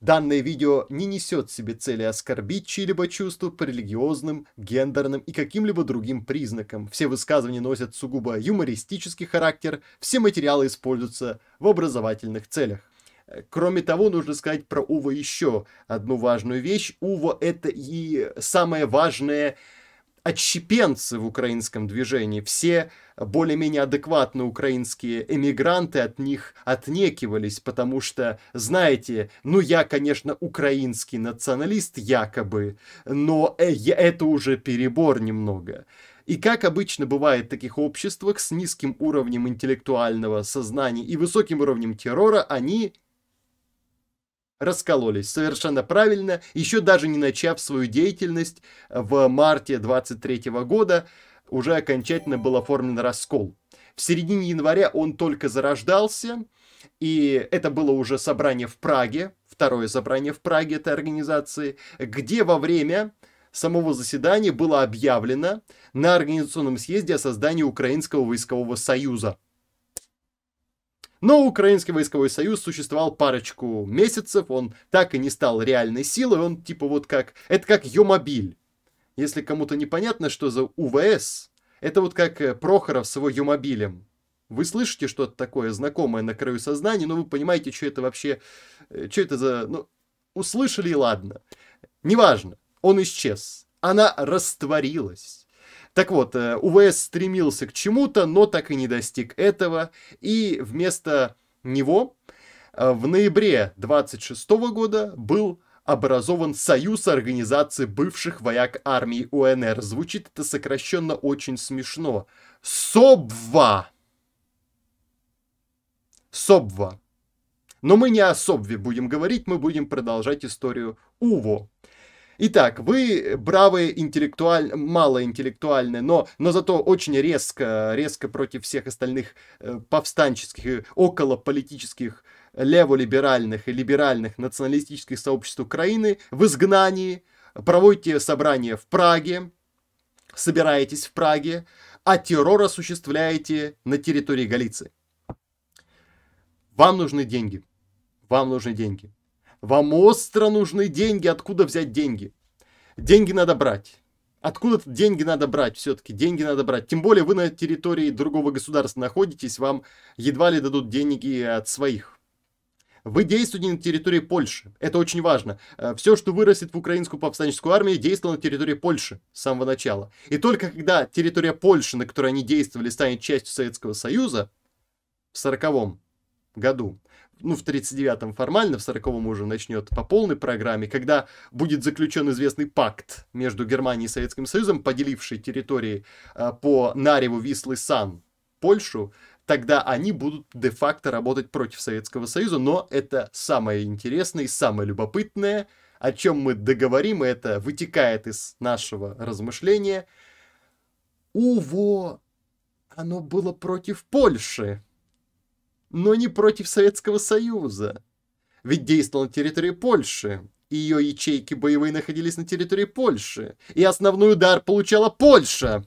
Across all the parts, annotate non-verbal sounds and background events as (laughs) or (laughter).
Данное видео не несет в себе цели оскорбить чьи-либо чувства по религиозным, гендерным и каким-либо другим признакам. Все высказывания носят сугубо юмористический характер, все материалы используются в образовательных целях. Кроме того, нужно сказать про Ува еще одну важную вещь. Ува это и самое важное отщепенцы в украинском движении, все более-менее адекватные украинские эмигранты от них отнекивались, потому что, знаете, ну я, конечно, украинский националист якобы, но э, это уже перебор немного. И как обычно бывает в таких обществах с низким уровнем интеллектуального сознания и высоким уровнем террора, они раскололись. Совершенно правильно, еще даже не начав свою деятельность в марте 23 года, уже окончательно был оформлен раскол. В середине января он только зарождался, и это было уже собрание в Праге, второе собрание в Праге этой организации, где во время самого заседания было объявлено на Организационном съезде о создании Украинского войскового союза – но Украинский войсковой союз существовал парочку месяцев, он так и не стал реальной силой, он типа вот как... Это как юмобиль. Если кому-то непонятно, что за УВС, это вот как э, Прохоров с его юмобилем. Вы слышите что-то такое знакомое на краю сознания, но ну, вы понимаете, что это вообще... Э, что это за... Ну, услышали и ладно. Неважно. Он исчез. Она растворилась. Так вот, э, УВС стремился к чему-то, но так и не достиг этого, и вместо него э, в ноябре 26 года был образован Союз Организации Бывших Вояк Армии УНР. Звучит это сокращенно очень смешно. СОБВА. СОБВА. Но мы не о СОБВе будем говорить, мы будем продолжать историю УВО. Итак, вы бравые интеллектуаль... мало интеллектуальные, но, но зато очень резко, резко против всех остальных э, повстанческих и околополитических леволиберальных и либеральных националистических сообществ Украины в изгнании, проводите собрание в Праге, собираетесь в Праге, а террор осуществляете на территории Галиции. Вам нужны деньги. Вам нужны деньги. Вам остро нужны деньги. Откуда взять деньги? Деньги надо брать. Откуда деньги надо брать все-таки? Деньги надо брать. Тем более вы на территории другого государства находитесь, вам едва ли дадут деньги от своих. Вы действуете на территории Польши. Это очень важно. Э, Все, что вырастет в украинскую повстанческую армию, действовало на территории Польши с самого начала. И только когда территория Польши, на которой они действовали, станет частью Советского Союза в 40 году, ну, в 39-м формально, в 40-м уже начнет по полной программе, когда будет заключен известный пакт между Германией и Советским Союзом, поделивший территории э, по Нареву, Вислы, Сан, Польшу, тогда они будут де-факто работать против Советского Союза, но это самое интересное и самое любопытное, о чем мы договорим, и это вытекает из нашего размышления. Уво, оно было против Польши но не против Советского Союза. Ведь действовал на территории Польши, ее ячейки боевые находились на территории Польши, и основной удар получала Польша.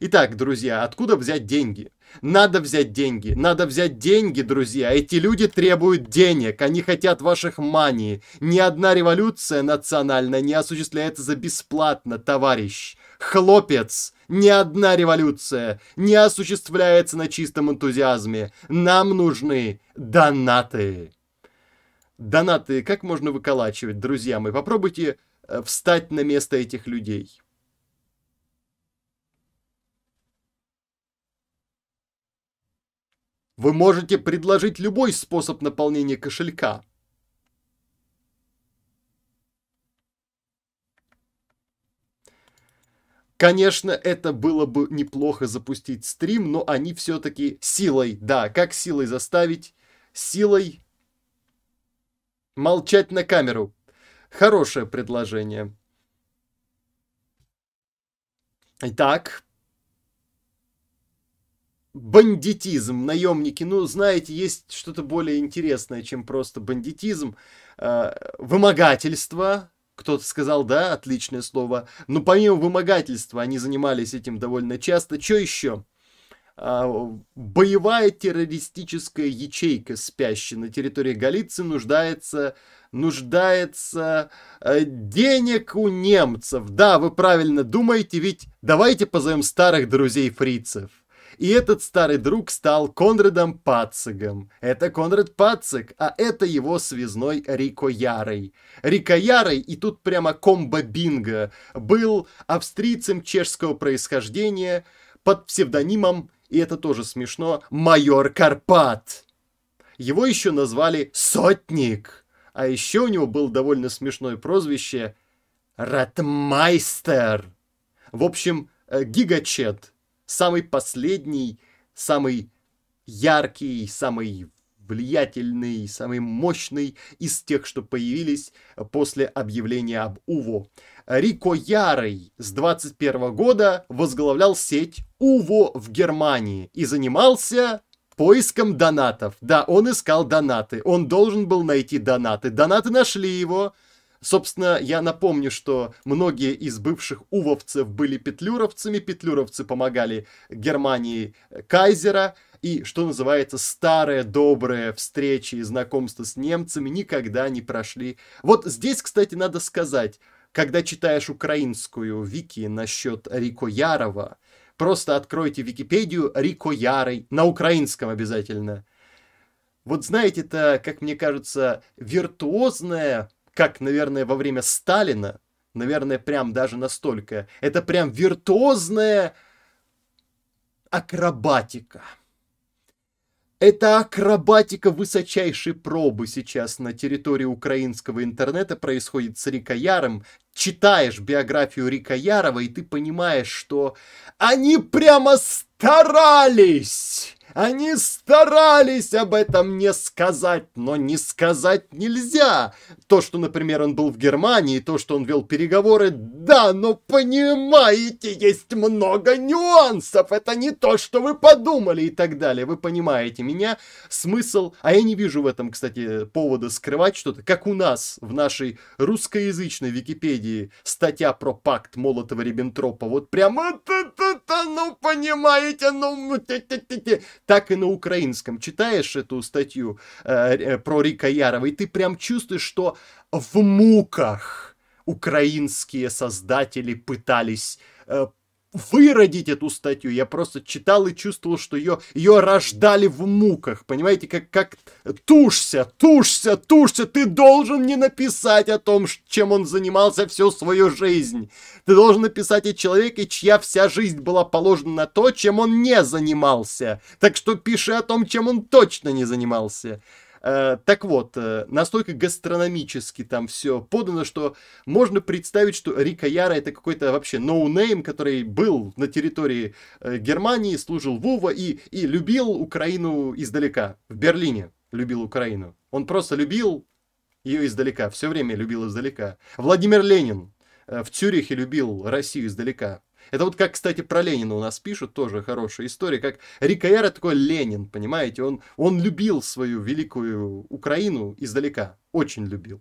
Итак, друзья, откуда взять деньги? Надо взять деньги, надо взять деньги, друзья. Эти люди требуют денег, они хотят ваших мании. Ни одна революция национальная не осуществляется за бесплатно, товарищ. Хлопец, ни одна революция не осуществляется на чистом энтузиазме. Нам нужны донаты. Донаты как можно выколачивать, друзья мои? Попробуйте э, встать на место этих людей. Вы можете предложить любой способ наполнения кошелька – Конечно, это было бы неплохо запустить стрим, но они все-таки силой, да, как силой заставить? Силой молчать на камеру. Хорошее предложение. Итак, бандитизм, наемники. Ну, знаете, есть что-то более интересное, чем просто бандитизм. Э, вымогательство, кто-то сказал, да, отличное слово. Но помимо вымогательства они занимались этим довольно часто. Что еще? А, боевая террористическая ячейка, спящая на территории Галиции, нуждается, нуждается э, денег у немцев. Да, вы правильно думаете, ведь давайте позовем старых друзей фрицев. И этот старый друг стал Конрадом Пацигом. Это Конрад Пациг, а это его связной Рико Ярой. Рико Ярой, и тут прямо комбо бинго, был австрийцем чешского происхождения под псевдонимом, и это тоже смешно, майор Карпат. Его еще назвали Сотник. А еще у него было довольно смешное прозвище Ратмайстер. В общем, э, гигачет – самый последний, самый яркий, самый влиятельный, самый мощный из тех, что появились после объявления об УВО. Рико Ярый с 21 года возглавлял сеть УВО в Германии и занимался поиском донатов. Да, он искал донаты. Он должен был найти донаты. Донаты нашли его. Собственно, я напомню, что многие из бывших увовцев были петлюровцами, петлюровцы помогали Германии Кайзера, и, что называется, старые добрые встречи и знакомства с немцами никогда не прошли. Вот здесь, кстати, надо сказать, когда читаешь украинскую вики насчет Рико Ярова, просто откройте Википедию Рико Ярый на украинском обязательно. Вот знаете, это, как мне кажется, виртуозное как, наверное, во время Сталина, наверное, прям даже настолько. Это прям виртуозная акробатика. Это акробатика высочайшей пробы сейчас на территории украинского интернета происходит с Рика Яром. Читаешь биографию Рика Ярова, и ты понимаешь, что они прямо с старались! Они старались об этом не сказать, но не сказать нельзя. То, что, например, он был в Германии, то, что он вел переговоры, да, но понимаете, есть много нюансов, это не то, что вы подумали и так далее. Вы понимаете меня, смысл, а я не вижу в этом, кстати, повода скрывать что-то, как у нас в нашей русскоязычной Википедии статья про пакт Молотова-Риббентропа, вот прямо, ну понимаете, знаете, ну, так и на украинском. Читаешь эту статью э, э, про Рика Ярова, и ты прям чувствуешь, что в муках украинские создатели пытались э, выродить эту статью. Я просто читал и чувствовал, что ее, ее рождали в муках. Понимаете, как, как тушься, тушься, тушься. Ты должен не написать о том, чем он занимался всю свою жизнь. Ты должен написать о человеке, чья вся жизнь была положена на то, чем он не занимался. Так что пиши о том, чем он точно не занимался. Э, так вот, э, настолько гастрономически там все подано, что можно представить, что Рика Яра это какой-то вообще ноунейм, no который был на территории э, Германии, служил в УВА и, и любил Украину издалека, в Берлине любил Украину. Он просто любил ее издалека, все время любил издалека. Владимир Ленин в Цюрихе любил Россию издалека. Это вот как, кстати, про Ленина у нас пишут, тоже хорошая история, как Рикаэра такой Ленин, понимаете, он, он любил свою великую Украину издалека, очень любил.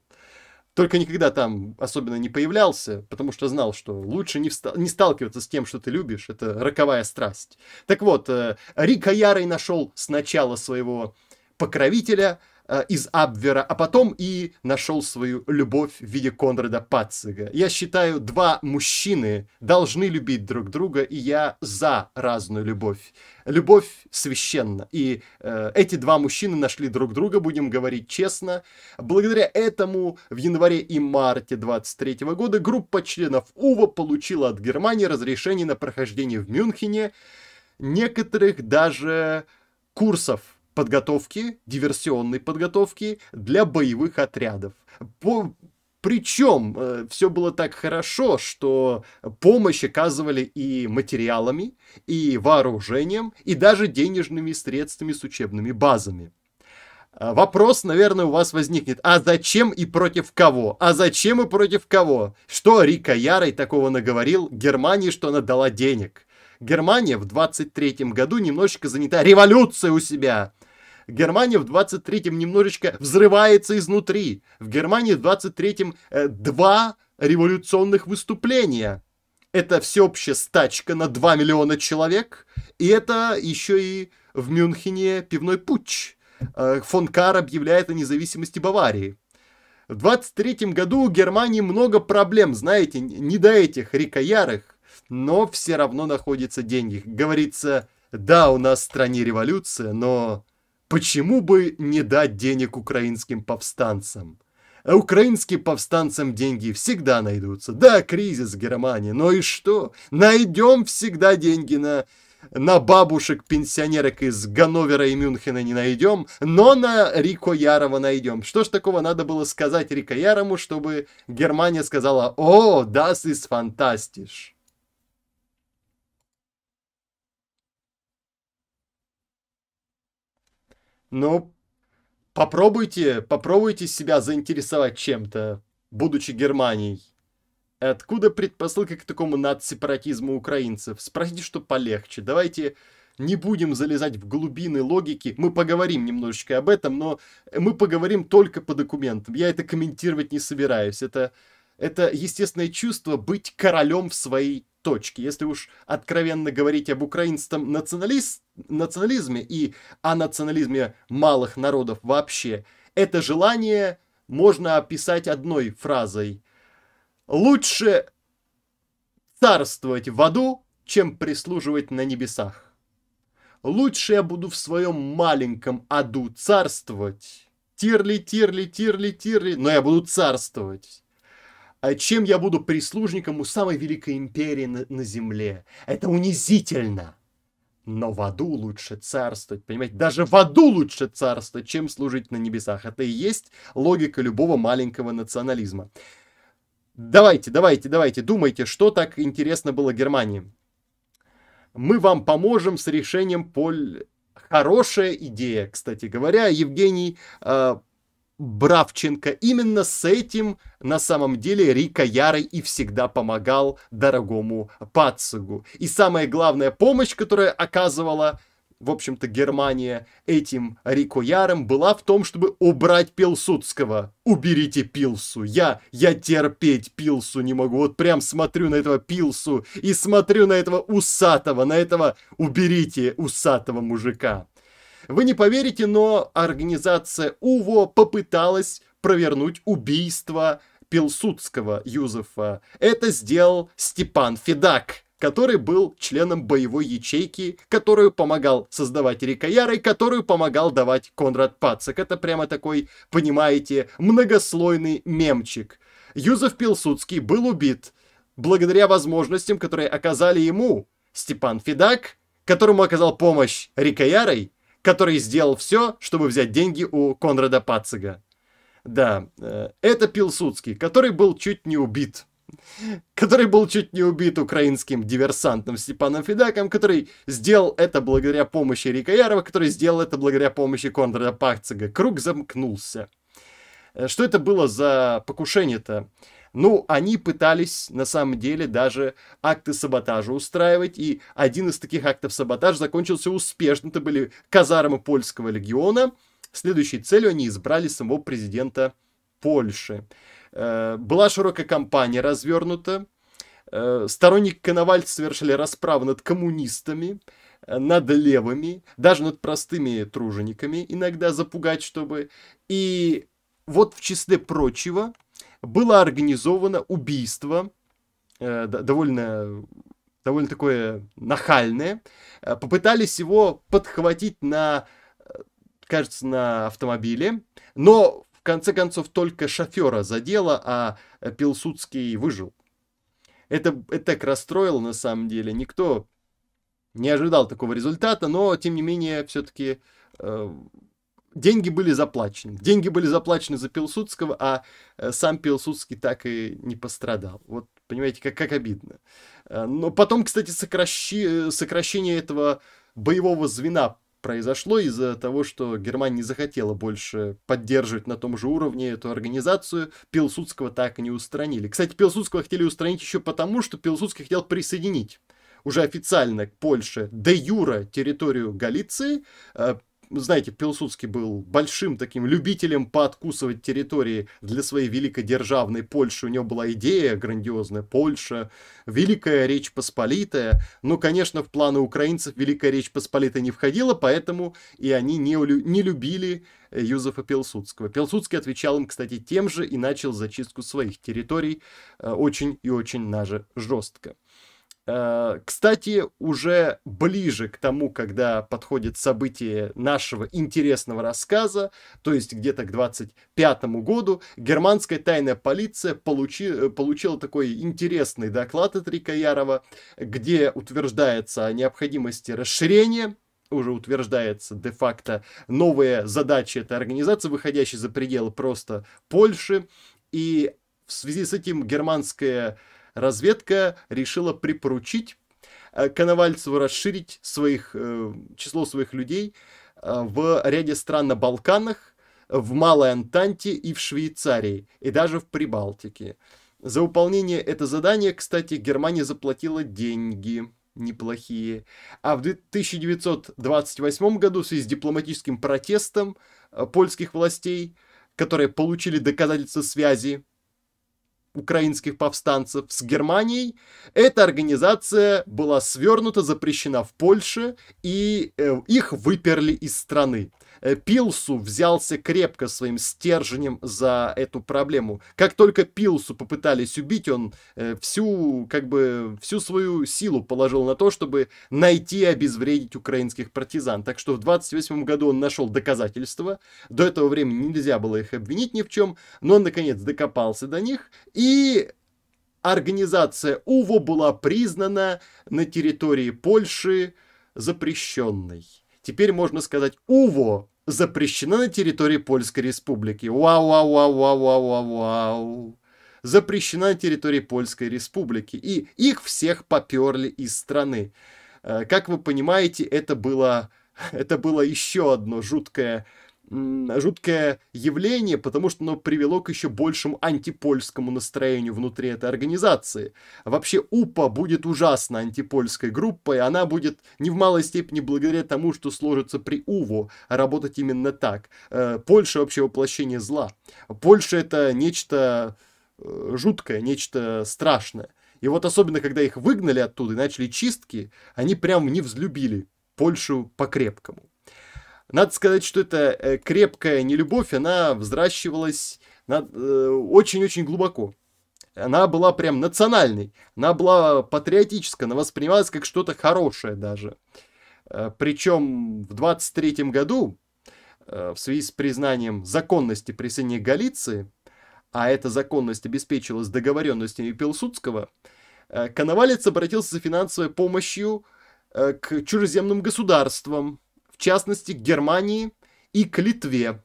Только никогда там особенно не появлялся, потому что знал, что лучше не, вста- не сталкиваться с тем, что ты любишь. Это роковая страсть. Так вот, э, Рика Ярой нашел сначала своего покровителя – Э, из Абвера, а потом и нашел свою любовь в виде Конрада Пацига. Я считаю, два мужчины должны любить друг друга, и я за разную любовь. Любовь священна, и э, эти два мужчины нашли друг друга, будем говорить честно. Благодаря этому в январе и марте 23 года группа членов УВА получила от Германии разрешение на прохождение в Мюнхене некоторых даже курсов подготовки, диверсионной подготовки для боевых отрядов. По... Причем э, все было так хорошо, что помощь оказывали и материалами, и вооружением, и даже денежными средствами с учебными базами. А, вопрос, наверное, у вас возникнет. А зачем и против кого? А зачем и против кого? Что Рика Ярой такого наговорил Германии, что она дала денег? Германия в 23 году немножечко занята революцией у себя. Германия в 23-м немножечко взрывается изнутри. В Германии в 23-м э, два революционных выступления. Это всеобщая стачка на 2 миллиона человек. И это еще и в Мюнхене пивной путч. Э, фон Кар объявляет о независимости Баварии. В 23 году у Германии много проблем, знаете, не до этих рикоярых, но все равно находятся деньги. Говорится, да, у нас в стране революция, но Почему бы не дать денег украинским повстанцам? Э, украинским повстанцам деньги всегда найдутся. Да, кризис в Германии, но ну и что? Найдем всегда деньги на на бабушек-пенсионерок из Ганновера и Мюнхена не найдем, но на Рико Ярова найдем. Что ж такого надо было сказать Рико Ярому, чтобы Германия сказала «О, das ist фантастиш"? Ну, попробуйте, попробуйте себя заинтересовать чем-то, будучи Германией. Откуда предпосылка к такому надсепаратизму украинцев? Спросите, что полегче. Давайте не будем залезать в глубины логики. Мы поговорим немножечко об этом, но мы поговорим только по документам. Я это комментировать не собираюсь. Это это естественное чувство быть королем в своей точке. Если уж откровенно говорить об украинском национализ... национализме и о национализме малых народов вообще, это желание можно описать одной фразой. Лучше царствовать в аду, чем прислуживать на небесах. Лучше я буду в своем маленьком аду царствовать. Тирли, тирли, тирли, тирли, но я буду царствовать Э, чем я буду прислужником у самой великой империи на, на земле. Это унизительно. Но в аду лучше царствовать, понимаете? Даже в аду лучше царствовать, чем служить на небесах. Это и есть логика любого маленького национализма. Давайте, давайте, давайте, думайте, что так интересно было Германии. Мы вам поможем с решением поль... Хорошая идея, кстати говоря. Евгений э, Бравченко. Именно с этим на самом деле Рика Ярый и всегда помогал дорогому пацугу. И самая главная помощь, которая оказывала в общем-то, Германия этим Рико Рикояром была в том, чтобы убрать Пилсудского. Уберите Пилсу. Я, я терпеть Пилсу не могу. Вот прям смотрю на этого Пилсу и смотрю на этого усатого, на этого уберите усатого мужика. Вы не поверите, но организация УВО попыталась провернуть убийство Пилсудского Юзефа. Это сделал Степан Федак, который был членом боевой ячейки, которую помогал создавать Рикояр которую помогал давать Конрад Пацак. Это прямо такой, понимаете, многослойный мемчик. Юзеф Пилсудский был убит благодаря возможностям, которые оказали ему Степан Федак, которому оказал помощь Рикоярой, который сделал все, чтобы взять деньги у Конрада Пацига. Да, э, это Пилсудский, который был чуть не убит который был чуть не убит украинским диверсантом Степаном Федаком, который сделал это благодаря помощи Рика Ярова, который сделал это благодаря помощи Конрада Пахцига. Круг замкнулся. Э, что это было за покушение-то? Ну, они пытались на самом деле даже акты саботажа устраивать, и один из таких актов саботажа закончился успешно. Это были казармы польского легиона. Следующей целью они избрали самого президента Польши. Э, была широкая кампания развернута. Э, сторонники Коновальца совершили расправу над коммунистами, э, над левыми, даже над простыми тружениками, иногда запугать, чтобы. И вот в числе прочего, было организовано убийство, э, довольно, довольно такое нахальное. Э, попытались его подхватить на, э, кажется, на автомобиле, но в конце концов только шофера задело, а Пилсудский выжил. Это, это так расстроило на самом деле. Никто не ожидал такого результата, но тем не менее все-таки э, деньги были заплачены. Деньги были заплачены за Пилсудского, а э, сам Пилсудский так и не пострадал. Вот понимаете, как, как обидно. Э, но потом, кстати, сокращи, э, сокращение этого боевого звена произошло из-за того, что Германия не захотела больше поддерживать на том же уровне эту организацию. Пилсудского так и не устранили. Кстати, Пилсудского хотели устранить еще потому, что Пилсудский хотел присоединить уже официально к Польше де юра территорию Галиции, знаете, Пилсудский был большим таким любителем пооткусывать территории для своей великой державной Польши. У него была идея грандиозная Польша, Великая Речь Посполитая. Но, конечно, в планы украинцев Великая Речь Посполитая не входила, поэтому и они не, не любили э, Юзефа Пилсудского. Пилсудский отвечал им, кстати, тем же и начал зачистку своих территорий э, очень и очень даже жестко. Э, кстати, уже ближе к тому, когда подходит событие нашего интересного рассказа, то есть где-то к 25 году, германская тайная полиция получи, э, получила такой интересный доклад от Рикоярова, где утверждается о необходимости расширения уже утверждается де-факто новые задачи этой организации, выходящие за пределы просто Польши. И в связи с этим германская разведка решила припоручить э, Коновальцеву расширить своих, э, число своих людей э, в ряде стран на Балканах, в Малой Антанте и в Швейцарии, и даже в Прибалтике. За выполнение этого задания, кстати, Германия заплатила деньги неплохие. А в 1928 году в связи с дипломатическим протестом польских властей, которые получили доказательства связи украинских повстанцев с Германией, эта организация была свернута, запрещена в Польше, и э, их выперли из страны. Э, Пилсу взялся крепко своим стержнем за эту проблему. Как только Пилсу попытались убить, он э, всю, как бы, всю свою силу положил на то, чтобы найти и обезвредить украинских партизан. Так что в 28 году он нашел доказательства. До этого времени нельзя было их обвинить ни в чем, но он, наконец, докопался до них и организация УВО была признана на территории Польши запрещенной. Теперь можно сказать, УВО запрещена на территории Польской Республики. Вау-вау-вау-вау-вау-вау. Запрещена на территории Польской Республики. И их всех поперли из страны. Э, как вы понимаете, это было, (laughs) это было еще одно жуткое жуткое явление, потому что оно привело к еще большему антипольскому настроению внутри этой организации. Вообще УПА будет ужасно антипольской группой, она будет не в малой степени благодаря тому, что сложится при УВО, работать именно так. Э, Польша вообще воплощение зла. Польша это нечто э, жуткое, нечто страшное. И вот особенно, когда их выгнали оттуда и начали чистки, они прям не взлюбили Польшу по-крепкому. Надо сказать, что эта э, крепкая нелюбовь, она взращивалась э, очень-очень глубоко. Она была прям национальной, она была патриотическая, она воспринималась как что-то хорошее даже. Э, Причем в 23 году, в связи с признанием законности присоединения Галиции, а эта законность обеспечилась договоренностями Пилсудского, Коновалец обратился за финансовой помощью к чужеземным государствам, в частности, к Германии и к Литве.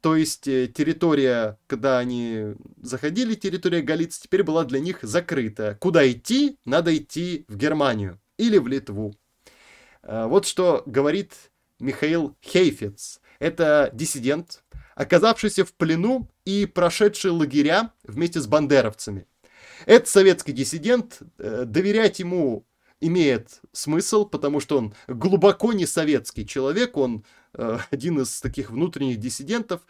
То есть э, территория, когда они заходили, территория Галиции, теперь была для них закрыта. Куда идти? Надо идти в Германию или в Литву. Э, вот что говорит Михаил Хейфец. Это диссидент, оказавшийся в плену и прошедший лагеря вместе с бандеровцами. Этот советский диссидент, э, доверять ему имеет смысл, потому что он глубоко не советский человек, он э, один из таких внутренних диссидентов.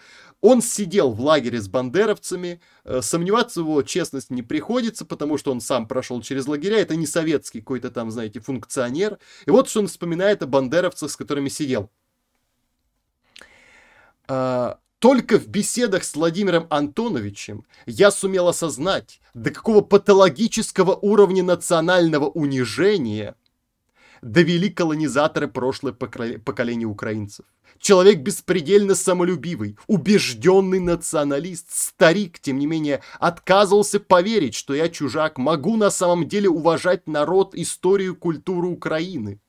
Он сидел в лагере с бандеровцами, э, сомневаться в его честности не приходится, потому что он сам прошел через лагеря, это не советский какой-то там, знаете, функционер. И вот что он вспоминает о бандеровцах, с которыми сидел. А, только в беседах с Владимиром Антоновичем я сумел осознать, до какого патологического уровня национального унижения довели колонизаторы прошлое поколение украинцев. Человек беспредельно самолюбивый, убежденный националист, старик, тем не менее, отказывался поверить, что я чужак, могу на самом деле уважать народ, историю, культуру Украины.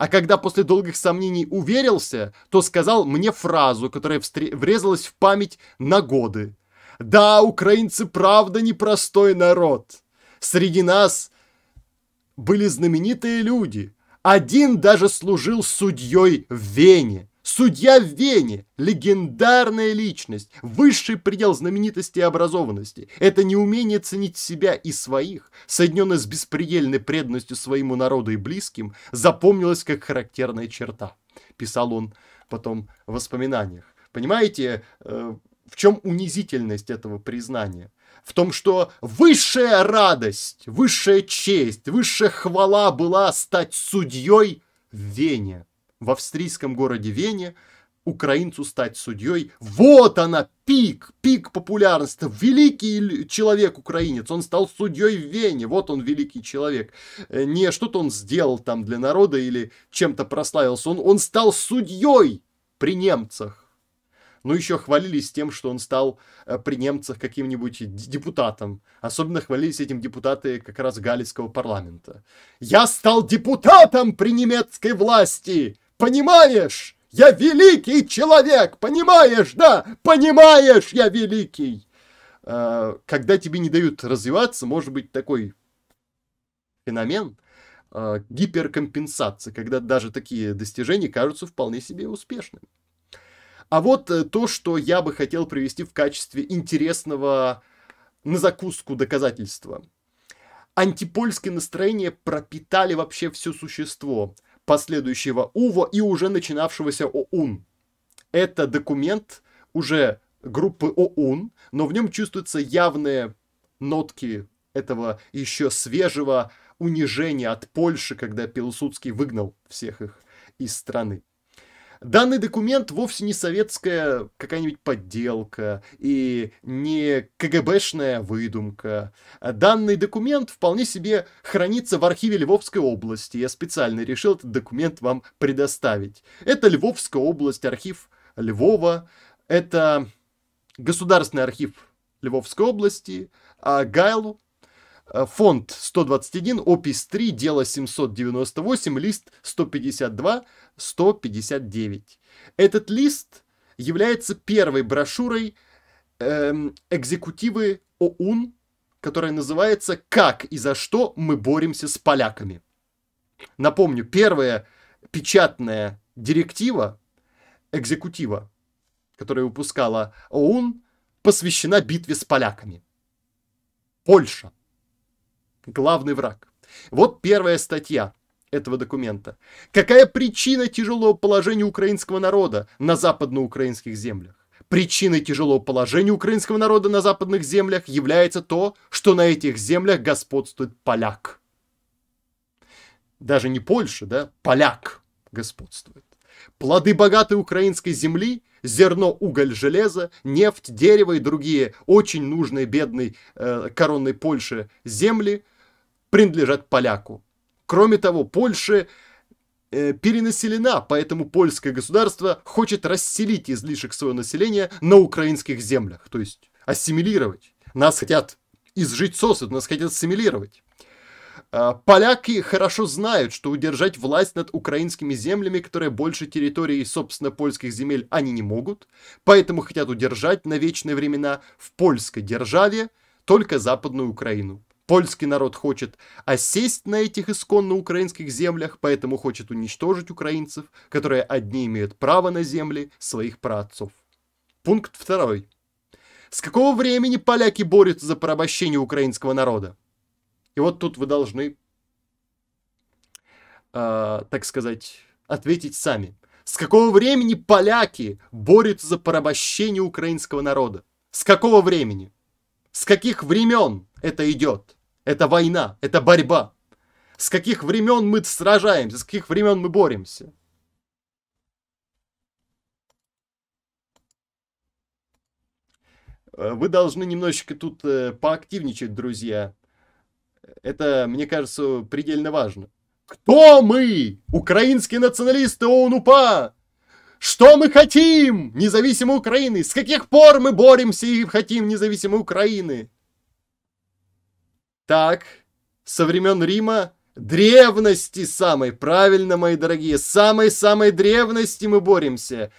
А когда после долгих сомнений уверился, то сказал мне фразу, которая встр... врезалась в память на годы. Да, украинцы правда непростой народ. Среди нас были знаменитые люди. Один даже служил судьей в Вене. Судья в Вене – легендарная личность, высший предел знаменитости и образованности. Это неумение ценить себя и своих, соединенное с беспредельной преданностью своему народу и близким, запомнилось как характерная черта. Писал он потом в воспоминаниях. Понимаете, э, в чем унизительность этого признания? В том, что высшая радость, высшая честь, высшая хвала была стать судьей в Вене в австрийском городе Вене украинцу стать судьей. Вот она, пик, пик популярности. Великий человек украинец. Он стал судьей в Вене. Вот он великий человек. Э, не что-то он сделал там для народа или чем-то прославился. Он, он стал судьей при немцах. ну еще хвалились тем, что он стал э, при немцах каким-нибудь депутатом. Особенно хвалились этим депутаты как раз галицкого парламента. «Я стал депутатом при немецкой власти!» Понимаешь? Я великий человек, понимаешь, да? Понимаешь, я великий. А, когда тебе не дают развиваться, может быть такой феномен а, гиперкомпенсации, когда даже такие достижения кажутся вполне себе успешными. А вот э, то, что я бы хотел привести в качестве интересного на закуску доказательства. Антипольские настроения пропитали вообще все существо последующего УВО и уже начинавшегося ОУН. Это документ уже группы ОУН, но в нем чувствуются явные нотки этого еще свежего унижения от Польши, когда Пилсудский выгнал всех их из страны. Данный документ вовсе не советская какая-нибудь подделка и не КГБшная выдумка. Данный документ вполне себе хранится в архиве Львовской области. Я специально решил этот документ вам предоставить. Это Львовская область, архив Львова. Это Государственный архив Львовской области, а Гайл Э, фонд 121, опись 3, дело 798, лист 152, 159. Этот лист является первой брошюрой эм, экзекутивы ОУН, которая называется «Как и за что мы боремся с поляками». Напомню, первая печатная директива экзекутива, которая выпускала ОУН, посвящена битве с поляками. Польша – главный враг. Вот первая статья этого документа. Какая причина тяжелого положения украинского народа на западноукраинских землях? Причиной тяжелого положения украинского народа на западных землях является то, что на этих землях господствует поляк. Даже не Польша, да, поляк господствует. Плоды богатой украинской земли зерно, уголь, железо, нефть, дерево и другие очень нужные бедной э, коронной Польше земли принадлежат поляку. Кроме того, Польша э, перенаселена, поэтому польское государство хочет расселить излишек своего населения на украинских землях, то есть ассимилировать. Нас хотят изжить сосуд, нас хотят ассимилировать. Э, поляки хорошо знают, что удержать власть над украинскими землями, которые больше территории, собственно, польских земель, они не могут, поэтому хотят удержать на вечные времена в польской державе только Западную Украину. Польский народ хочет осесть на этих исконно украинских землях, поэтому хочет уничтожить украинцев, которые одни имеют право на земли своих праотцов. Пункт второй. С какого времени поляки борются за порабощение украинского народа? И вот тут вы должны, э, так сказать, ответить сами. С какого времени поляки борются за порабощение украинского народа? С какого времени? С каких времен это идет? Это война, это борьба. С каких времен мы сражаемся, с каких времен мы боремся? Вы должны немножечко тут э, поактивничать, друзья. Это, мне кажется, предельно важно. Кто мы? Украинские националисты ООН-УПА! Что мы хотим независимой Украины? С каких пор мы боремся и хотим независимой Украины? Так, со времен Рима, древности самой, правильно, мои дорогие, самой-самой древности мы боремся.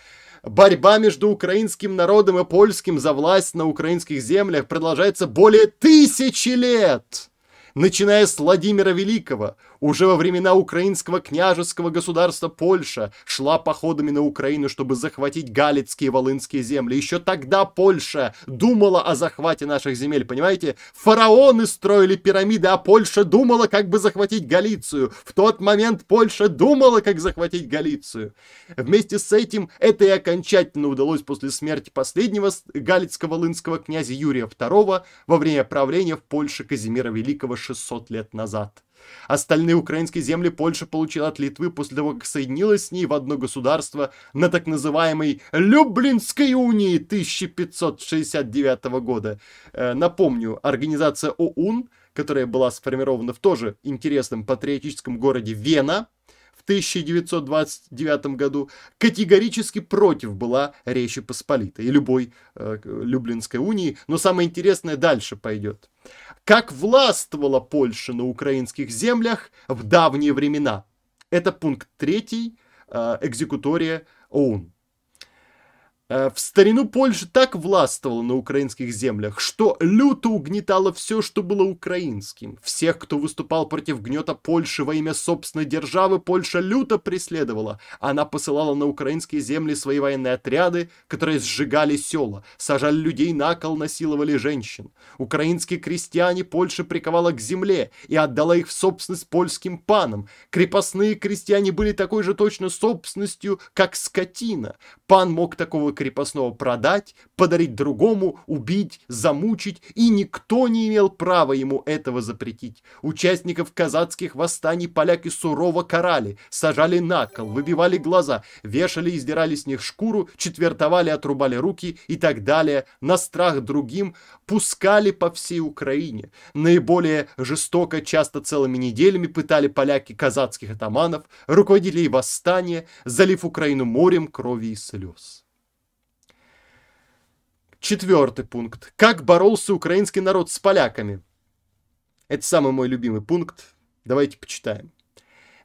Борьба между украинским народом и польским за власть на украинских землях продолжается более тысячи лет начиная с Владимира Великого, уже во времена украинского княжеского государства Польша шла походами на Украину, чтобы захватить галицкие и волынские земли. Еще тогда Польша думала о захвате наших земель, понимаете? Фараоны строили пирамиды, а Польша думала, как бы захватить Галицию. В тот момент Польша думала, как захватить Галицию. Вместе с этим это и окончательно удалось после смерти последнего галицко-волынского князя Юрия II во время правления в Польше Казимира Великого 600 лет назад. Остальные украинские земли Польша получила от Литвы после того, как соединилась с ней в одно государство на так называемой Люблинской унии 1569 года. Э, напомню, организация ОУН, которая была сформирована в тоже интересном патриотическом городе Вена, в 1929 году категорически против была Речи Посполитой и любой э, Люблинской унии. Но самое интересное дальше пойдет как властвовала Польша на украинских землях в давние времена. Это пункт третий, э, экзекутория ОУН. Э, в старину Польша так властвовала на украинских землях, что люто угнетала все, что было украинским. Всех, кто выступал против гнета Польши во имя собственной державы, Польша люто преследовала. Она посылала на украинские земли свои военные отряды, которые сжигали села, сажали людей на кол, насиловали женщин. Украинские крестьяне Польша приковала к земле и отдала их в собственность польским панам. Крепостные крестьяне были такой же точно собственностью, как скотина. Пан мог такого крепостного продать, подарить другому, убить, замучить, и никто не имел права ему этого запретить. Участников казацких восстаний поляки сурово карали, сажали на кол, выбивали глаза, вешали и сдирали с них шкуру, четвертовали, отрубали руки и так далее, на страх другим, пускали по всей Украине. Наиболее жестоко, часто целыми неделями пытали поляки казацких атаманов, руководили восстания, залив Украину морем крови и слез. Четвертый пункт. Как боролся украинский народ с поляками? Это самый мой любимый пункт. Давайте почитаем.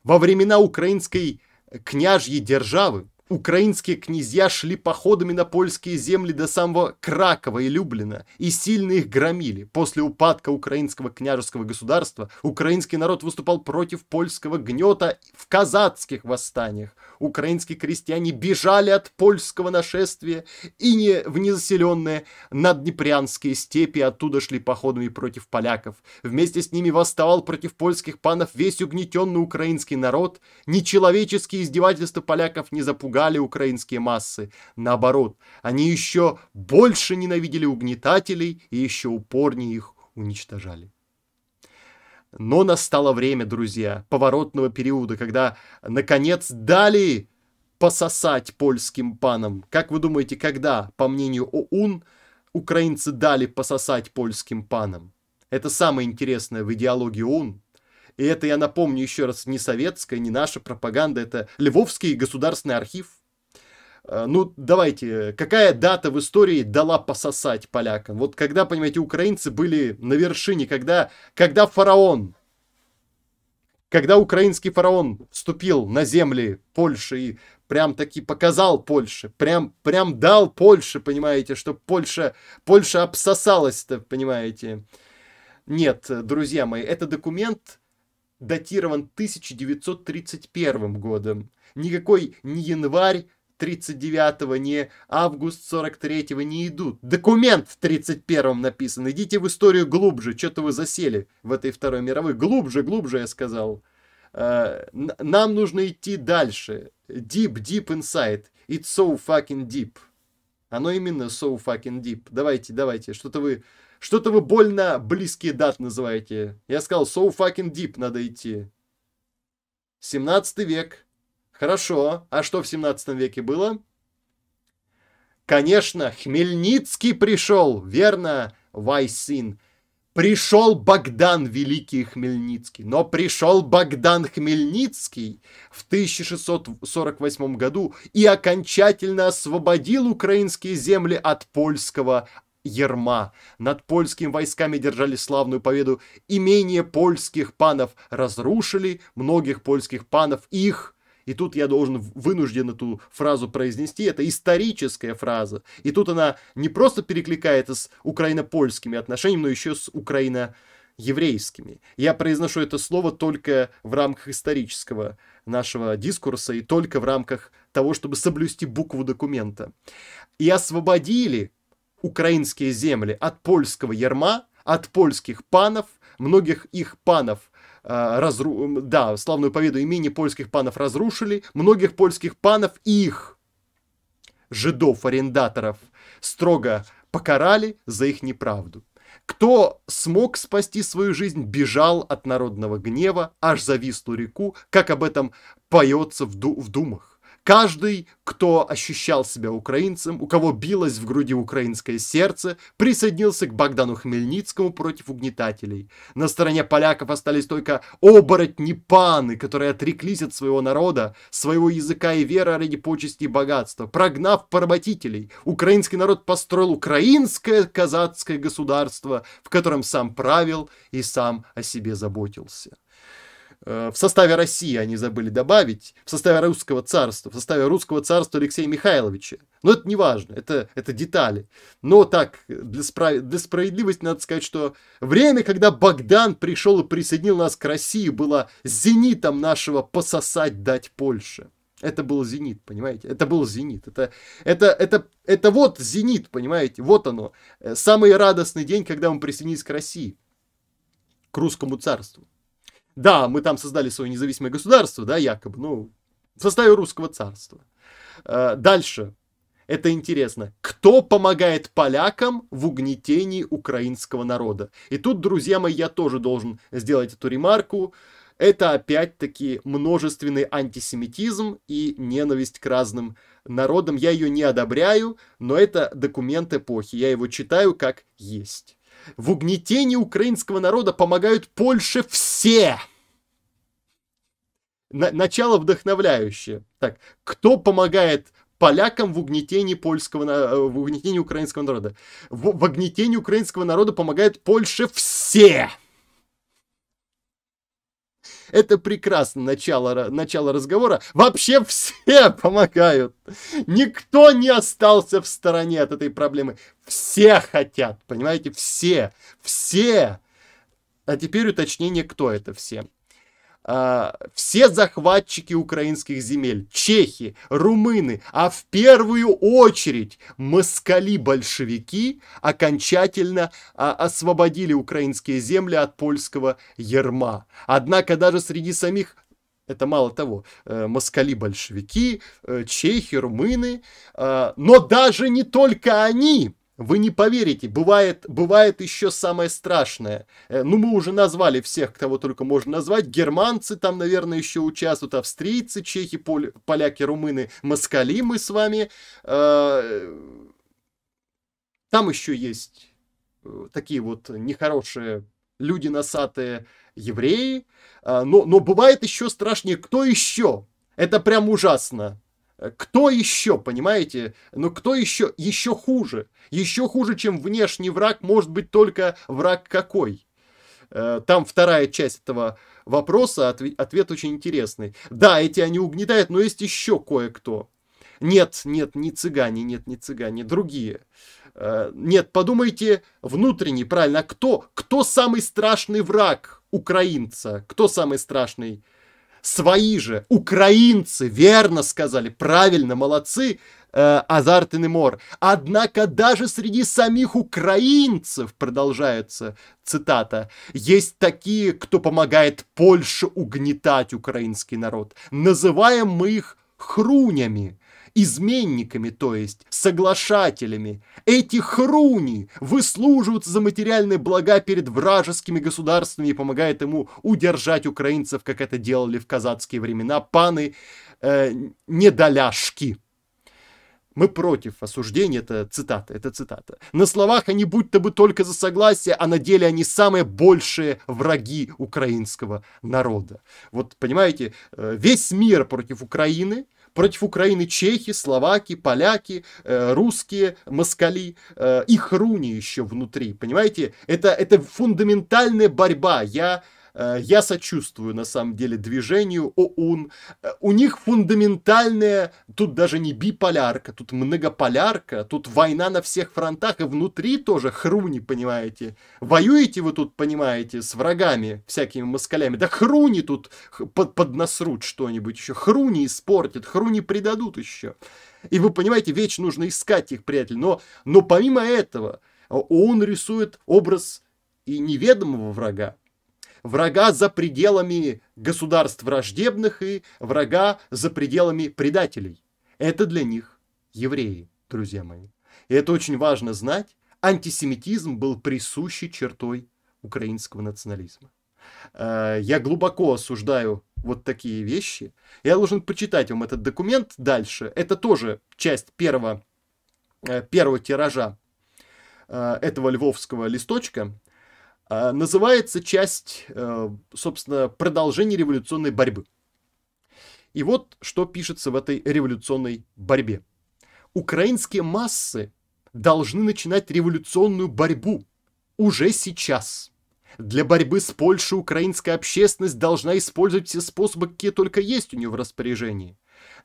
Во времена украинской княжьей державы Украинские князья шли походами на польские земли до самого Кракова и Люблина и сильно их громили. После упадка украинского княжеского государства украинский народ выступал против польского гнета в казацких восстаниях. Украинские крестьяне бежали от польского нашествия и не в незаселенные наднепрянские степи оттуда шли походами против поляков. Вместе с ними восставал против польских панов весь угнетенный украинский народ. Нечеловеческие издевательства поляков не запугали ругали украинские массы. Наоборот, они еще больше ненавидели угнетателей и еще упорнее их уничтожали. Но настало время, друзья, поворотного периода, когда, наконец, дали пососать польским панам. Как вы думаете, когда, по мнению ОУН, украинцы дали пососать польским панам? Это самое интересное в идеологии ОУН, и это, я напомню еще раз, не советская, не наша пропаганда, это Львовский государственный архив. Э, ну, давайте, какая дата в истории дала пососать полякам? Вот когда, понимаете, украинцы были на вершине, когда, когда фараон, когда украинский фараон вступил на земли Польши и прям таки показал Польше, прям, прям дал Польше, понимаете, что Польша, Польша обсосалась-то, понимаете. Нет, друзья мои, это документ, датирован 1931 годом. Никакой не январь 39-го, не август 43-го не идут. Документ в 31-м написан. Идите в историю глубже. Что-то вы засели в этой Второй мировой. Глубже, глубже, я сказал. Э, нам нужно идти дальше. Deep, deep inside. It's so fucking deep. Оно именно so fucking deep. Давайте, давайте. Что-то вы что-то вы больно близкие даты называете. Я сказал, so fucking deep надо идти. 17 век. Хорошо. А что в 17 веке было? Конечно, Хмельницкий пришел, верно, Вайсин. Пришел Богдан Великий Хмельницкий, но пришел Богдан Хмельницкий в 1648 году и окончательно освободил украинские земли от польского Ерма. Над польскими войсками держали славную победу. Имение польских панов разрушили, многих польских панов их и тут я должен вынужден эту фразу произнести. Это историческая фраза. И тут она не просто перекликается с украино-польскими отношениями, но еще с украино еврейскими. Я произношу это слово только в рамках исторического нашего дискурса и только в рамках того, чтобы соблюсти букву документа. И освободили украинские земли от польского ярма от польских панов, многих их панов э, разру... да, славную победу имени польских панов разрушили, многих польских панов и их жидов-арендаторов строго покарали за их неправду. Кто смог спасти свою жизнь, бежал от народного гнева аж за Вислу реку, как об этом поется в, ду- в думах. Каждый, кто ощущал себя украинцем, у кого билось в груди украинское сердце, присоединился к Богдану Хмельницкому против угнетателей. На стороне поляков остались только оборотни-паны, которые отреклись от своего народа, своего языка и веры ради почести и богатства, прогнав поработителей. Украинский народ построил украинское казацкое государство, в котором сам правил и сам о себе заботился. Э, в составе России они забыли добавить, в составе русского царства, в составе русского царства Алексея Михайловича. Но это не важно, это, это детали. Но так, для, справ... для справедливости надо сказать, что время, когда Богдан пришел и присоединил нас к России, было зенитом нашего пососать дать Польше. Это был зенит, понимаете? Это был зенит. Это, это, это, это вот зенит, понимаете? Вот оно. Э, самый радостный день, когда мы присоединились к России, к русскому царству. Да, мы там создали свое независимое государство, да, якобы, ну, в составе русского царства. Э, дальше. Это интересно. Кто помогает полякам в угнетении украинского народа? И тут, друзья мои, я тоже должен сделать эту ремарку. Это опять-таки множественный антисемитизм и ненависть к разным народам. Я ее не одобряю, но это документ эпохи. Я его читаю как есть. В угнетении украинского народа помогают Польше все. На начало вдохновляющее. Так, кто помогает полякам в угнетении польского, э, в угнетении украинского народа? В, в угнетении украинского народа помогают Польше все. Это прекрасно начало, начало разговора. Вообще все (laughs) помогают. Никто не остался в стороне от этой проблемы. Все хотят, понимаете, все, все. А теперь уточнение, кто это все. Э, все захватчики украинских земель, чехи, румыны, а в первую очередь москали-большевики окончательно э, освободили украинские земли от польского ерма. Однако даже среди самих это мало того, э, москали-большевики, э, чехи, румыны, но даже не только они вы не поверите, бывает, бывает еще самое страшное. Э, ну, мы уже назвали всех, кого только можно назвать. Германцы там, наверное, еще участвуют, австрийцы, чехи, поляки, румыны, москали мы с вами. Э, там еще есть э, такие вот нехорошие люди носатые, евреи. Но, но бывает еще страшнее, кто еще? Это прям ужасно. Кто еще, понимаете? Но ну, кто еще? Еще хуже. Еще хуже, чем внешний враг, может быть только враг какой. Э, там вторая часть этого вопроса, ответ очень интересный. Да, эти они угнетают, но есть еще кое-кто. Нет, нет, не цыгане, нет, не цыгане, другие. Э, нет, подумайте внутренний, правильно, а кто, кто самый страшный враг украинца? Кто самый страшный свои же украинцы верно сказали, правильно, молодцы, э, Азарт и Немор. Однако даже среди самих украинцев, продолжается цитата, есть такие, кто помогает Польше угнетать украинский народ. Называем мы их хрунями изменниками, то есть соглашателями. Эти хруни выслуживаются за материальные блага перед вражескими государствами и помогают ему удержать украинцев, как это делали в казацкие времена паны э, недоляшки. Мы против осуждения, это цитата, это цитата. На словах они будто бы только за согласие, а на деле они самые большие враги украинского народа. Вот понимаете, э, весь мир против Украины, против Украины чехи, словаки, поляки, э, русские, москали, э, их и еще внутри, понимаете? Это, это фундаментальная борьба. Я Э, я сочувствую, на самом деле, движению ОУН. Э, у них фундаментальная, тут даже не биполярка, тут многополярка, тут война на всех фронтах, и внутри тоже хруни, понимаете. Воюете вы тут, понимаете, с врагами, всякими москалями. Да хруни тут под, поднасрут что-нибудь еще, хруни испортят, хруни предадут еще. И вы понимаете, вечно нужно искать их, приятель. Но, но помимо этого, э, он рисует образ и неведомого врага, врага за пределами государств враждебных и врага за пределами предателей. Это для них евреи, друзья мои. И это очень важно знать. Антисемитизм был присущей чертой украинского национализма. Э, я глубоко осуждаю вот такие вещи. Я должен почитать вам этот документ дальше. Это тоже часть первого, э, первого тиража э, этого львовского листочка. Э, называется часть, э, собственно, продолжения революционной борьбы. И вот что пишется в этой революционной борьбе. Украинские массы должны начинать революционную борьбу уже сейчас. Для борьбы с Польшей украинская общественность должна использовать все способы, какие только есть у нее в распоряжении.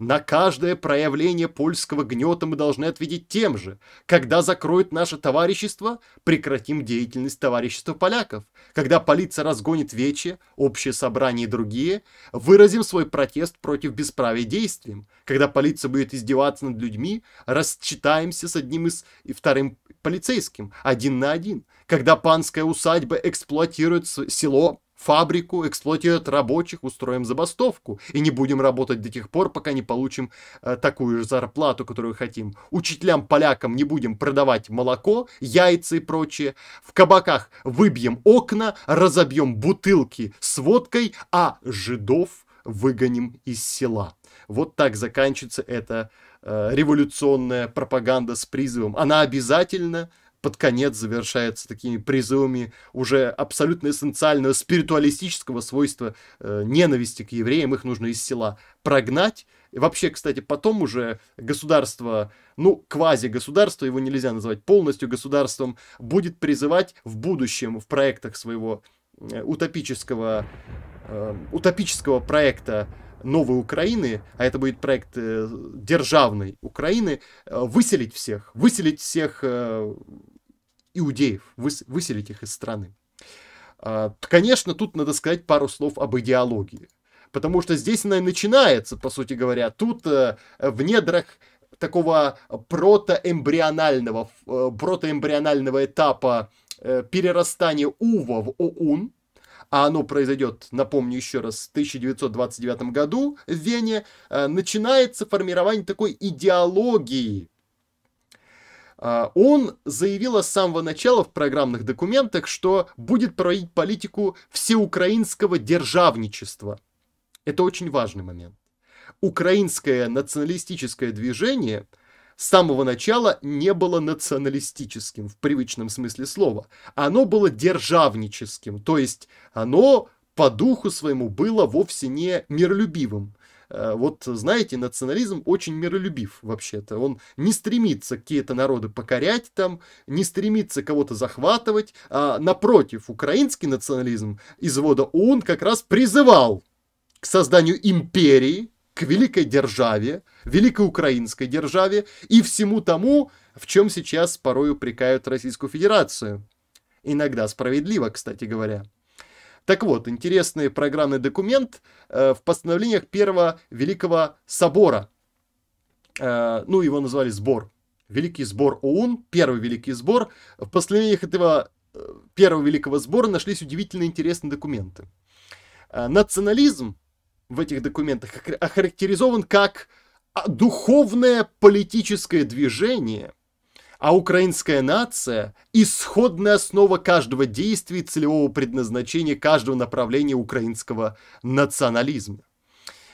На каждое проявление польского гнета мы должны ответить тем же. Когда закроют наше товарищество, прекратим деятельность товарищества поляков. Когда полиция разгонит вече, общее собрание и другие, выразим свой протест против бесправия действием. Когда полиция будет издеваться над людьми, расчитаемся с одним из и вторым полицейским, один на один. Когда панская усадьба эксплуатирует село фабрику, эксплуатируют рабочих, устроим забастовку и не будем работать до тех пор, пока не получим э, такую же зарплату, которую хотим. Учителям, полякам не будем продавать молоко, яйца и прочее. В кабаках выбьем окна, разобьем бутылки с водкой, а жидов выгоним из села. Вот так заканчивается эта э, революционная пропаганда с призывом. Она обязательно под конец завершается такими призывами уже абсолютно эссенциального спиритуалистического свойства э, ненависти к евреям. Их нужно из села прогнать. И вообще, кстати, потом уже государство, ну, квази-государство, его нельзя называть полностью государством, будет призывать в будущем в проектах своего э, утопического, э, утопического проекта новой Украины, а это будет проект э, державной Украины, э, выселить всех, выселить всех э, иудеев, выселить их из страны. А, конечно, тут надо сказать пару слов об идеологии. Потому что здесь она и начинается, по сути говоря. Тут э, в недрах такого протоэмбрионального, э, протоэмбрионального этапа э, перерастания Ува в ОУН, а оно произойдет, напомню еще раз, в 1929 году в Вене, начинается формирование такой идеологии а, он заявил с самого начала в программных документах, что будет проводить политику всеукраинского державничества. Это очень важный момент. Украинское националистическое движение с самого начала не было националистическим в привычном смысле слова. Оно было державническим, то есть оно по духу своему было вовсе не миролюбивым. Э, вот знаете, национализм очень миролюбив вообще-то. Он не стремится какие-то народы покорять там, не стремится кого-то захватывать. А, напротив, украинский национализм извода вода ООН как раз призывал к созданию империи, к великой державе, великой украинской державе и всему тому, в чем сейчас порой упрекают Российскую Федерацию. Иногда справедливо, кстати говоря. Так вот, интересный программный документ э, в постановлениях Первого Великого Собора. Э, ну, его назвали «Сбор». Великий сбор ОУН, первый великий сбор. В постановлениях этого э, первого великого сбора нашлись удивительно интересные документы. Национализм в этих документах охарактеризован как а, духовное политическое движение – а украинская нация – исходная основа каждого действия и целевого предназначения каждого направления украинского национализма.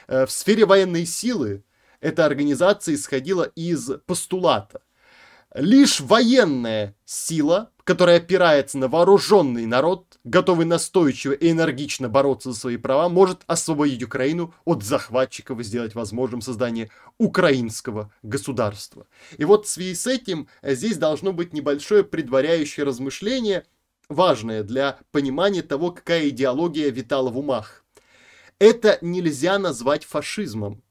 Э, в сфере военной силы эта организация исходила из постулата. Лишь военная сила которая опирается на вооруженный народ, готовый настойчиво и энергично бороться за свои права, может освободить Украину от захватчиков и сделать возможным создание украинского государства. И вот в связи с этим э, здесь должно быть небольшое предваряющее размышление, важное для понимания того, какая идеология витала в умах. Это нельзя назвать фашизмом.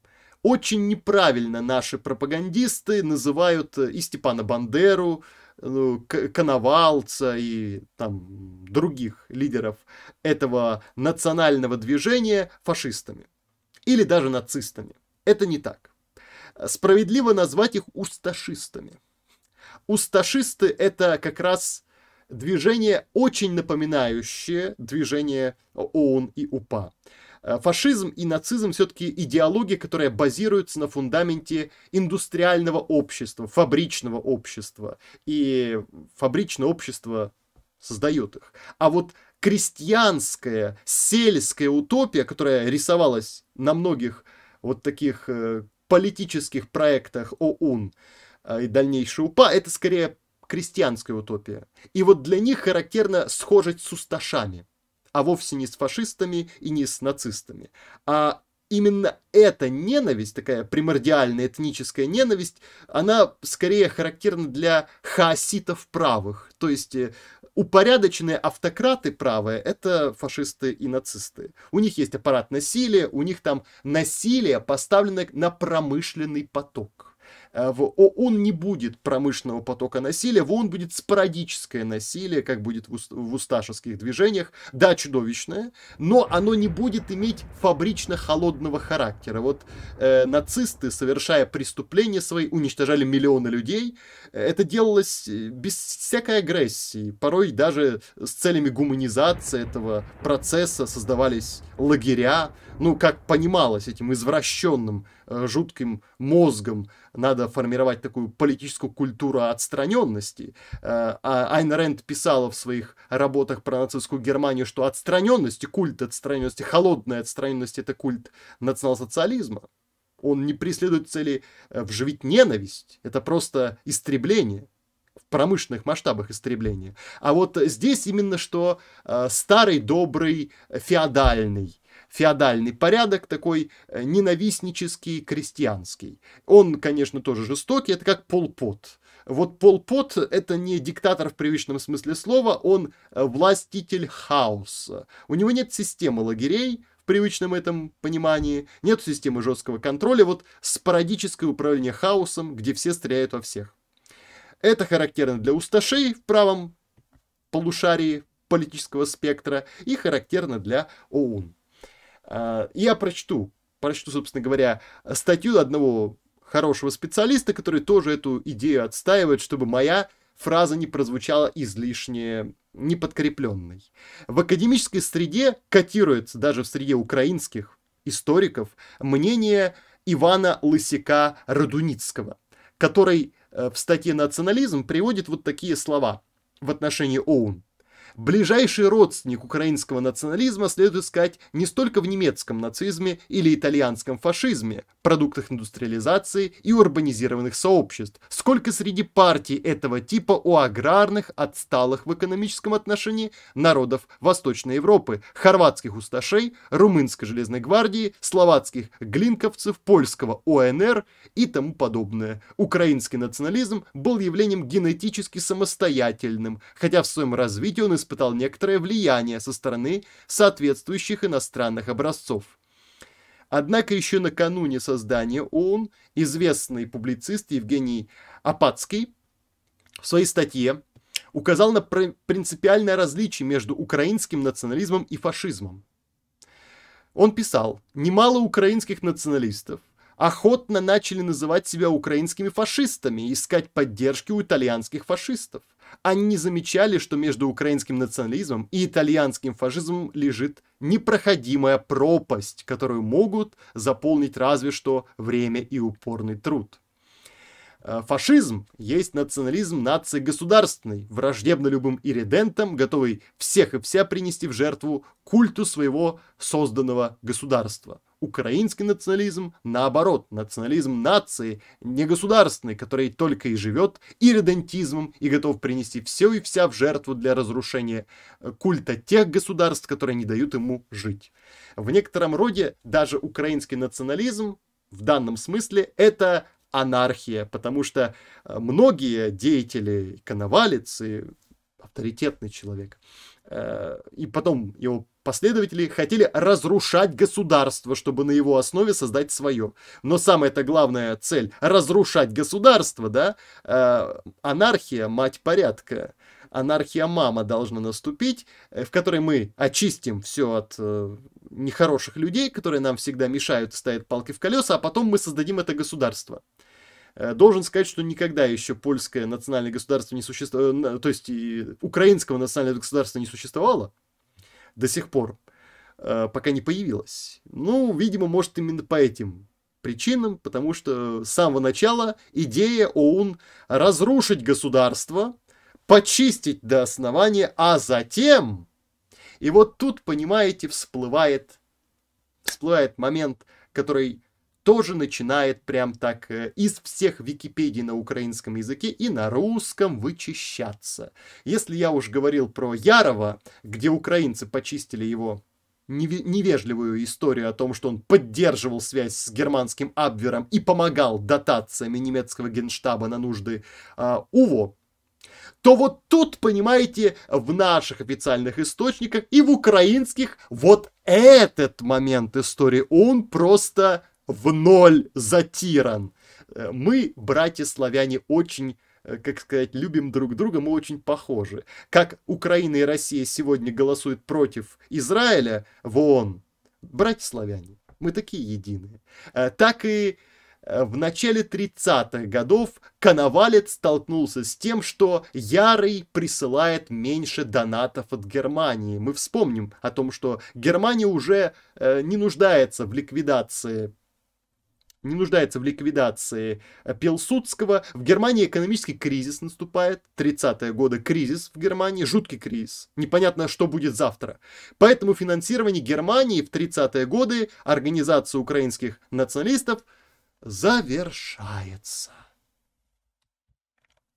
Очень неправильно наши пропагандисты называют э, и Степана Бандеру, ну, коновалца и там других лидеров этого национального движения фашистами или даже нацистами. Это не так. Справедливо назвать их усташистами. Усташисты – это как раз движение, очень напоминающее движение ОУН и УПА. Э, фашизм и нацизм все-таки идеология, которая базируется на фундаменте индустриального общества, фабричного общества. И фабричное общество создает их. А вот крестьянская, сельская утопия, которая рисовалась на многих вот таких э, политических проектах ОУН э, и дальнейшей УПА, это скорее крестьянская утопия. И вот для них характерна схожесть с усташами – а вовсе не с фашистами и не с нацистами. А именно эта ненависть, такая примордиальная этническая ненависть, она скорее характерна для хаоситов правых. То есть э, упорядоченные автократы правые — это фашисты и нацисты. У них есть аппарат насилия, у них там насилие, поставлено на промышленный поток. Э, в ООН не будет промышленного потока насилия, в ООН будет спорадическое насилие, как будет в усташеских движениях, да, чудовищное, но оно не будет иметь фабрично-холодного характера. Вот э, нацисты, совершая преступления свои, уничтожали миллионы людей. Это делалось э, без всякой агрессии, порой даже с целями гуманизации этого процесса создавались лагеря, ну, как понималось этим извращенным, э, жутким мозгом, надо формировать такую политическую культуру отстраненности. Э, а Айн Рэнд писала в своих работах про нацистскую Германию, что отстраненность, культ отстраненности, холодная отстраненность – это культ национал-социализма. Он не преследует цели э, вживить ненависть, это просто истребление в промышленных масштабах истребления. А вот здесь именно что э, старый, добрый, феодальный – феодальный порядок, такой э, ненавистнический, крестьянский. Он, конечно, тоже жестокий, это как полпот. Вот полпот – это не диктатор в привычном смысле слова, он э, властитель хаоса. У него нет системы лагерей, привычном этом понимании, нет системы жесткого контроля, вот спорадическое управление хаосом, где все стреляют во всех. Это характерно для усташей в правом полушарии политического спектра и характерно для ОУН. Э, я прочту, прочту, собственно говоря, статью одного хорошего специалиста, который тоже эту идею отстаивает, чтобы моя фраза не прозвучала излишне неподкрепленной. В академической среде котируется, даже в среде украинских историков, мнение Ивана Лысика Радуницкого, который э, в статье «Национализм» приводит вот такие слова в отношении ОУН. Ближайший родственник украинского национализма следует искать не столько в немецком нацизме или итальянском фашизме, продуктах индустриализации и урбанизированных сообществ, сколько среди партий этого типа у аграрных, отсталых в экономическом отношении народов Восточной Европы, хорватских усташей, румынской железной гвардии, словацких глинковцев, польского ОНР и тому подобное. Украинский национализм был явлением генетически самостоятельным, хотя в своем развитии он использовал испытал некоторое влияние со стороны соответствующих иностранных образцов. Однако еще накануне создания ООН известный публицист Евгений Апацкий в своей статье указал на принципиальное различие между украинским национализмом и фашизмом. Он писал, немало украинских националистов охотно начали называть себя украинскими фашистами и искать поддержки у итальянских фашистов. Они не замечали, что между украинским национализмом и итальянским фашизмом лежит непроходимая пропасть, которую могут заполнить разве что время и упорный труд. Э, фашизм есть национализм нации государственной, враждебно любым иридентам, готовый всех и вся принести в жертву культу своего созданного государства. Украинский национализм, наоборот, национализм нации, не государственный, который только и живет иридентизмом и готов принести все и вся в жертву для разрушения э, культа тех государств, которые не дают ему жить. В некотором роде даже украинский национализм в данном смысле это анархия, потому что э, многие деятели, коновалец авторитетный человек, э, и потом его последователи хотели разрушать государство, чтобы на его основе создать свое. Но самая-то главная цель – разрушать государство, да? Э, анархия – мать порядка. Анархия-мама должна наступить, в которой мы очистим все от нехороших людей, которые нам всегда мешают и ставят палки в колеса, а потом мы создадим это государство. Э, должен сказать, что никогда еще польское национальное государство не существовало, э, то есть украинского национального государства не существовало до сих пор, э, пока не появилось. Ну, видимо, может именно по этим причинам, потому что с самого начала идея ОУН разрушить государство, почистить до основания, а затем и вот тут, понимаете, всплывает, всплывает момент, который тоже начинает прям так э, из всех Википедий на украинском языке и на русском вычищаться. Если я уж говорил про Ярова, где украинцы почистили его невежливую историю о том, что он поддерживал связь с германским Абвером и помогал дотациями немецкого генштаба на нужды э, УВО, то вот тут, понимаете, в наших официальных источниках и в украинских вот этот момент истории, он просто в ноль затиран. Э, мы, братья-славяне, очень э, как сказать, любим друг друга, мы очень похожи. Как Украина и Россия сегодня голосуют против Израиля в ООН, братья-славяне, мы такие единые. Э, так и Э, в начале 30-х годов Коновалец столкнулся с тем, что Ярый присылает меньше донатов от Германии. Мы вспомним о том, что Германия уже э, не нуждается в ликвидации не нуждается в ликвидации э, Пилсудского. В Германии экономический кризис наступает. 30-е годы кризис в Германии, жуткий кризис. Непонятно, что будет завтра. Поэтому финансирование Германии в 30-е годы организации украинских националистов – завершается.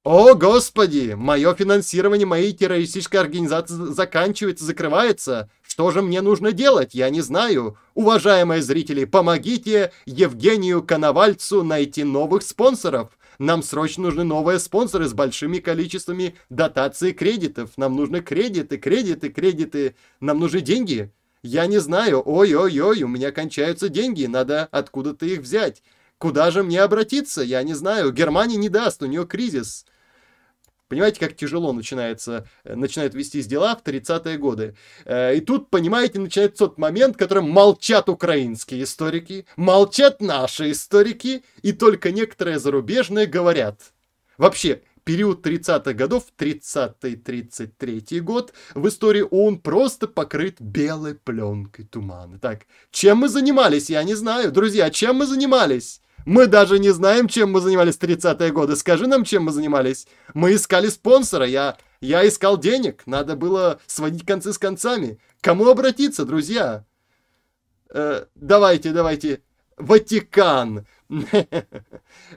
О, Господи! Мое финансирование моей террористической организации заканчивается, закрывается. Что же мне нужно делать? Я не знаю. Уважаемые зрители, помогите Евгению Коновальцу найти новых спонсоров. Нам срочно нужны новые спонсоры с большими количествами дотаций и кредитов. Нам нужны кредиты, кредиты, кредиты. Нам нужны деньги. Я не знаю. Ой-ой-ой, у меня кончаются деньги. Надо откуда-то их взять. Куда же мне обратиться? Я не знаю. Германия не даст, у нее кризис. Понимаете, как тяжело начинается, э, начинают вестись дела в 30-е годы. Э, и тут, понимаете, начинается тот момент, в котором молчат украинские историки, молчат наши историки, и только некоторые зарубежные говорят. Вообще, период 30-х годов, 30-33 год, в истории он просто покрыт белой пленкой тумана. Так, чем мы занимались, я не знаю. Друзья, чем мы занимались? Мы даже не знаем, чем мы занимались в 30-е годы. Скажи нам, чем мы занимались. Мы искали спонсора. Я, я искал денег. Надо было сводить концы с концами. Кому обратиться, друзья? Э, давайте, давайте. Ватикан. (laughs)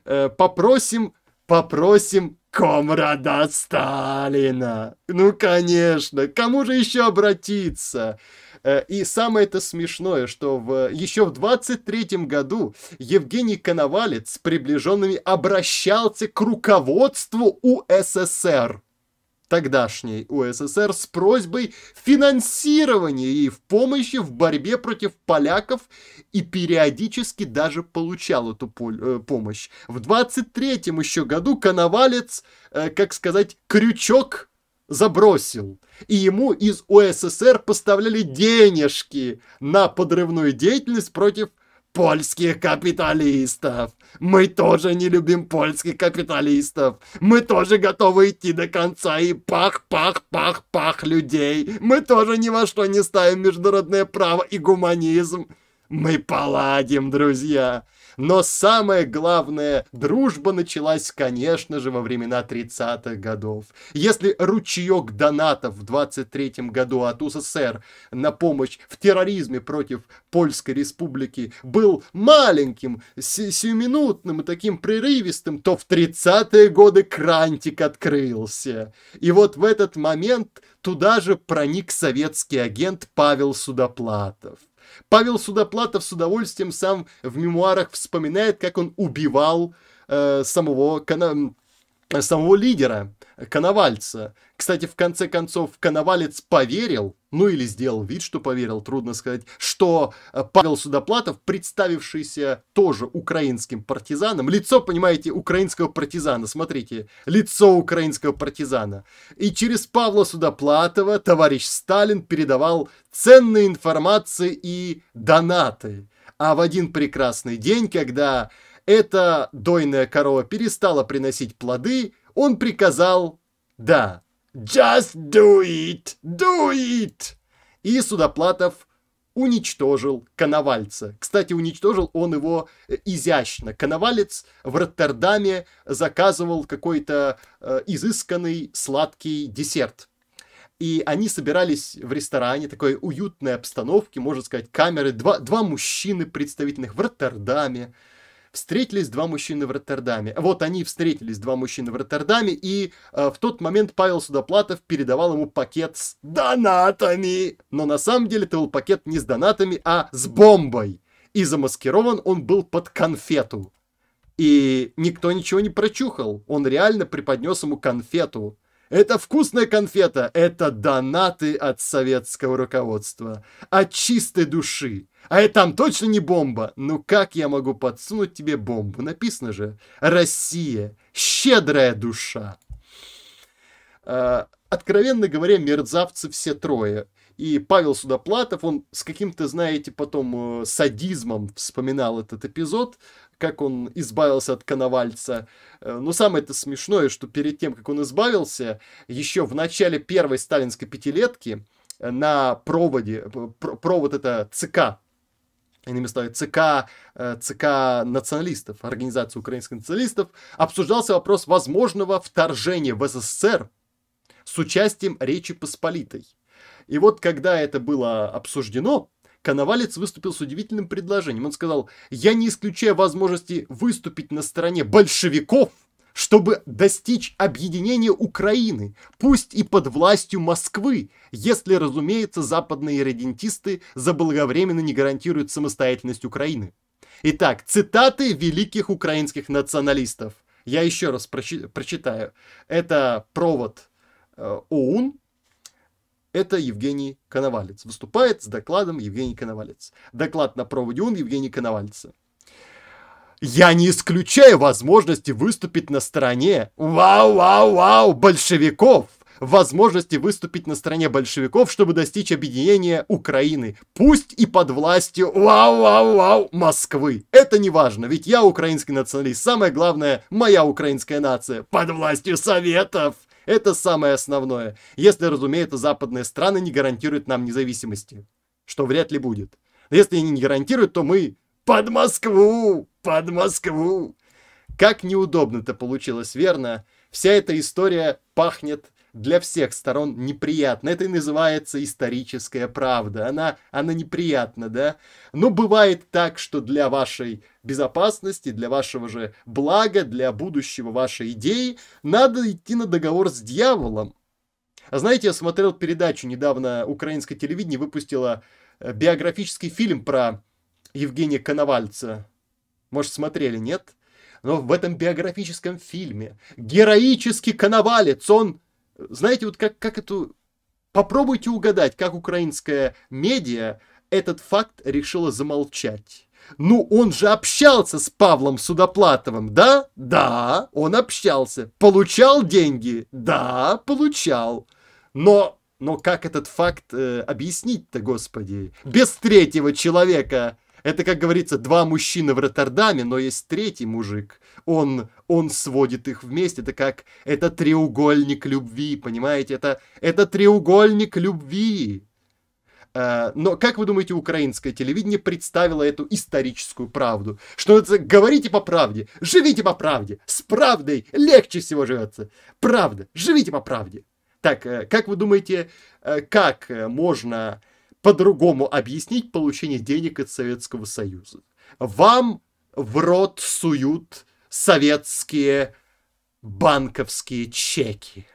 Э, попросим, попросим комрада Сталина. Ну, конечно, кому же еще обратиться? Э, и самое это смешное, что в, еще в 23 году Евгений Коновалец с приближенными обращался к руководству УССР тогдашней УССР с просьбой финансирования ей в помощи в борьбе против поляков и периодически даже получал эту э, помощь. В 23-м еще году Коновалец, э, как сказать, крючок забросил. И ему из УССР поставляли денежки на подрывную деятельность против польских капиталистов. Мы тоже не любим польских капиталистов. Мы тоже готовы идти до конца и пах-пах-пах-пах людей. Мы тоже ни во что не ставим международное право и гуманизм. Мы поладим, друзья. Но самое главное, дружба началась, конечно же, во времена 30-х годов. Если ручеек донатов в 23-м году от УССР на помощь в терроризме против Польской Республики был маленьким, сиюминутным и таким прерывистым, то в 30-е годы крантик открылся. И вот в этот момент туда же проник советский агент Павел Судоплатов. Павел Судоплатов с удовольствием сам в мемуарах вспоминает, как он убивал э, самого кана самого лидера, Коновальца. Кстати, в конце концов, Коновалец поверил, ну или сделал вид, что поверил, трудно сказать, что э, Павел Судоплатов, представившийся тоже украинским партизаном, лицо, понимаете, украинского партизана, смотрите, лицо украинского партизана. И через Павла Судоплатова товарищ Сталин передавал ценные информации и донаты. А в один прекрасный день, когда эта дойная корова перестала приносить плоды, он приказал «Да, just do it, do it!» И Судоплатов уничтожил Коновальца. Кстати, уничтожил он его э, изящно. Коновалец в Роттердаме заказывал какой-то э, изысканный сладкий десерт. И они собирались в ресторане, такой уютной обстановке, можно сказать, камеры. Два, два мужчины представительных в Роттердаме встретились два мужчины в Роттердаме. Вот они встретились, два мужчины в Роттердаме, и э, в тот момент Павел Судоплатов передавал ему пакет с донатами. Но на самом деле это был пакет не с донатами, а с бомбой. И замаскирован он был под конфету. И никто ничего не прочухал. Он реально преподнес ему конфету это вкусная конфета, это донаты от советского руководства, от чистой души. А это там точно не бомба. Ну как я могу подсунуть тебе бомбу? Написано же, Россия, щедрая душа. А, откровенно говоря, мерзавцы все трое. И Павел Судоплатов, он с каким-то, знаете, потом э, садизмом вспоминал этот эпизод, как он избавился от Коновальца. Э, но самое-то смешное, что перед тем, как он избавился, еще в начале первой сталинской пятилетки э, на проводе, э, провод это ЦК, иными словами, ЦК, ЦК националистов, Организация украинских националистов, обсуждался вопрос возможного вторжения в СССР с участием Речи Посполитой. И вот когда это было обсуждено, Коновалец выступил с удивительным предложением. Он сказал, я не исключаю возможности выступить на стороне большевиков, чтобы достичь объединения Украины, пусть и под властью Москвы, если, разумеется, западные редентисты заблаговременно не гарантируют самостоятельность Украины. Итак, цитаты великих украинских националистов. Я еще раз прочитаю. Это провод э, ОУН, это Евгений Коновалец. Выступает с докладом Евгений Коновалец. Доклад на проводе он Евгений Коновальца. Я не исключаю возможности выступить на стороне вау-вау-вау большевиков возможности выступить на стороне большевиков, чтобы достичь объединения Украины. Пусть и под властью вау-вау-вау Москвы. Это не важно, ведь я украинский националист. Самое главное, моя украинская нация. Под властью советов. Это самое основное, если, разумеется, западные страны не гарантируют нам независимости, что вряд ли будет. Если они не гарантируют, то мы под Москву, под Москву. Как неудобно это получилось, верно? Вся эта история пахнет для всех сторон неприятно. Это и называется историческая правда. Она, она неприятна, да? Но бывает так, что для вашей безопасности, для вашего же блага, для будущего вашей идеи надо идти на договор с дьяволом. А знаете, я смотрел передачу недавно, украинское телевидение выпустило э, биографический фильм про Евгения Коновальца. Может, смотрели, нет? Но в этом биографическом фильме героический коновалец, он знаете, вот как, как эту... Попробуйте угадать, как украинская медиа этот факт решила замолчать. Ну, он же общался с Павлом Судоплатовым, да? Да, он общался. Получал деньги? Да, получал. Но, но как этот факт э, объяснить-то, господи? Без третьего человека это, как говорится, два мужчины в Роттердаме, но есть третий мужик. Он, он сводит их вместе. Это как, это треугольник любви, понимаете? Это, это треугольник любви. Э, но как вы думаете, украинское телевидение представило эту историческую правду? Что это говорите по правде, живите по правде, с правдой легче всего живется. Правда, живите по правде. Так, э, как вы думаете, э, как можно по-другому объяснить получение денег от Советского Союза. Вам в рот суют советские банковские чеки.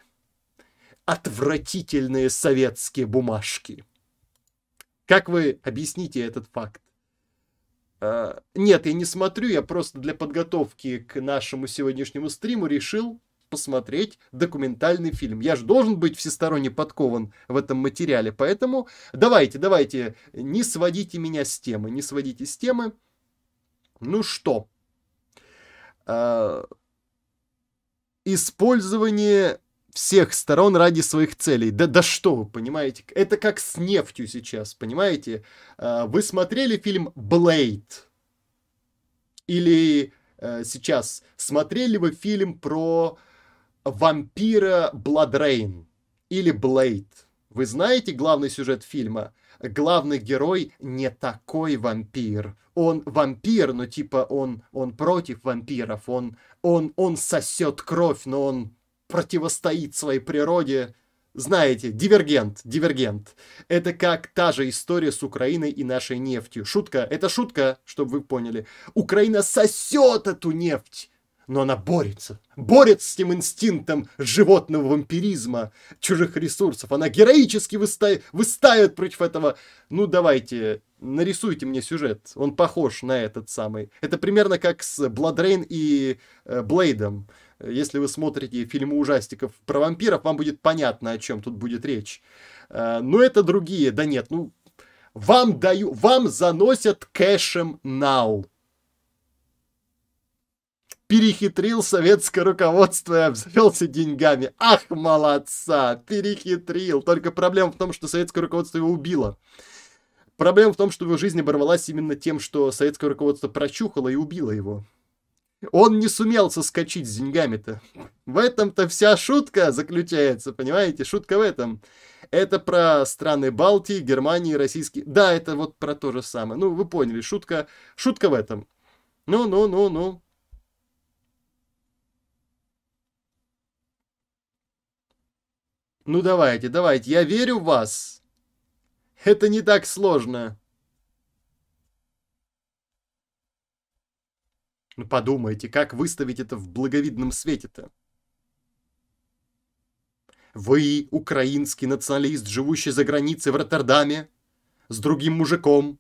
Отвратительные советские бумажки. Как вы объясните этот факт? А, нет, я не смотрю, я просто для подготовки к нашему сегодняшнему стриму решил посмотреть документальный фильм. Я же должен быть всесторонне подкован в этом материале. Поэтому давайте, давайте, не сводите меня с темы, не сводите с темы. Ну что? А, использование всех сторон ради своих целей. Да, да что вы понимаете? Это как с нефтью сейчас, понимаете? А, вы смотрели фильм «Блейд»? Или э, сейчас смотрели вы фильм про вампира Бладрейн или Блейд. Вы знаете главный сюжет фильма? Главный герой не такой вампир. Он вампир, но типа он, он против вампиров. Он, он, он сосет кровь, но он противостоит своей природе. Знаете, дивергент, дивергент. Это как та же история с Украиной и нашей нефтью. Шутка, это шутка, чтобы вы поняли. Украина сосет эту нефть но она борется. Борется с тем инстинктом животного вампиризма, чужих ресурсов. Она героически выста... против этого. Ну, давайте, нарисуйте мне сюжет. Он похож на этот самый. Это примерно как с Blood Rain и э, Если вы смотрите фильмы ужастиков про вампиров, вам будет понятно, о чем тут будет речь. Э, но это другие. Да нет, ну, вам даю, вам заносят кэшем нау перехитрил советское руководство и обзавелся деньгами. Ах, молодца, перехитрил. Только проблема в том, что советское руководство его убило. Проблема в том, что его жизнь оборвалась именно тем, что советское руководство прочухало и убило его. Он не сумел соскочить с деньгами-то. В этом-то вся шутка заключается, понимаете? Шутка в этом. Это про страны Балтии, Германии, российские... Да, это вот про то же самое. Ну, вы поняли, шутка... Шутка в этом. Ну-ну-ну-ну. Ну давайте, давайте, я верю в вас. Это не так сложно. Ну подумайте, как выставить это в благовидном свете-то? Вы, украинский националист, живущий за границей в Роттердаме, с другим мужиком,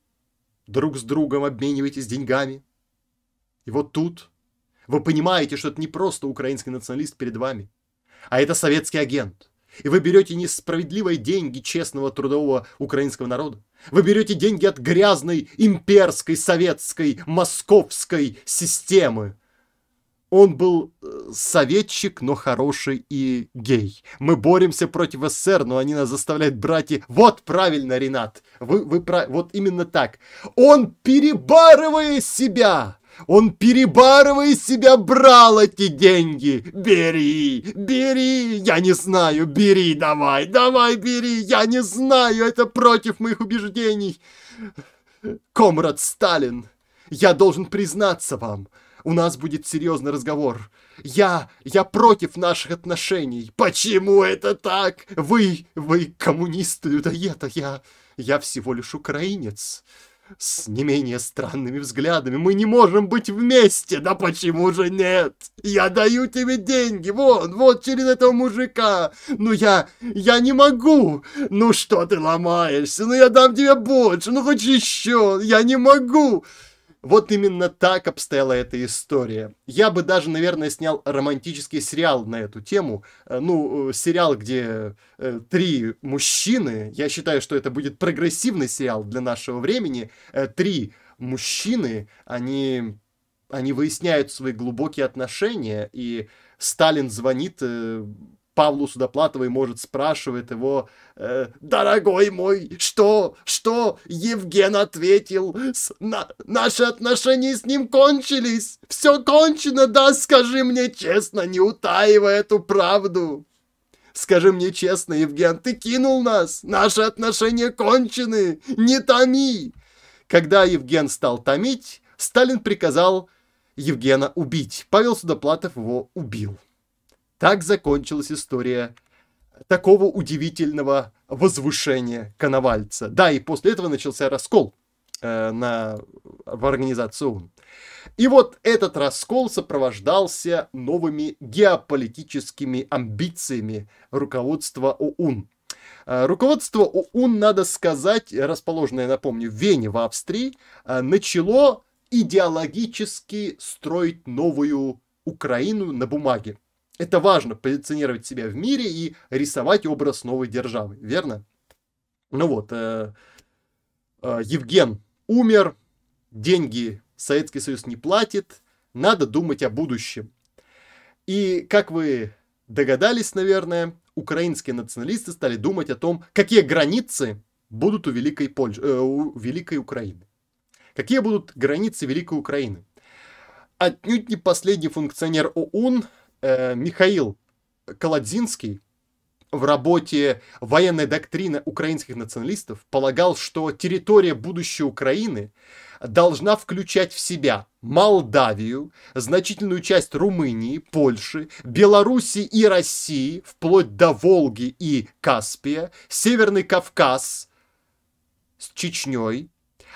друг с другом обмениваетесь деньгами. И вот тут вы понимаете, что это не просто украинский националист перед вами, а это советский агент – и вы берете несправедливые деньги честного трудового украинского народа. Вы берете деньги от грязной имперской, советской, московской системы. Он был э, советчик, но хороший и гей. Мы боремся против СССР, но они нас заставляют брать и... Вот правильно, Ренат. Вы, вы прав... Вот именно так. Он перебарывает себя он, перебарывая себя, брал эти деньги. Бери, бери, я не знаю, бери давай, давай бери, я не знаю, это против моих убеждений. Комрад Сталин, я должен признаться вам, у нас будет серьезный разговор. Я, я против наших отношений. Почему это так? Вы, вы коммунисты, людоеда, я, я всего лишь украинец с не менее странными взглядами. Мы не можем быть вместе, да почему же нет? Я даю тебе деньги, вот, вот через этого мужика. Ну я, я не могу. Ну что ты ломаешься? Ну я дам тебе больше, ну хоть еще. Я не могу. Вот именно так обстояла эта история. Я бы даже, наверное, снял романтический сериал на эту тему. Э, ну, э, сериал, где э, три мужчины, я считаю, что это будет прогрессивный сериал для нашего времени, э, три мужчины, они, они выясняют свои глубокие отношения, и Сталин звонит э, Павлу Судоплатовой может спрашивает его, э, дорогой мой, что, что? Евген ответил, на, наши отношения с ним кончились, все кончено, да, скажи мне честно, не утаивая эту правду. Скажи мне честно, Евген, ты кинул нас, наши отношения кончены, не томи. Когда Евген стал томить, Сталин приказал Евгена убить. Павел Судоплатов его убил. Так закончилась история такого удивительного возвышения Коновальца. Да, и после этого начался раскол э, на, в организацию И вот этот раскол сопровождался новыми геополитическими амбициями руководства ОУН. Э, руководство ОУН, надо сказать, расположенное, напомню, в Вене, в Австрии, э, начало идеологически строить новую Украину на бумаге. Это важно, позиционировать себя в мире и рисовать образ новой державы, верно? Ну вот, э, э, Евген умер, деньги Советский Союз не платит, надо думать о будущем. И, как вы догадались, наверное, украинские националисты стали думать о том, какие границы будут у Великой, Польши, э, у Великой Украины. Какие будут границы Великой Украины? Отнюдь не последний функционер ОУН э, Михаил Колодзинский в работе «Военная доктрина украинских националистов» полагал, что территория будущей Украины должна включать в себя Молдавию, значительную часть Румынии, Польши, Белоруссии и России, вплоть до Волги и Каспия, Северный Кавказ с Чечней,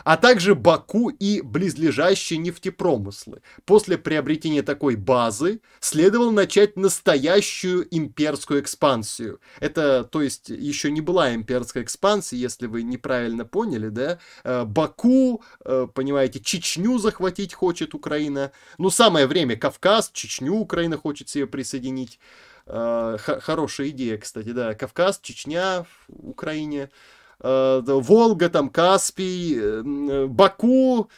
а также Баку и близлежащие нефтепромыслы. После приобретения такой базы следовало начать настоящую имперскую экспансию. Это, то есть, еще не была имперская экспансия, если вы неправильно поняли, да? Э, Баку, э, понимаете, Чечню захватить хочет Украина. Ну, самое время Кавказ, Чечню Украина хочет себе присоединить. Э, хорошая идея, кстати, да. Кавказ, Чечня, Украине. Э, Волга, там, Каспий, э, Баку.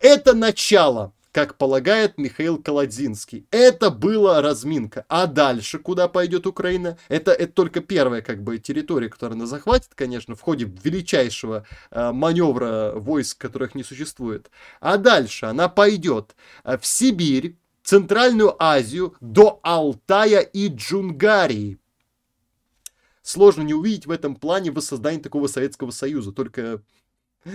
Это начало как полагает Михаил Колодзинский. Это была разминка. А дальше куда пойдет Украина? Это, это только первая как бы, территория, которую она захватит, конечно, в ходе величайшего э, маневра войск, которых не существует. А дальше она пойдет э, в Сибирь, Центральную Азию до Алтая и Джунгарии сложно не увидеть в этом плане воссоздание такого Советского Союза, только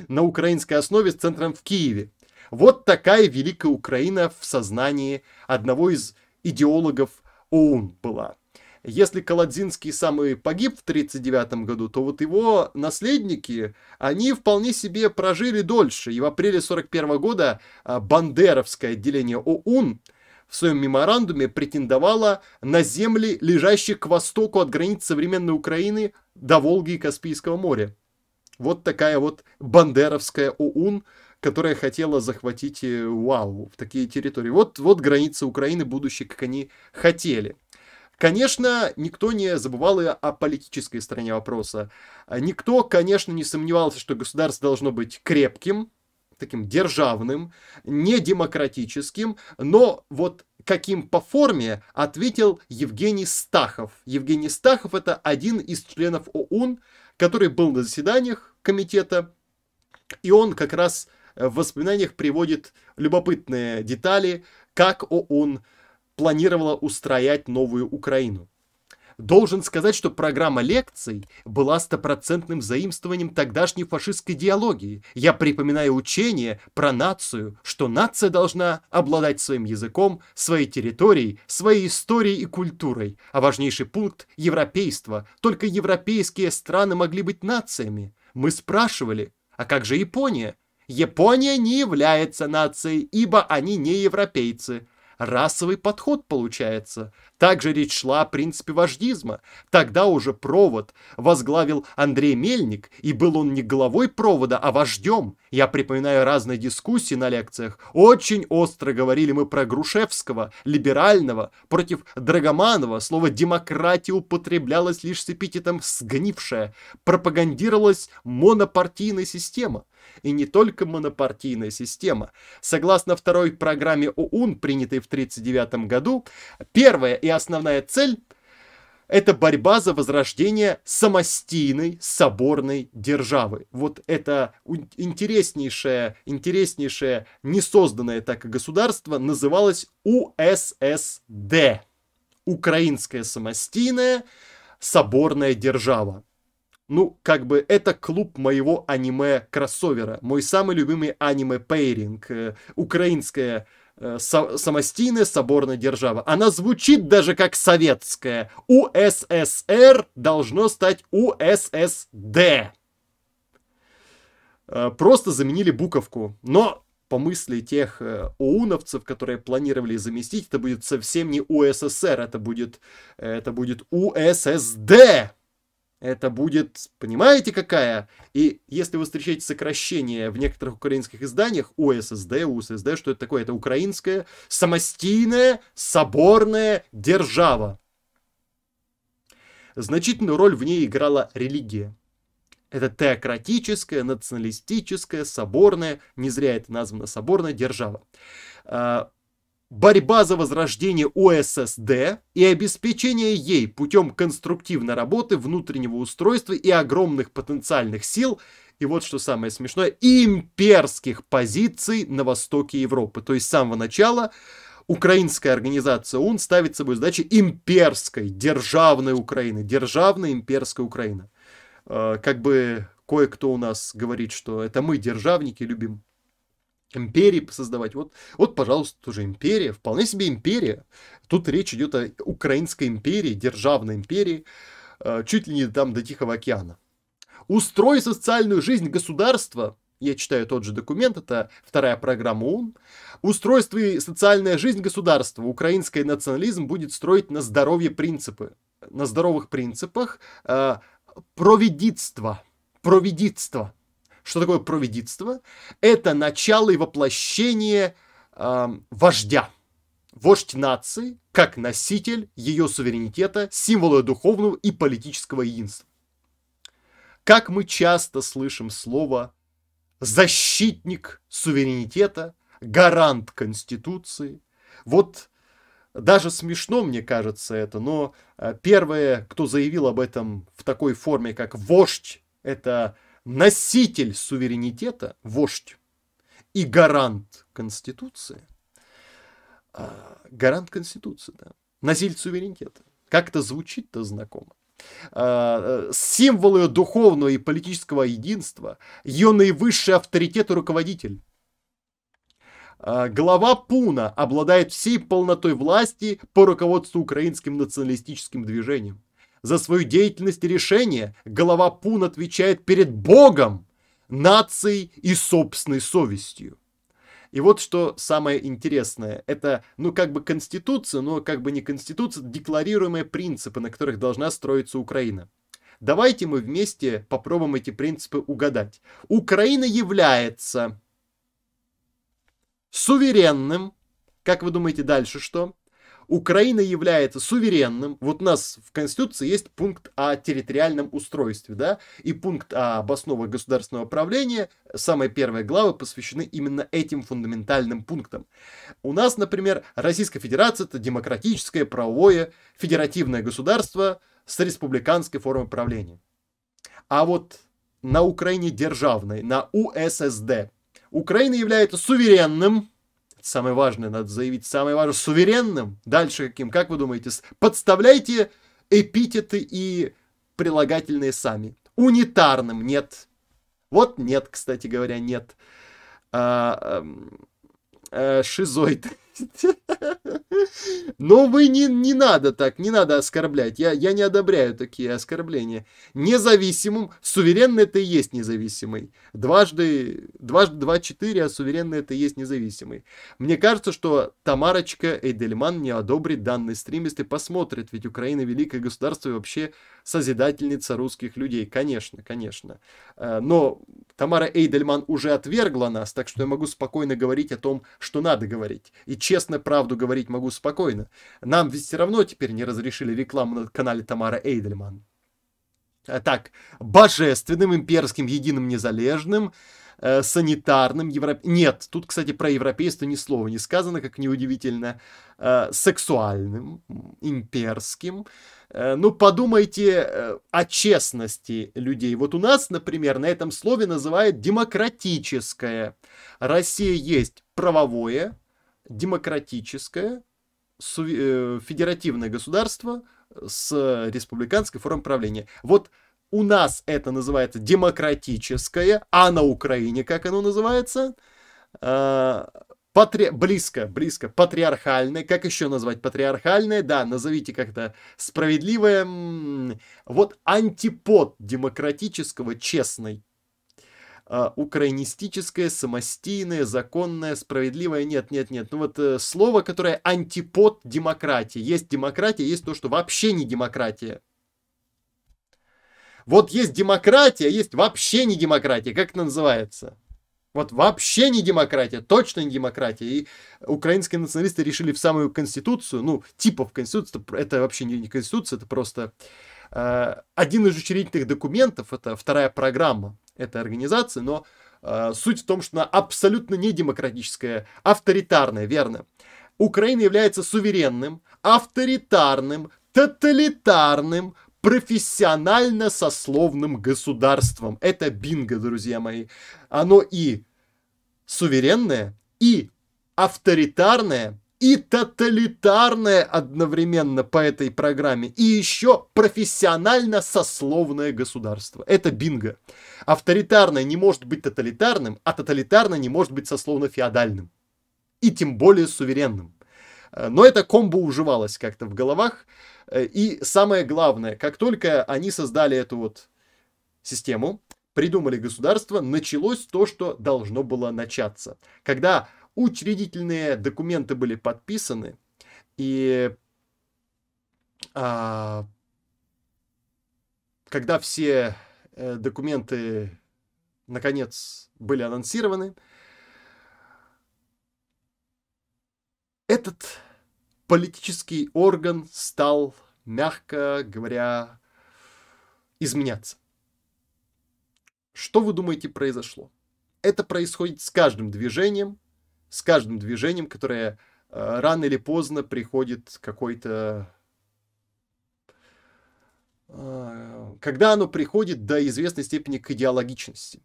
на украинской основе с центром в Киеве. Вот такая великая Украина в сознании одного из идеологов ОУН была. Если Колодзинский сам и погиб в 1939 году, то вот его наследники, они вполне себе прожили дольше. И в апреле 1941 года а, Бандеровское отделение ОУН – в своем меморандуме претендовала на земли, лежащие к востоку от границ современной Украины до Волги и Каспийского моря. Вот такая вот бандеровская ОУН, которая хотела захватить Вау э, в такие территории. Вот, вот границы Украины будущие, как они хотели. Конечно, никто не забывал и о политической стороне вопроса. Никто, конечно, не сомневался, что государство должно быть крепким, таким державным, недемократическим, но вот каким по форме ответил Евгений Стахов. Евгений Стахов это один из членов ОУН, который был на заседаниях комитета, и он как раз в воспоминаниях приводит любопытные детали, как ОУН планировала устроять новую Украину. Должен сказать, что программа лекций была стопроцентным заимствованием тогдашней фашистской идеологии. Я припоминаю учение про нацию, что нация должна обладать своим языком, своей территорией, своей историей и культурой. А важнейший пункт – европейство. Только европейские страны могли быть нациями. Мы спрашивали, а как же Япония? Япония не является нацией, ибо они не европейцы расовый подход получается. Также речь шла о принципе вождизма. Тогда уже провод возглавил Андрей Мельник, и был он не главой провода, а вождем. Я припоминаю разные дискуссии на лекциях. Очень остро говорили мы про Грушевского, либерального, против Драгоманова. Слово «демократия» употреблялось лишь с эпитетом «сгнившая». Пропагандировалась монопартийная система. И не только монопартийная система. Согласно второй программе ОУН, принятой в 1939 году, первая и основная цель это борьба за возрождение самостийной соборной державы. Вот это интереснейшее, интереснейшее несозданное так и государство называлось УССД. Украинская самостийная соборная держава ну, как бы это клуб моего аниме-кроссовера. Мой самый любимый аниме-пейринг. Э, Украинская э, со- самостийная соборная держава. Она звучит даже как советская. УССР должно стать УССД. Э, просто заменили буковку. Но по мысли тех ОУНовцев, которые планировали заместить, это будет совсем не УССР, это будет, это будет УССД это будет, понимаете, какая? И если вы встречаете сокращение в некоторых украинских изданиях, УССД, УССД, что это такое? Это украинская самостийная соборная держава. Значительную роль в ней играла религия. Это теократическая, националистическая, соборная, не зря это названо соборная держава. А, борьба за возрождение ОССД и обеспечение ей путем конструктивной работы внутреннего устройства и огромных потенциальных сил, и вот что самое смешное, имперских позиций на востоке Европы. То есть с самого начала украинская организация ООН ставит собой задачи имперской, державной Украины, державной имперской Украины. Э, как бы кое-кто у нас говорит, что это мы, державники, любим империи создавать. Вот, вот, пожалуйста, тоже империя, вполне себе империя. Тут речь идет о Украинской империи, державной империи, э, чуть ли не там до Тихого океана. Устрой социальную жизнь государства, я читаю тот же документ, это вторая программа ООН. Устройство и социальная жизнь государства. Украинский национализм будет строить на здоровье принципы. На здоровых принципах э, провидитства. Провидитства что такое провидитство? Это начало и воплощение э, вождя. Вождь нации, как носитель ее суверенитета, символа духовного и политического единства. Как мы часто слышим слово «защитник суверенитета», «гарант Конституции». Вот даже смешно, мне кажется, это, но а, первое, кто заявил об этом в такой форме, как «вождь», это носитель суверенитета, вождь и гарант Конституции, а, гарант Конституции, да, носитель суверенитета. Как это звучит-то знакомо. А, э, Символ ее духовного и политического единства, ее наивысший авторитет и руководитель. А, глава Пуна обладает всей полнотой власти по руководству украинским националистическим движением. За свою деятельность и решение голова Пун отвечает перед Богом, нацией и собственной совестью. И вот что самое интересное, это, ну, как бы конституция, но как бы не конституция, декларируемые принципы, на которых должна строиться Украина. Давайте мы вместе попробуем эти принципы угадать. Украина является суверенным, как вы думаете дальше что? Украина является суверенным. Вот у нас в Конституции есть пункт о территориальном устройстве, да, и пункт об основах государственного правления. Самые первые главы посвящены именно этим фундаментальным пунктам. У нас, например, Российская Федерация – это демократическое, правовое, федеративное государство с республиканской формой правления. А вот на Украине державной, на УССД. Украина является суверенным самое важное, надо заявить, самое важное, суверенным. Дальше каким? Как вы думаете? Подставляйте эпитеты и прилагательные сами. Унитарным нет. Вот нет, кстати говоря, нет. А, а, а, шизоид. Но вы не, не надо так, не надо оскорблять. Я, я не одобряю такие оскорбления. Независимым, суверенный это и есть независимый. Дважды, дважды два четыре, а суверенный это и есть независимый. Мне кажется, что Тамарочка Эйдельман не одобрит данный стрим, если посмотрит, ведь Украина великое государство и вообще созидательница русских людей, конечно, конечно. Э, но Тамара Эйдельман уже отвергла нас, так что я могу спокойно говорить о том, что надо говорить. И честно правду говорить могу спокойно. Нам ведь все равно теперь не разрешили рекламу на канале Тамара Эйдельман. А так, божественным, имперским, единым, незалежным, э, санитарным, европе... Нет, тут, кстати, про европейство ни слова не сказано, как неудивительно. удивительно Э, сексуальным, имперским. Э, ну, подумайте э, о честности людей. Вот у нас, например, на этом слове называют демократическое. Россия есть правовое, демократическое, э, федеративное государство с республиканской формой правления. Вот у нас это называется демократическое, а на Украине как оно называется? Патри... Близко, близко. Патриархальное. Как еще назвать патриархальное? Да, назовите как-то справедливое. Вот антипод демократического, честной. А, украинистическое, самостийное, законное, справедливое. Нет, нет, нет. Ну вот э, слово, которое антипод демократии. Есть демократия, есть то, что вообще не демократия. Вот есть демократия, есть вообще не демократия. Как это называется? Вот вообще не демократия, точно не демократия. И украинские националисты решили в самую конституцию, ну, типа в конституцию, это вообще не, конституция, это просто э, один из учредительных документов, это вторая программа этой организации, но э, суть в том, что она абсолютно не демократическая, авторитарная, верно. Украина является суверенным, авторитарным, тоталитарным, профессионально-сословным государством. Это бинго, друзья мои. Оно и суверенное, и авторитарное, и тоталитарное одновременно по этой программе, и еще профессионально-сословное государство. Это бинго. Авторитарное не может быть тоталитарным, а тоталитарное не может быть сословно-феодальным. И тем более суверенным. Э, но это комбо уживалось как-то в головах. Э, и самое главное, как только они создали эту вот систему, придумали государство, началось то, что должно было начаться. Когда учредительные документы были подписаны, и а, когда все э, документы наконец были анонсированы, Этот политический орган стал, мягко говоря, изменяться. Что вы думаете произошло? Это происходит с каждым движением, с каждым движением, которое э, рано или поздно приходит какой-то... Э, когда оно приходит до известной степени к идеологичности.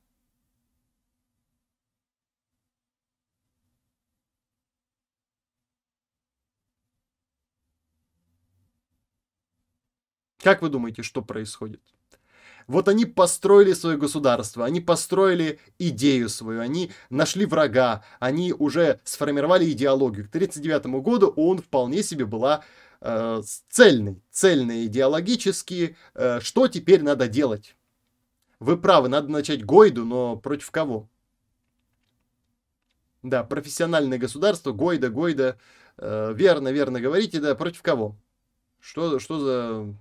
Как вы думаете, что происходит? Вот они построили свое государство, они построили идею свою, они нашли врага, они уже сформировали идеологию. К 1939 году он вполне себе была э, цельный, цельный идеологически. Э, что теперь надо делать? Вы правы, надо начать Гойду, но против кого? Да, профессиональное государство, Гойда, Гойда. Э, верно, верно говорите, да, против кого? Что, что за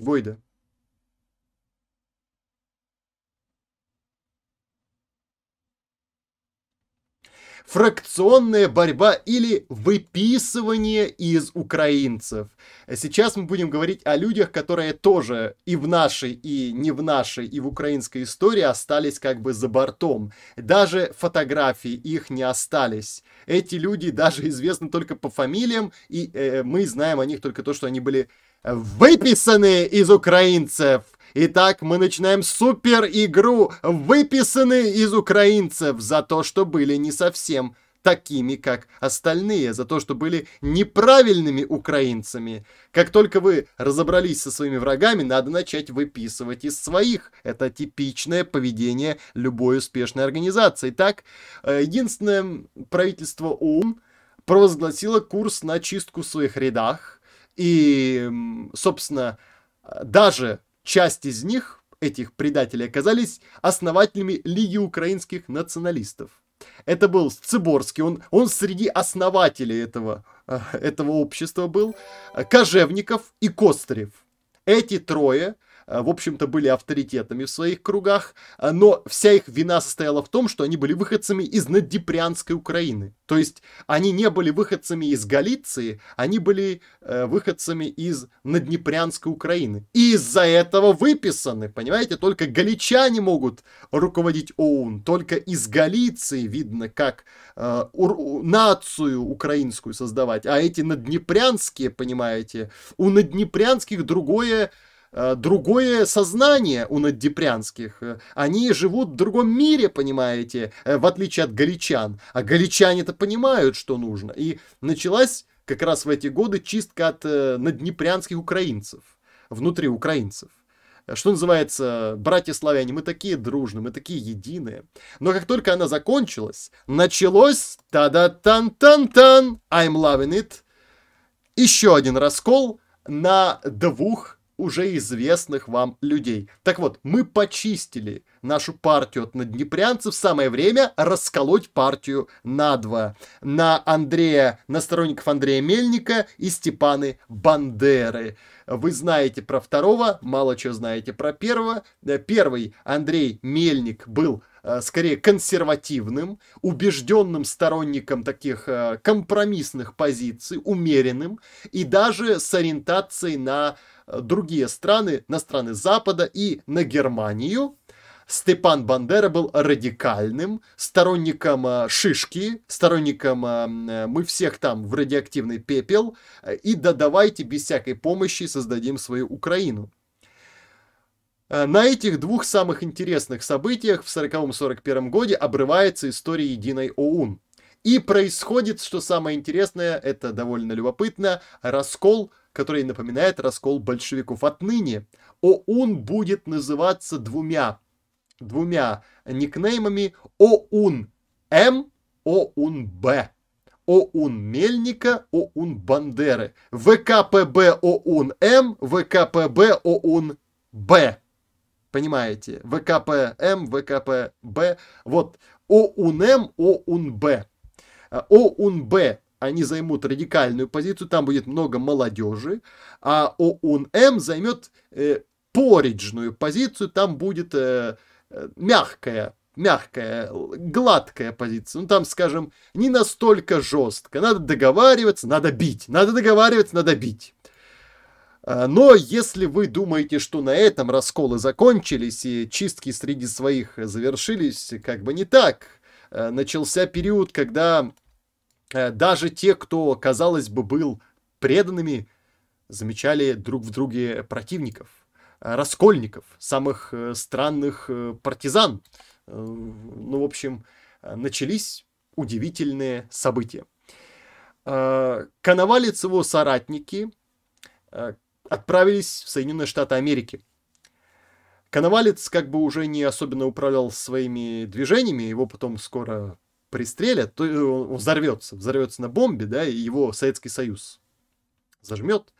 Бойда. фракционная борьба или выписывание из украинцев. Сейчас мы будем говорить о людях, которые тоже и в нашей, и не в нашей, и в украинской истории остались как бы за бортом. Даже фотографии их не остались. Эти люди даже известны только по фамилиям, и э, мы знаем о них только то, что они были выписаны из украинцев. Итак, мы начинаем супер игру «Выписаны из украинцев» за то, что были не совсем такими, как остальные, за то, что были неправильными украинцами. Как только вы разобрались со своими врагами, надо начать выписывать из своих. Это типичное поведение любой успешной организации. Так, э, единственное правительство ОУН провозгласило курс на чистку в своих рядах – и, собственно, даже часть из них, этих предателей, оказались основателями Лиги украинских националистов. Это был Цыборский, он, он среди основателей этого, э, этого общества был, э, Кожевников и Костырев. Эти трое – Э, в общем-то, были авторитетами в своих кругах, э, но вся их вина состояла в том, что они были выходцами из наддепрянской Украины. То есть они не были выходцами из Галиции, они были э, выходцами из надднепрянской Украины. И из-за этого выписаны, понимаете? Только галичане могут руководить ОУН, только из Галиции видно, как э, ур- нацию украинскую создавать, а эти надднепрянские, понимаете, у надднепрянских другое Э, другое сознание у наддепрянских. Э, они живут в другом мире, понимаете, э, в отличие от галичан. А галичане-то понимают, что нужно. И началась как раз в эти годы чистка от надднепрянских украинцев, внутри украинцев. Что называется, братья-славяне, мы такие дружные, мы такие единые. Но как только она закончилась, началось та-да-тан-тан-тан, I'm loving it, еще один раскол на двух уже известных вам людей. Так вот, мы почистили нашу партию от наднепрянцев, самое время расколоть партию на два. На Андрея, на сторонников Андрея Мельника и Степаны Бандеры. Вы знаете про второго, мало чего знаете про первого. Э, первый Андрей Мельник был э, скорее консервативным, убежденным сторонником таких э, компромиссных позиций, умеренным и даже с ориентацией на другие страны, на страны Запада и на Германию – Степан Бандера был радикальным, сторонником э, шишки, сторонником э, э, мы всех там в радиоактивный пепел, и да давайте без всякой помощи создадим свою Украину. На этих двух самых интересных событиях в 40-41 годе обрывается история единой ОУН. И происходит, что самое интересное, это довольно любопытно, раскол, который напоминает раскол большевиков. Отныне ОУН будет называться двумя двумя никнеймами ОУН М, ОУН Б. ОУН Мельника, ОУН Бандеры. ВКПБ ОУН М, ВКПБ ОУН Б. Понимаете? ВКПМ, ВКПБ. Вот Оун Оун М Б а, Оун Б они займут радикальную позицию, там будет много молодежи, а Оун М займет э, пориджную позицию, там будет э, мягкая мягкая, гладкая позиция. Ну, там, скажем, не настолько жестко. Надо договариваться, надо бить. Надо договариваться, надо бить. А, но если вы думаете, что на этом расколы закончились и чистки среди своих завершились, как бы не так. А, начался период, когда а, даже те, кто, казалось бы, был преданными, замечали друг в друге противников раскольников, самых э, странных э, партизан. Э, ну, в общем, начались удивительные события. Коновалец его соратники отправились в Соединенные Штаты Америки. Коновалец как бы уже не особенно управлял своими движениями, его потом скоро пристрелят, то он взорвется, взорвется на бомбе, да, и его Советский Союз зажмет.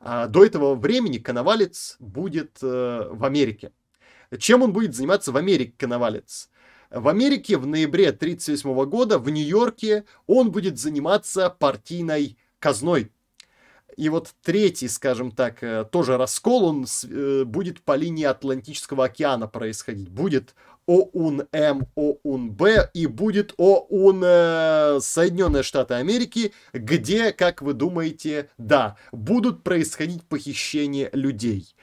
А, до этого времени Коновалец будет э, в Америке. Чем он будет заниматься в Америке, Коновалец? В Америке в ноябре 1938 года в Нью-Йорке он будет заниматься партийной казной. И вот третий, скажем так, э, тоже раскол, он э, будет по линии Атлантического океана происходить. Будет ОУН-М, эм, ОУН-Б и будет ОУН э, Соединенные Штаты Америки, где, как вы думаете, да, будут происходить похищения людей.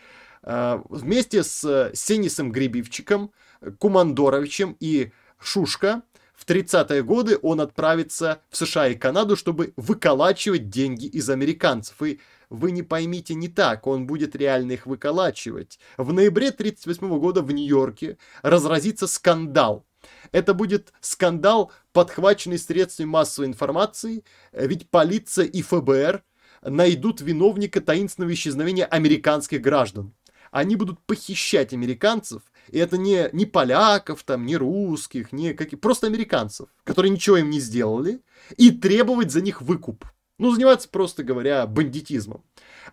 Э, вместе с Сенисом Гребивчиком, Кумандоровичем и Шушка в 30-е годы он отправится в США и Канаду, чтобы выколачивать деньги из американцев. И вы не поймите не так, он будет реально их выколачивать. В ноябре 1938 года в Нью-Йорке разразится скандал. Это будет скандал, подхваченный средствами массовой информации, э, ведь полиция и ФБР найдут виновника таинственного исчезновения американских граждан. Они будут похищать американцев, и это не, не поляков, там, не русских, не каких, просто американцев, которые ничего им не сделали, и требовать за них выкуп. Ну, заниматься, просто говоря, бандитизмом.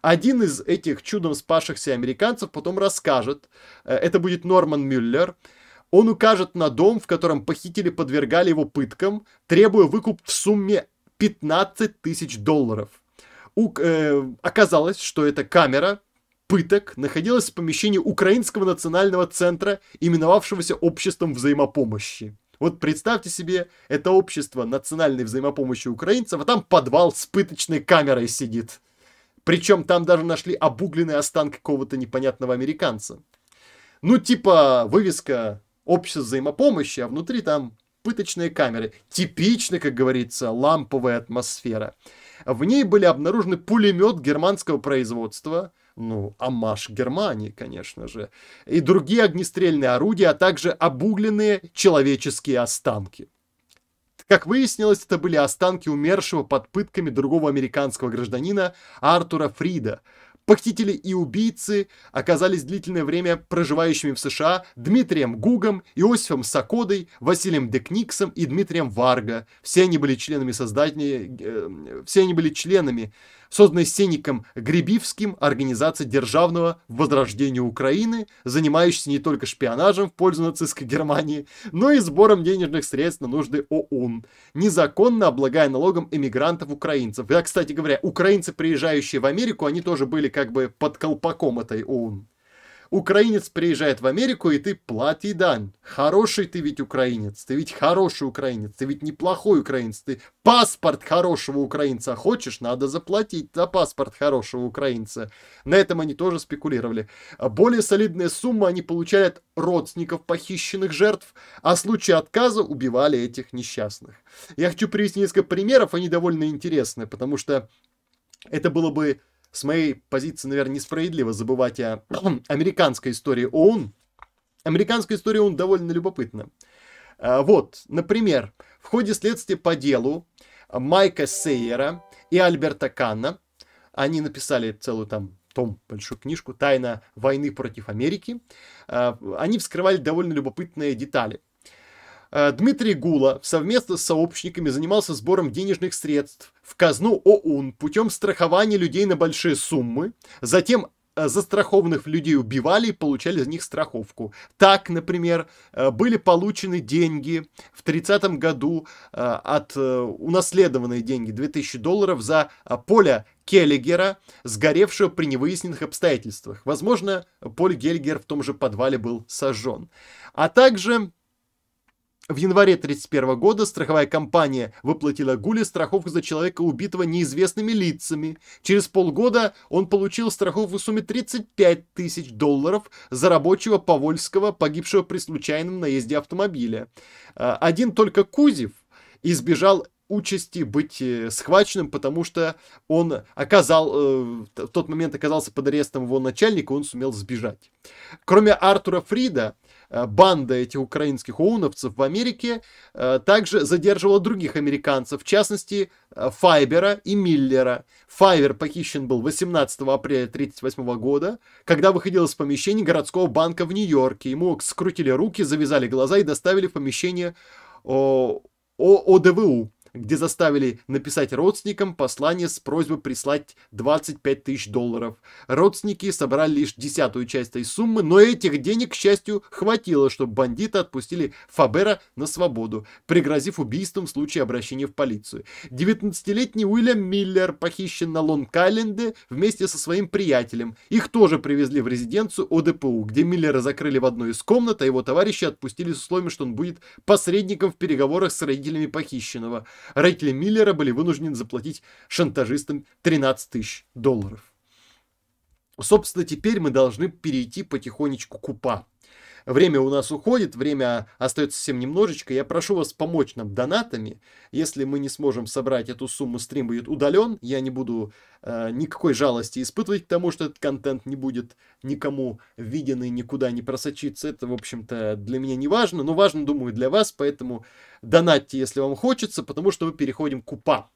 Один из этих чудом спасшихся американцев потом расскажет, э, это будет Норман Мюллер, он укажет на дом, в котором похитили, подвергали его пыткам, требуя выкуп в сумме 15 тысяч долларов. У, э, оказалось, что эта камера пыток находилась в помещении Украинского национального центра, именовавшегося Обществом взаимопомощи. Вот представьте себе, это общество национальной взаимопомощи украинцев, а там подвал с пыточной камерой сидит. Причем там даже нашли обугленный останки какого-то непонятного американца. Ну, типа, вывеска общества взаимопомощи, а внутри там пыточные камеры. Типично, как говорится, ламповая атмосфера. В ней были обнаружены пулемет германского производства, ну, амаш Германии, конечно же, и другие огнестрельные орудия, а также обугленные человеческие останки. Как выяснилось, это были останки умершего под пытками другого американского гражданина Артура Фрида. Похитители и убийцы оказались длительное время проживающими в США Дмитрием Гугом, Иосифом Сакодой, Василием Декниксом и Дмитрием Варга. Все они были членами создания, э, э, все они были членами созданной Сеником Гребивским организация державного возрождения Украины, занимающаяся не только шпионажем в пользу нацистской Германии, но и сбором денежных средств на нужды ОУН, незаконно облагая налогом эмигрантов-украинцев. Да, кстати говоря, украинцы, приезжающие в Америку, они тоже были как бы под колпаком этой ОУН украинец приезжает в Америку, и ты плати дань. Хороший ты ведь украинец, ты ведь хороший украинец, ты ведь неплохой украинец, ты паспорт хорошего украинца хочешь, надо заплатить за паспорт хорошего украинца. На этом они тоже спекулировали. Более солидные суммы они получали от родственников похищенных жертв, а в случае отказа убивали этих несчастных. Я хочу привести несколько примеров, они довольно интересны, потому что это было бы с моей позиции, наверное, несправедливо забывать о (clears throat) американской истории ООН. Американская история ООН довольно любопытна. А, вот, например, в ходе следствия по делу Майка Сейера и Альберта Канна, они написали целую там том, большую книжку «Тайна войны против Америки», а, они вскрывали довольно любопытные детали – Э, Дмитрий Гула совместно с сообщниками занимался сбором денежных средств в казну ОУН путем страхования людей на большие суммы, затем э, застрахованных людей убивали и получали за них страховку. Так, например, э, были получены деньги в 30 году от унаследованные деньги 2000 долларов за поле Келлигера, сгоревшего при невыясненных обстоятельствах. Возможно, Поль Гельгер в том же подвале был сожжен. А также в январе 1931 года страховая компания выплатила Гуле страховку за человека, убитого неизвестными лицами. Через полгода он получил страховку в сумме 35 тысяч долларов за рабочего Повольского, погибшего при случайном наезде автомобиля. А, один только Кузев избежал участи быть э, схваченным, потому что он оказал, э, в тот момент оказался под арестом его начальника, он сумел сбежать. Кроме Артура Фрида, Э, банда этих украинских оуновцев в Америке э, также задерживала других американцев, в частности э, Файбера и Миллера. Файбер похищен был 18 апреля 1938 года, когда выходил из помещения городского банка в Нью-Йорке. Ему скрутили руки, завязали глаза и доставили в помещение о, о, ОДВУ где заставили написать родственникам послание с просьбой прислать 25 тысяч долларов. Родственники собрали лишь десятую часть этой суммы, но этих денег, к счастью, хватило, чтобы бандиты отпустили Фабера на свободу, пригрозив убийством в случае обращения в полицию. 19-летний Уильям Миллер похищен на Лонг-Айленде вместе со своим приятелем. Их тоже привезли в резиденцию ОДПУ, где Миллера закрыли в одной из комнат, а его товарищи отпустили с условием, что он будет посредником в переговорах с родителями похищенного. Родители Миллера были вынуждены заплатить шантажистам 13 тысяч долларов. Собственно, теперь мы должны перейти потихонечку к УПА – время у нас уходит, время остается совсем немножечко. Я прошу вас помочь нам донатами. Если мы не сможем собрать эту сумму, стрим будет удален. Я не буду э, никакой жалости испытывать к тому, что этот контент не будет никому виден и никуда не просочиться. Это, в общем-то, для меня не важно, но важно, думаю, для вас. Поэтому донатьте, если вам хочется, потому что мы переходим к УПА.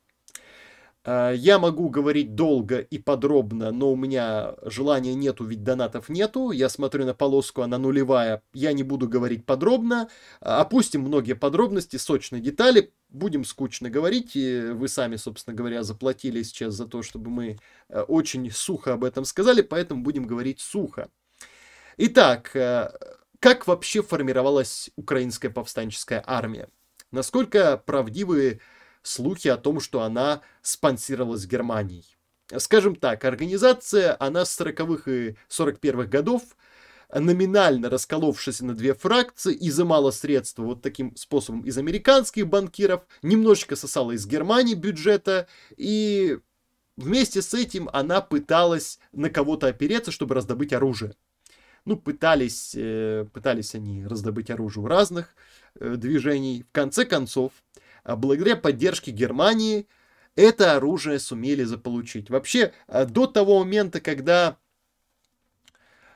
Э, я могу говорить долго и подробно, но у меня желания нету, ведь донатов нету. Я смотрю на полоску, она нулевая. Я не буду говорить подробно. Э, опустим многие подробности, сочные детали. Будем скучно говорить. И вы сами, собственно говоря, заплатили сейчас за то, чтобы мы э, очень сухо об этом сказали, поэтому будем говорить сухо. Итак, как вообще формировалась украинская повстанческая армия? Насколько правдивы слухи о том, что она спонсировалась Германией. Скажем так, организация, она с 40-х и 41-х годов, номинально расколовшись на две фракции, изымала средства вот таким способом из американских банкиров, немножечко сосала из Германии бюджета и Вместе с этим она пыталась на кого-то опереться, чтобы раздобыть оружие. Ну, пытались, э, пытались они раздобыть оружие у разных э, движений. В конце концов, а благодаря поддержке Германии это оружие сумели заполучить. Вообще, а, до того момента, когда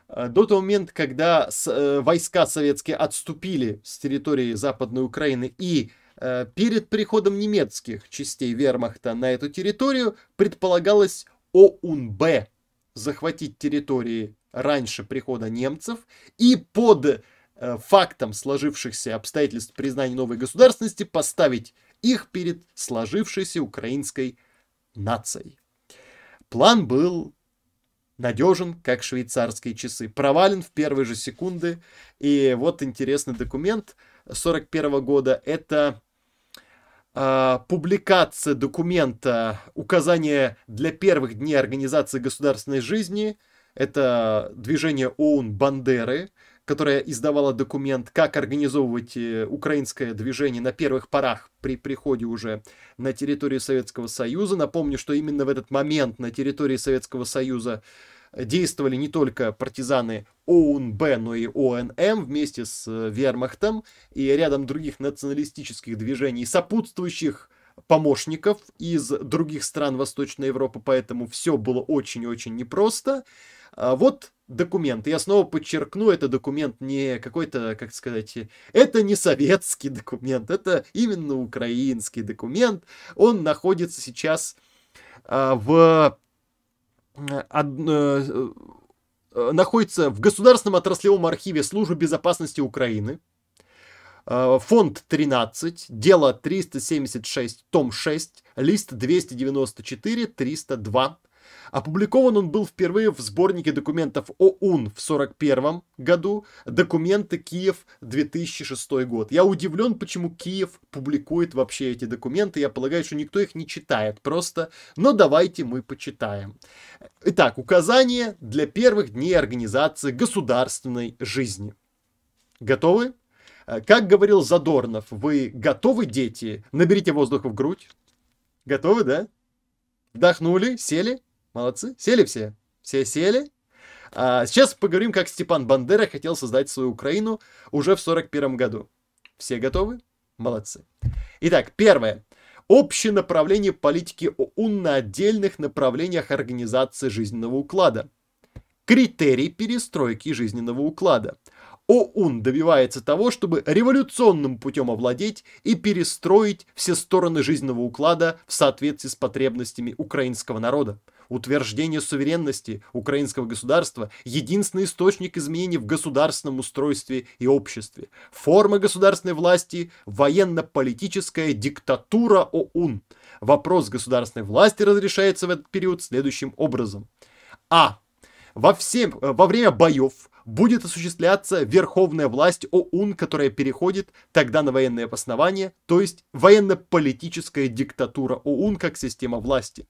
а, до того момента, когда э, войска советские отступили с территории Западной Украины и э, перед приходом немецких частей вермахта на эту территорию предполагалось ОУНБ захватить территории раньше прихода немцев и под Э, фактом сложившихся обстоятельств признания новой государственности поставить их перед сложившейся украинской нацией. План был надежен, как швейцарские часы, провален в первые же секунды. И вот интересный документ 1941 года. Это э, публикация документа «Указание для первых дней организации государственной жизни». Это движение ОУН «Бандеры», которая издавала документ, как организовывать э, украинское движение на первых порах при приходе уже на территорию Советского Союза. Напомню, что именно в этот момент на территории Советского Союза э, действовали не только партизаны ОУНБ, но и ОНМ вместе с э, вермахтом и рядом других националистических движений, сопутствующих помощников из других стран Восточной Европы, поэтому все было очень-очень непросто. А вот документ. Я снова подчеркну, это документ не какой-то, как сказать, это не советский (laughs) документ, это именно украинский документ. Он находится сейчас а, в э, од, э, э, находится в Государственном отраслевом архиве Службы безопасности Украины. А, фонд 13, дело 376, том 6, лист 294-302. Опубликован он был впервые в сборнике документов ОУН в 1941 году, документы Киев 2006 год. Я удивлен, почему Киев публикует вообще эти документы. Я полагаю, что никто их не читает просто, но давайте мы почитаем. Итак, указание для первых дней организации государственной жизни. Готовы? Как говорил Задорнов, вы готовы, дети? Наберите воздух в грудь. Готовы, да? Вдохнули, сели? Молодцы. Сели все. Все сели. А, сейчас поговорим, как Степан Бандера хотел создать свою Украину уже в 1941 году. Все готовы? Молодцы. Итак, первое. Общее направление политики ОУН на отдельных направлениях организации жизненного уклада. Критерий перестройки жизненного уклада. ОУН добивается того, чтобы революционным путем овладеть и перестроить все стороны жизненного уклада в соответствии с потребностями украинского народа утверждение суверенности украинского государства – единственный источник изменений в государственном устройстве и обществе. Форма государственной власти – военно-политическая диктатура ОУН. Вопрос государственной власти разрешается в этот период следующим образом. А. Во, всем, во время боев будет осуществляться верховная власть ОУН, которая переходит тогда на военное обоснование, то есть военно-политическая диктатура ОУН как система власти.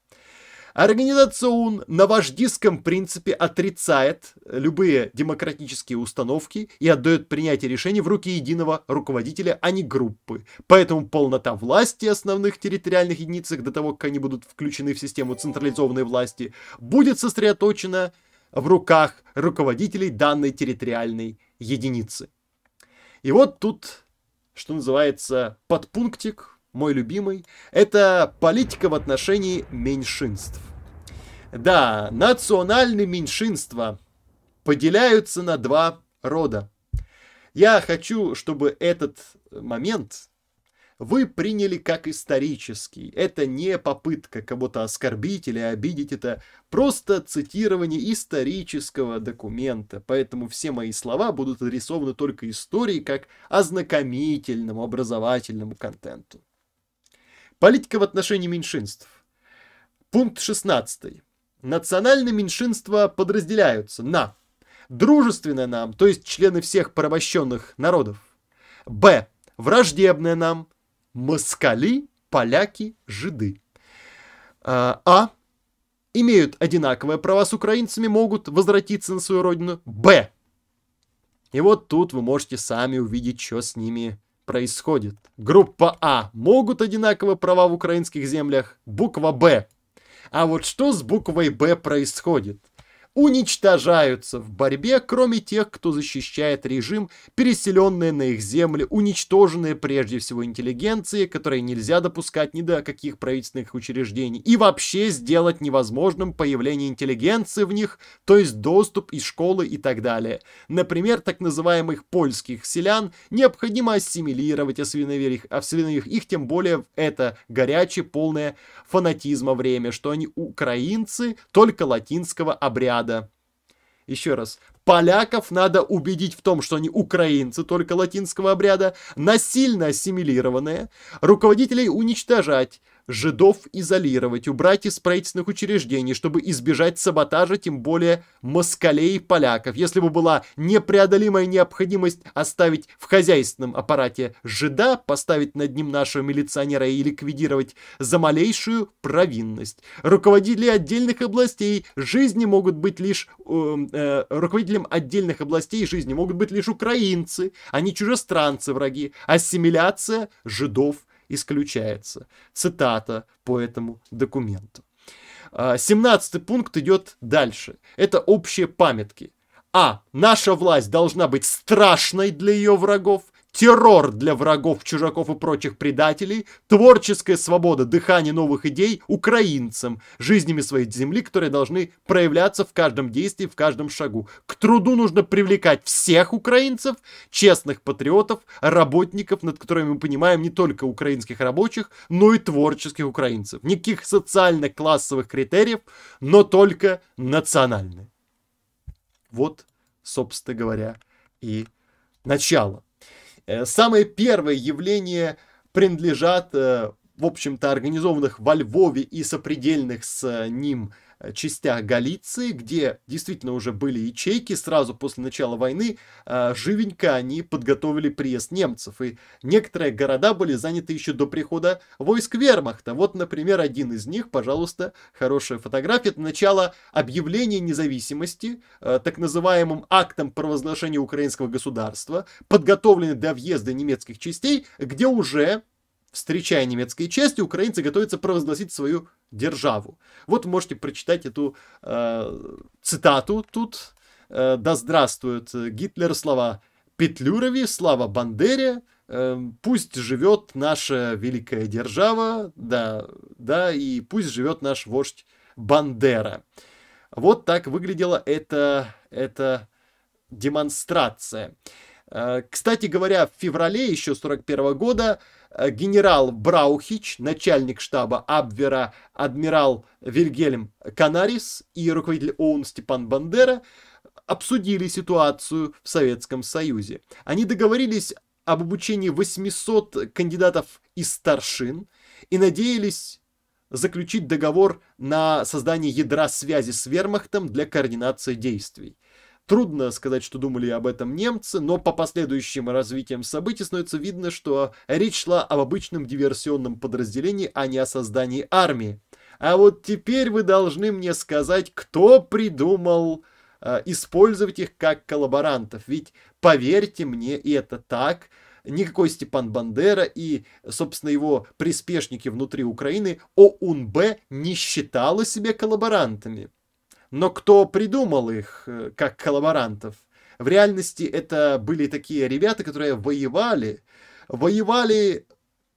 Организацион на вождиском принципе отрицает любые демократические установки и отдает принятие решений в руки единого руководителя, а не группы. Поэтому полнота власти основных территориальных единиц, до того, как они будут включены в систему централизованной власти, будет сосредоточена в руках руководителей данной территориальной единицы. И вот тут, что называется, подпунктик, мой любимый, это политика в отношении меньшинств. Да, национальные меньшинства поделяются на два рода. Я хочу, чтобы этот момент вы приняли как исторический. Это не попытка кого-то оскорбить или обидеть, это просто цитирование исторического документа. Поэтому все мои слова будут адресованы только истории как ознакомительному, образовательному контенту. Политика в отношении меньшинств. Пункт 16 национальные меньшинства подразделяются на дружественное нам, то есть члены всех порабощенных народов, б. враждебное нам, москали, поляки, жиды, а. а. имеют одинаковые права с украинцами, могут возвратиться на свою родину, б. И вот тут вы можете сами увидеть, что с ними происходит. Группа А. Могут одинаковые права в украинских землях. Буква Б а вот что с буквой «Б» происходит? уничтожаются в борьбе, кроме тех, кто защищает режим, переселенные на их земли, уничтоженные прежде всего интеллигенции, которые нельзя допускать ни до каких правительственных учреждений, и вообще сделать невозможным появление интеллигенции в них, то есть доступ из школы и так далее. Например, так называемых польских селян необходимо ассимилировать, освиновив их, их тем более в это горячее, полное фанатизма время, что они украинцы только латинского обряда, надо... Еще раз. Поляков надо убедить в том, что они украинцы только латинского обряда, насильно ассимилированные, руководителей уничтожать, жидов изолировать, убрать из правительственных учреждений, чтобы избежать саботажа, тем более москалей и поляков. Если бы была непреодолимая необходимость оставить в хозяйственном аппарате жида, поставить над ним нашего милиционера и ликвидировать за малейшую провинность. Руководители отдельных областей жизни могут быть лишь... Э, э, руководителем отдельных областей жизни могут быть лишь украинцы, а не чужестранцы враги. Ассимиляция жидов исключается. Цитата по этому документу. 17 а, пункт идет дальше. Это общие памятки. А. Наша власть должна быть страшной для ее врагов – террор для врагов, чужаков и прочих предателей, творческая свобода, дыхание новых идей украинцам, жизнями своей земли, которые должны проявляться в каждом действии, в каждом шагу. К труду нужно привлекать всех украинцев, честных патриотов, работников, над которыми мы понимаем не только украинских рабочих, но и творческих украинцев. Никаких социально-классовых критериев, но только национальные. Вот, собственно говоря, и начало Э, Самые первые явления принадлежат, э, в общем-то, организованных во Львове и сопредельных с э, ним частях Галиции, где действительно уже были ячейки, сразу после начала войны э, живенько они подготовили приезд немцев, и некоторые города были заняты еще до прихода войск вермахта. Вот, например, один из них, пожалуйста, хорошая фотография, это начало объявления независимости, э, так называемым актом провозглашения украинского государства, подготовленный до въезда немецких частей, где уже встречая немецкие части, украинцы готовятся провозгласить свою державу. Вот можете прочитать эту э, цитату тут. Э, да здравствует э, Гитлер, слова Петлюрови, слава Бандере, э, пусть живет наша великая держава, да, да, и пусть живет наш вождь Бандера. Вот так выглядела эта, эта демонстрация. Э, кстати говоря, в феврале еще 41 года Э, генерал Браухич, начальник штаба Абвера, адмирал Вильгельм Канарис и руководитель ОУН Степан Бандера обсудили ситуацию в Советском Союзе. Они договорились об обучении 800 кандидатов из старшин и надеялись заключить договор на создание ядра связи с вермахтом для координации действий. Трудно сказать, что думали об этом немцы, но по последующим развитиям событий становится видно, что речь шла об обычном диверсионном подразделении, а не о создании армии. А вот теперь вы должны мне сказать, кто придумал э, использовать их как коллаборантов. Ведь поверьте мне, и это так, никакой Степан Бандера и, собственно, его приспешники внутри Украины ОУНБ не считала себя коллаборантами. Но кто придумал их э, как коллаборантов? В реальности это были такие ребята, которые воевали, воевали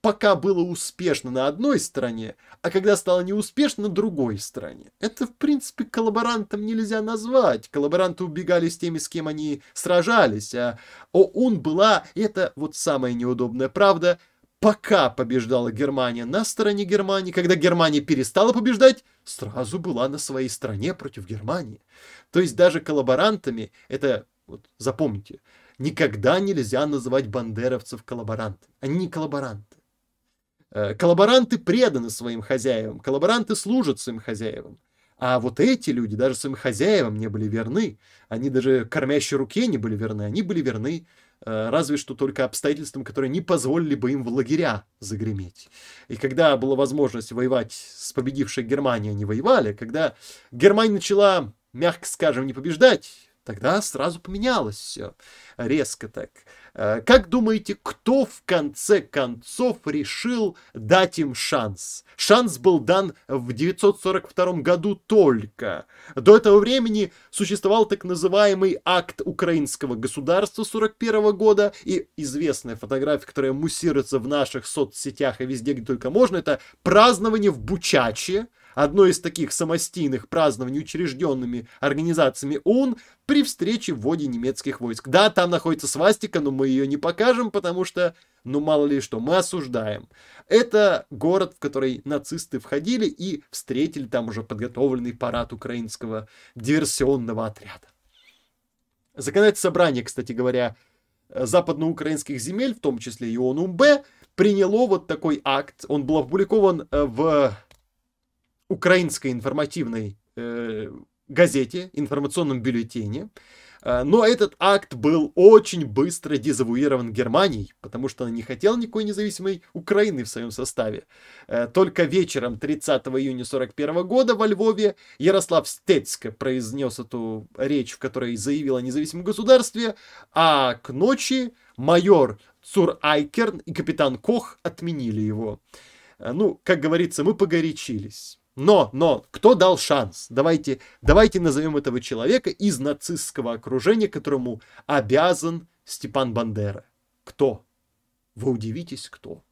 пока было успешно на одной стороне, а когда стало неуспешно на другой стороне. Это, в принципе, коллаборантом нельзя назвать. Коллаборанты убегали с теми, с кем они сражались, а ОУН была, и это вот самая неудобная правда – пока побеждала Германия на стороне Германии, когда Германия перестала побеждать, сразу была на своей стороне против Германии. То есть даже коллаборантами, это вот, запомните, никогда нельзя называть бандеровцев коллаборантами. Они не коллаборанты. Э, коллаборанты преданы своим хозяевам, коллаборанты служат своим хозяевам. А вот эти люди даже своим хозяевам не были верны. Они даже кормящей руке не были верны. Они были верны Э, разве что только обстоятельствам, которые не позволили бы им в лагеря загреметь. И когда была возможность воевать с победившей Германией, они воевали. Когда Германия начала, мягко скажем, не побеждать, тогда сразу поменялось все резко так. Э, как думаете, кто в конце концов решил дать им шанс? Шанс был дан в 942 году только. До этого времени существовал так называемый акт украинского государства 41 года и известная фотография, которая муссируется в наших соцсетях и везде, где только можно, это празднование в Бучаче, Одно из таких самостийных празднований учрежденными организациями ООН при встрече в воде немецких войск. Да, там находится свастика, но мы ее не покажем, потому что, ну мало ли что, мы осуждаем. Это город, в который нацисты входили и встретили там уже подготовленный парад украинского диверсионного отряда. Законодательное собрание, кстати говоря, э, западноукраинских земель, в том числе и ОНУМБ, приняло вот такой акт. Он был опубликован э, в украинской информативной э, газете, информационном бюллетене. А, но этот акт был очень быстро дезавуирован Германией, потому что она не хотела никакой независимой Украины в своем составе. Э, только вечером 30 июня 1941 года во Львове Ярослав Стецко произнес эту речь, в которой заявил о независимом государстве, а к ночи майор Цур Айкерн и капитан Кох отменили его. Э, ну, как говорится, мы погорячились. Но, но, кто дал шанс? Давайте, давайте назовем этого человека из нацистского окружения, которому обязан Степан Бандера. Кто? Вы удивитесь, кто?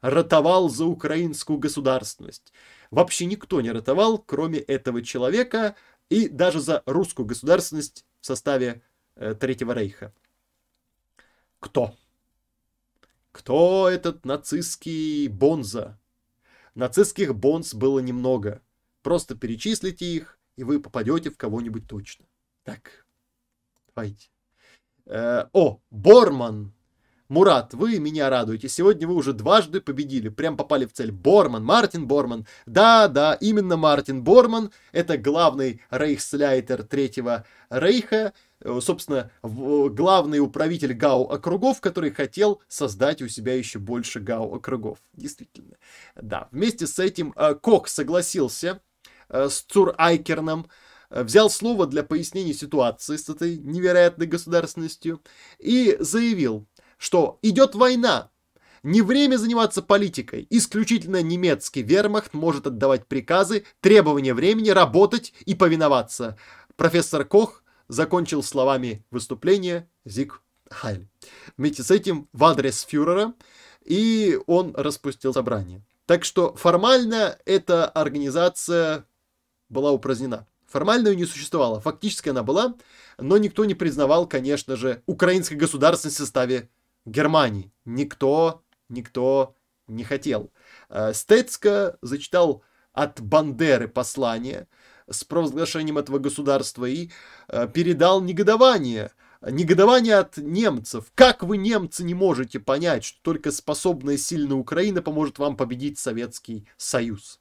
Ротовал за украинскую государственность. Вообще никто не ротовал, кроме этого человека, и даже за русскую государственность в составе э, Третьего Рейха. Кто? Кто этот нацистский бонза? Нацистских бонс было немного. Просто перечислите их, и вы попадете в кого-нибудь точно. Так, давайте. Э, о, Борман Мурат, вы меня радуете. Сегодня вы уже дважды победили. Прям попали в цель. Борман, Мартин Борман. Да, да, именно Мартин Борман. Это главный рейхсляйтер Третьего Рейха. Э, собственно, э, главный управитель ГАУ-округов, который хотел создать у себя еще больше ГАУ-округов. Действительно. Да, вместе с этим э, Кок согласился с Цур Айкерном, взял слово для пояснения ситуации с этой невероятной государственностью и заявил, что идет война, не время заниматься политикой. Исключительно немецкий вермахт может отдавать приказы, требования времени, работать и повиноваться. Профессор Кох закончил словами выступления Зиг Хайль. Вместе с этим в адрес фюрера, и он распустил собрание. Так что формально эта организация была упразднена. Формально ее не существовало. Фактически она была, но никто не признавал, конечно же, украинской государственности в составе Германии никто, никто не хотел. Э, Стецко зачитал от Бандеры послание с провозглашением этого государства и э, передал негодование негодование от немцев. Как вы, немцы, не можете понять, что только способная сильная Украина поможет вам победить Советский Союз?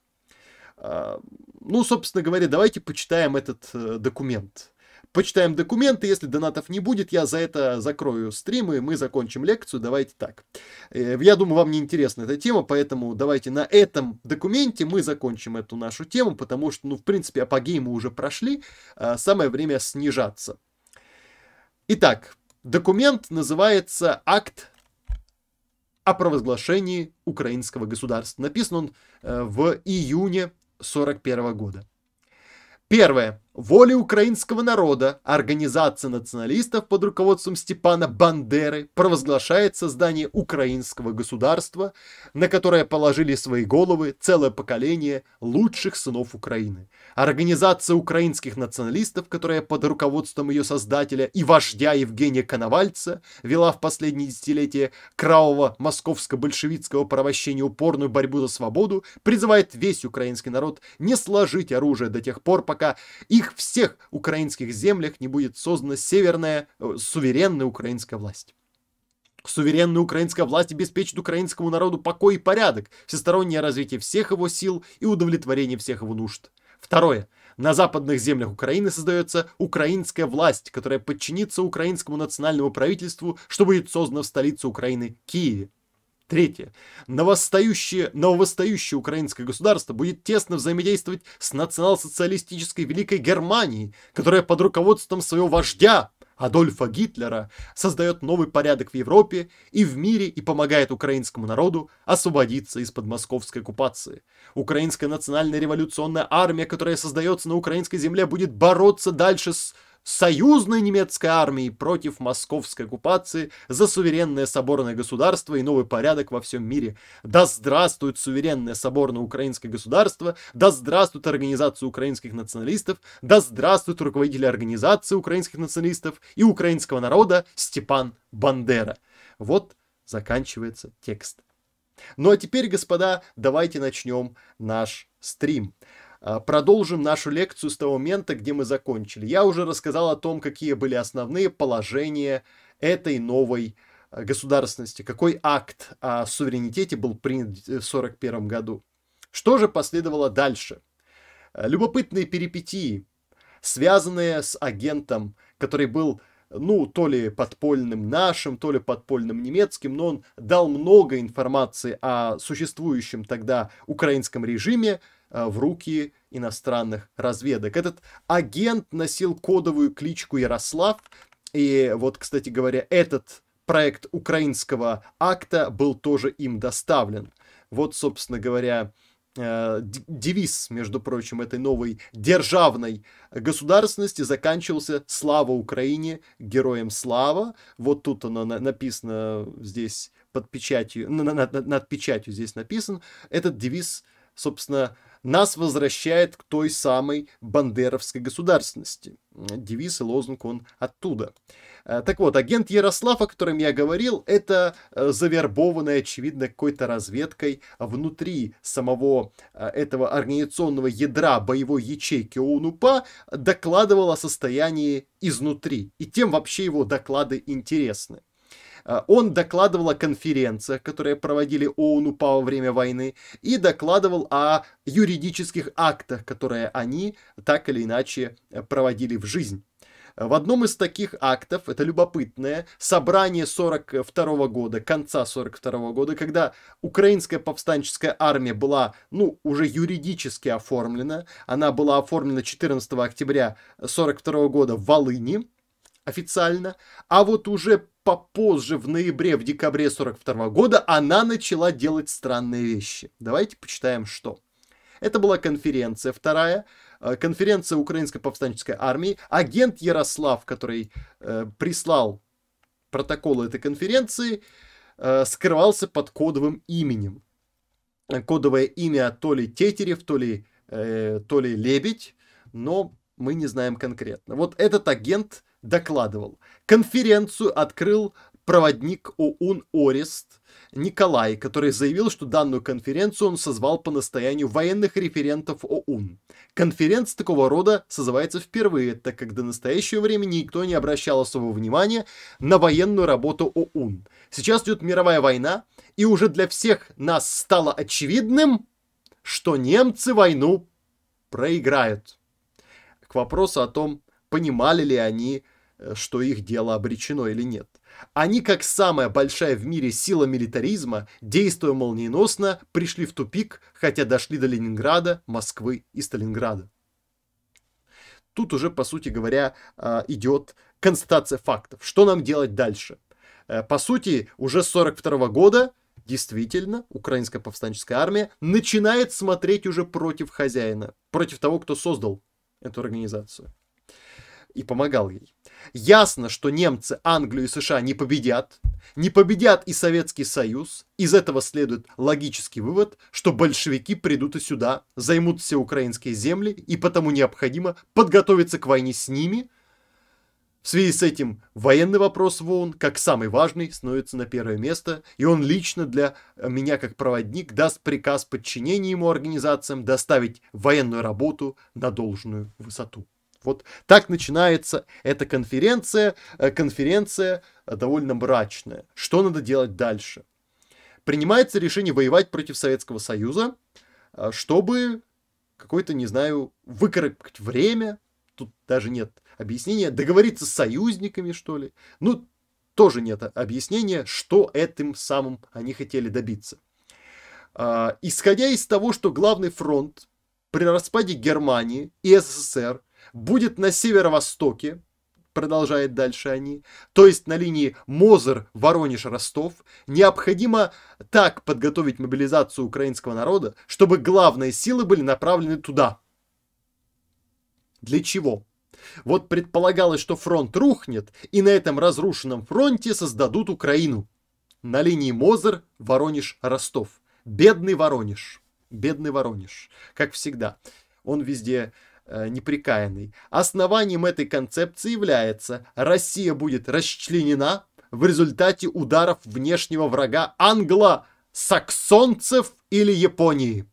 Э, ну, собственно говоря, давайте почитаем этот документ почитаем документы, если донатов не будет, я за это закрою стрим, и мы закончим лекцию, давайте так. Э, я думаю, вам не интересна эта тема, поэтому давайте на этом документе мы закончим эту нашу тему, потому что, ну, в принципе, апогей мы уже прошли, а самое время снижаться. Итак, документ называется «Акт о провозглашении украинского государства». Написан он э, в июне 1941 года. Первое. Воля украинского народа, организация националистов под руководством Степана Бандеры провозглашает создание украинского государства, на которое положили свои головы целое поколение лучших сынов Украины. Организация украинских националистов, которая под руководством ее создателя и вождя Евгения Коновальца вела в последние десятилетия кровавого московско-большевистского порабощения упорную борьбу за свободу, призывает весь украинский народ не сложить оружие до тех пор, пока их их всех украинских землях не будет создана северная э, суверенная украинская власть. Суверенная украинская власть обеспечит украинскому народу покой и порядок, всестороннее развитие всех его сил и удовлетворение всех его нужд. Второе. На западных землях Украины создается украинская власть, которая подчинится украинскому национальному правительству, что будет создано в столице Украины Киеве. Третье. Новостающее, нововостающее украинское государство будет тесно взаимодействовать с национал-социалистической Великой Германией, которая под руководством своего вождя Адольфа Гитлера создает новый порядок в Европе и в мире и помогает украинскому народу освободиться из-под московской оккупации. Украинская национальная революционная армия, которая создается на украинской земле, будет бороться дальше с союзной немецкой армии против московской оккупации за суверенное соборное государство и новый порядок во всем мире. Да здравствует суверенное соборное украинское государство, да здравствует организация украинских националистов, да здравствует руководитель организации украинских националистов и украинского народа Степан Бандера. Вот заканчивается текст. Ну а теперь, господа, давайте начнем наш стрим. А, продолжим нашу лекцию с того момента, где мы закончили. Я уже рассказал о том, какие были основные положения этой новой а, государственности, какой акт о суверенитете был принят в 1941 году. Что же последовало дальше? А, любопытные перипетии, связанные с агентом, который был ну, то ли подпольным нашим, то ли подпольным немецким, но он дал много информации о существующем тогда украинском режиме, Э, в руки иностранных разведок. Этот агент носил кодовую кличку Ярослав, и вот, кстати говоря, этот проект украинского акта был тоже им доставлен. Вот, собственно говоря, э, девиз, между прочим, этой новой державной государственности заканчивался «Слава Украине, героям слава». Вот тут оно написано здесь под печатью, над печатью здесь написан. Этот девиз, собственно, нас возвращает к той самой бандеровской государственности. Девиз и лозунг он оттуда. Э, так вот, агент Ярослав, о котором я говорил, это э, завербованный, очевидно, какой-то разведкой внутри самого э, этого организационного ядра боевой ячейки ОУНУПА докладывал о состоянии изнутри. И тем вообще его доклады интересны. Э, он докладывал о конференциях, которые проводили ООН УПА во время войны, и докладывал о юридических актах, которые они так или иначе э, проводили в жизнь. Э, в одном из таких актов, это любопытное, собрание 42 года, конца 42 года, когда украинская повстанческая армия была, ну, уже юридически оформлена, она была оформлена 14 октября 42 года в Волыни, официально, а вот уже попозже, в ноябре, в декабре 42 года, она начала делать странные вещи. Давайте почитаем, что. Это была конференция вторая, э, конференция Украинской повстанческой армии. Агент Ярослав, который э, прислал протоколы этой конференции, э, скрывался под кодовым именем. Кодовое имя то ли Тетерев, то ли, э, то ли Лебедь, но мы не знаем конкретно. Вот этот агент докладывал. Конференцию открыл проводник ОУН Орест Николай, который заявил, что данную конференцию он созвал по настоянию военных референтов ОУН. Конференция такого рода созывается впервые, так как до настоящего времени никто не обращал особого внимания на военную работу ОУН. Сейчас идет мировая война, и уже для всех нас стало очевидным, что немцы войну проиграют. К вопросу о том, понимали ли они что их дело обречено или нет. Они, как самая большая в мире сила милитаризма, действуя молниеносно, пришли в тупик, хотя дошли до Ленинграда, Москвы и Сталинграда. Тут уже, по сути говоря, а, идет констатация фактов. Что нам делать дальше? Э, по сути, уже с 1942 года действительно украинская повстанческая армия начинает смотреть уже против хозяина, против того, кто создал эту организацию и помогал ей. Ясно, что немцы Англию и США не победят. Не победят и Советский Союз. Из этого следует логический вывод, что большевики придут и сюда, займут все украинские земли, и потому необходимо подготовиться к войне с ними. В связи с этим военный вопрос в ООН, как самый важный, становится на первое место, и он лично для меня как проводник даст приказ подчинения ему организациям доставить военную работу на должную высоту. Вот так начинается эта конференция, э, конференция э, довольно мрачная. Что надо делать дальше? Принимается решение воевать против Советского Союза, э, чтобы какой то не знаю, выкарабкать время, тут даже нет объяснения, договориться с союзниками, что ли. Ну, тоже нет объяснения, что этим самым они хотели добиться. А, исходя из того, что главный фронт при распаде Германии и СССР будет на северо-востоке, продолжает дальше они, то есть на линии Мозер-Воронеж-Ростов, необходимо так подготовить мобилизацию украинского народа, чтобы главные силы были направлены туда. Для чего? Вот предполагалось, что фронт рухнет, и на этом разрушенном фронте создадут Украину. На линии Мозер, Воронеж, Ростов. Бедный Воронеж. Бедный Воронеж. Как всегда. Он везде э, неприкаянный. Основанием этой концепции является «Россия будет расчленена в результате ударов внешнего врага англо-саксонцев или Японии».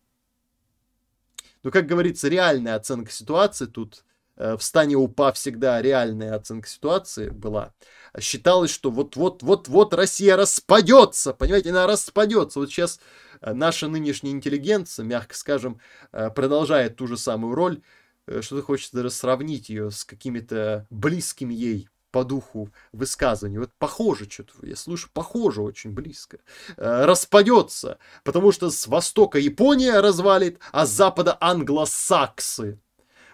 Ну как говорится, реальная оценка ситуации тут э, в стане УПА всегда реальная оценка ситуации была. Считалось, что вот-вот-вот-вот Россия распадется, понимаете, она распадется. Вот сейчас э, наша нынешняя интеллигенция, мягко скажем, э, продолжает ту же самую роль Э, что-то хочется даже сравнить ее с какими-то близкими ей по духу высказываний. Вот похоже что-то, я слышу, похоже очень близко. Э, Распадется, потому что с востока Япония развалит, а с запада англосаксы.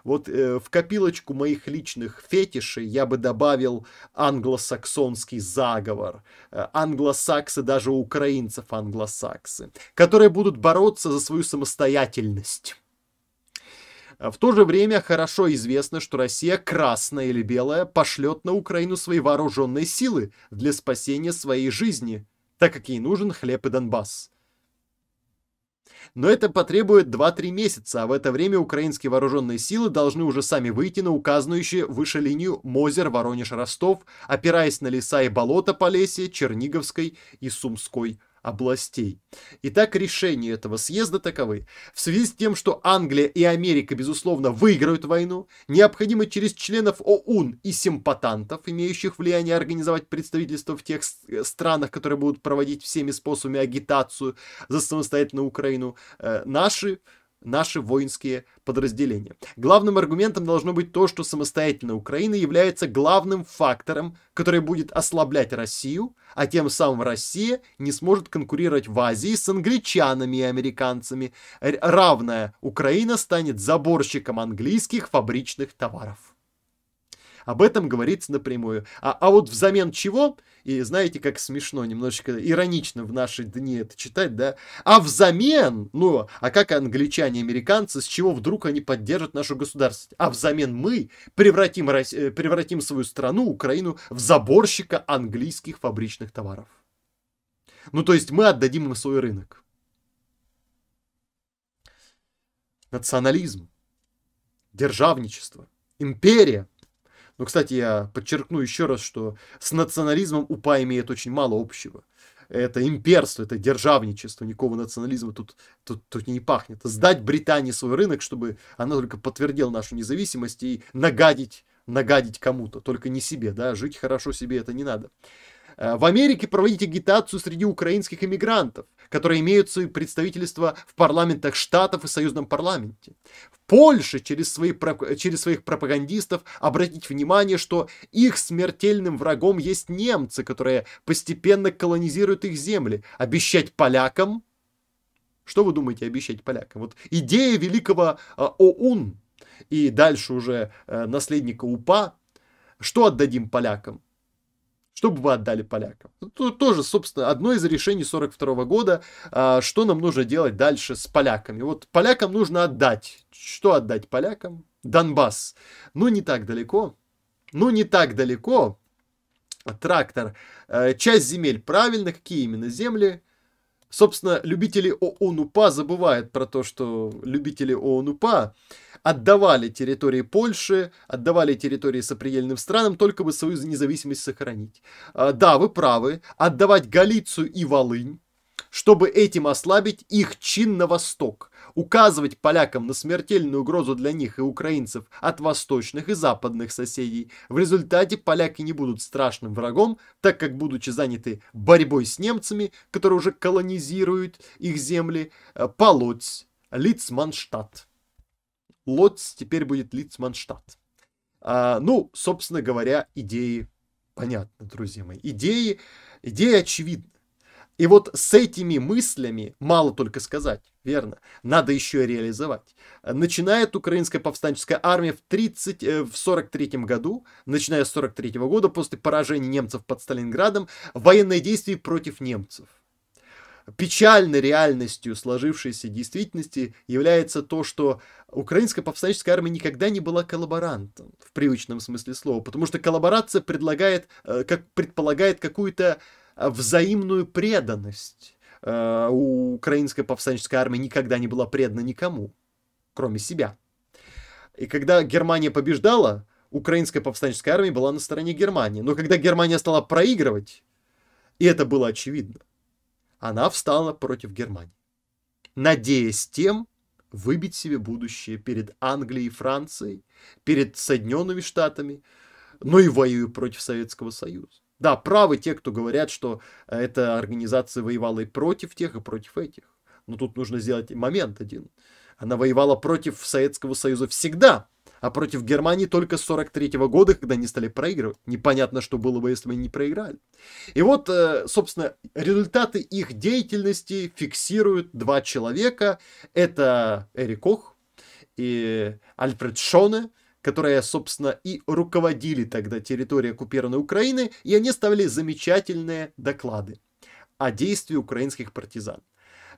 Вот э, в копилочку моих личных фетишей я бы добавил англосаксонский заговор. Э, англосаксы, даже украинцев англосаксы, которые будут бороться за свою самостоятельность. Э, в то же время хорошо известно, что Россия, красная или белая, пошлет на Украину свои вооруженные силы для спасения своей жизни, так как ей нужен хлеб и Донбасс. Но это потребует 2-3 месяца, а в это время украинские вооруженные силы должны уже сами выйти на указанную выше линию Мозер, Воронеж, Ростов, опираясь на леса и болота Полесья Черниговской и Сумской областей. Итак, решения этого съезда таковы. В связи с тем, что Англия и Америка, безусловно, выиграют войну, необходимо через членов ОУН и симпатантов, имеющих влияние организовать представительство в тех э, странах, которые будут проводить всеми способами агитацию за самостоятельную Украину, э, наши наши воинские подразделения. Главным аргументом должно быть то, что самостоятельная Украина является главным фактором, который будет ослаблять Россию, а тем самым Россия не сможет конкурировать в Азии с англичанами и американцами. Равная Украина станет заборщиком английских фабричных товаров. Об этом говорится напрямую. А, а вот взамен чего, и знаете, как смешно, немножечко иронично в наши дни это читать, да? А взамен, ну, а как англичане, американцы, с чего вдруг они поддержат нашу государство? А взамен мы превратим, э, превратим свою страну, Украину, в заборщика английских фабричных товаров. Ну, то есть мы отдадим им свой рынок. Национализм, державничество, империя – но, кстати, я подчеркну еще раз, что с национализмом УПА имеет очень мало общего. Это имперство, это державничество, никакого национализма тут, тут, тут не пахнет. Сдать Британии свой рынок, чтобы она только подтвердила нашу независимость и нагадить, нагадить кому-то, только не себе, да, жить хорошо себе это не надо. Э, в Америке проводить агитацию среди украинских иммигрантов которые имеют свои представительства в парламентах штатов и союзном парламенте. Польша через, свои, через своих пропагандистов обратить внимание, что их смертельным врагом есть немцы, которые постепенно колонизируют их земли. Обещать полякам? Что вы думаете обещать полякам? Вот идея великого а, ОУН и дальше уже э, наследника УПА, что отдадим полякам? чтобы вы отдали полякам. Это ну, тоже, собственно, одно из решений 42 года, а, что нам нужно делать дальше с поляками. Вот полякам нужно отдать. Что отдать полякам? Донбасс. Ну, не так далеко. Ну, не так далеко. Трактор. Э, часть земель правильно. Какие именно земли? Собственно, любители ООН-УПА забывают про то, что любители ООН-УПА отдавали территории Польши, отдавали территории сопредельным странам, только бы свою независимость сохранить. А, да, вы правы, отдавать Галицию и Волынь, чтобы этим ослабить их чин на восток, указывать полякам на смертельную угрозу для них и украинцев от восточных и западных соседей. В результате поляки не будут страшным врагом, так как, будучи заняты борьбой с немцами, которые уже колонизируют их земли, э, полоть, Лицманштадт. Лотц теперь будет Литцманштадт. А, ну, собственно говоря, идеи понятны, друзья мои. Идеи, идеи очевидны. И вот с этими мыслями мало только сказать, верно? Надо еще и реализовать. Начинает украинская повстанческая армия в, 30, э, в 43 году, начиная с 43 года, после поражения немцев под Сталинградом, военные действия против немцев печальной реальностью сложившейся действительности является то, что украинская повстанческая армия никогда не была коллаборантом в привычном смысле слова, потому что коллаборация предлагает, э, как предполагает какую-то э, взаимную преданность. Э, у украинской повстанческой армии никогда не была предана никому, кроме себя. И когда Германия побеждала, украинская повстанческая армия была на стороне Германии. Но когда Германия стала проигрывать, и это было очевидно, она встала против Германии, надеясь тем выбить себе будущее перед Англией и Францией, перед Соединенными Штатами, но и воюя против Советского Союза. Да, правы те, кто говорят, что э, эта организация воевала и против тех, и против этих. Но тут нужно сделать момент один. Она воевала против Советского Союза всегда, а против Германии только с 43 -го года, когда они стали проигрывать. Непонятно, что было бы, если бы они не проиграли. И вот, э, собственно, результаты их деятельности фиксируют два человека. Это Эрик Кох и Альфред Шоне, которые, собственно, и руководили тогда территорией оккупированной Украины, и они ставили замечательные доклады о действии украинских партизан.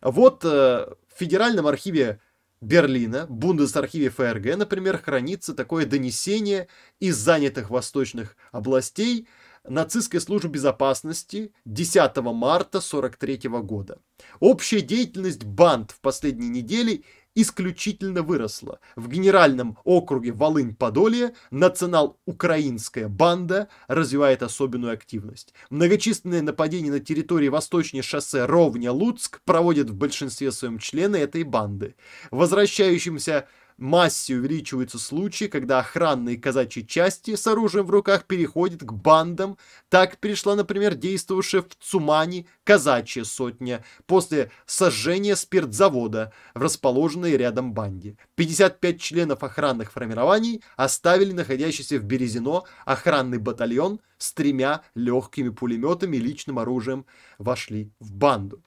Вот э, в Федеральном архиве Берлина, Бундесархиве ФРГ, например, хранится такое донесение из занятых восточных областей нацистской службы безопасности 10 марта 1943 года. Общая деятельность банд в последние недели исключительно выросла. В генеральном округе Волынь-Подолье национал-украинская банда развивает особенную активность. Многочисленные нападения на территории восточнее шоссе Ровня-Луцк проводят в большинстве своем члены этой банды. Возвращающимся массе увеличиваются случаи, когда охранные казачьи части с оружием в руках переходят к бандам. Так перешла, например, действовавшая в Цумане казачья сотня после сожжения спиртзавода в расположенной рядом банде. 55 членов охранных формирований оставили находящийся в Березино охранный батальон с тремя легкими пулеметами и личным оружием вошли в банду.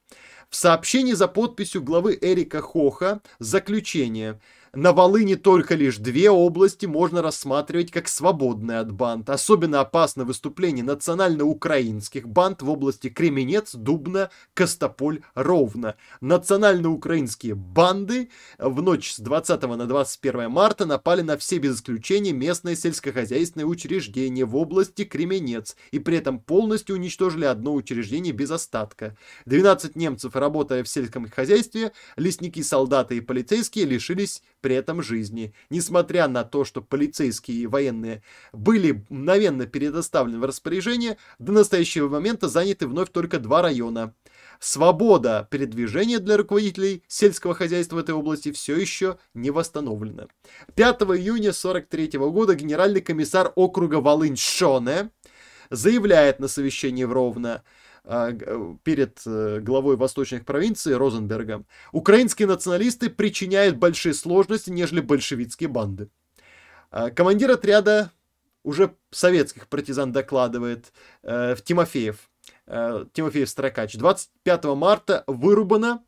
В сообщении за подписью главы Эрика Хоха заключение – на Волыне только лишь две области можно рассматривать как свободные от банд. Особенно опасно выступление национально-украинских банд в области Кременец, Дубна, Костополь, Ровно. Национально-украинские банды в ночь с 20 на 21 марта напали на все без исключения местные сельскохозяйственные учреждения в области Кременец и при этом полностью уничтожили одно учреждение без остатка. 12 немцев, работая в сельском хозяйстве, лесники, солдаты и полицейские лишились при этом жизни. Несмотря на то, что полицейские и военные были мгновенно предоставлены в распоряжение, до настоящего момента заняты вновь только два района. Свобода передвижения для руководителей сельского хозяйства в этой области все еще не восстановлена. 5 июня 1943 года генеральный комиссар округа Волынь Шоне заявляет на совещании в Ровно – а, э, перед э, главой восточных провинций Розенбергом, украинские националисты причиняют большие сложности, нежели большевистские банды. А, командир отряда уже советских партизан докладывает э, в Тимофеев, Тимофеев Строкач. 25 марта вырубано,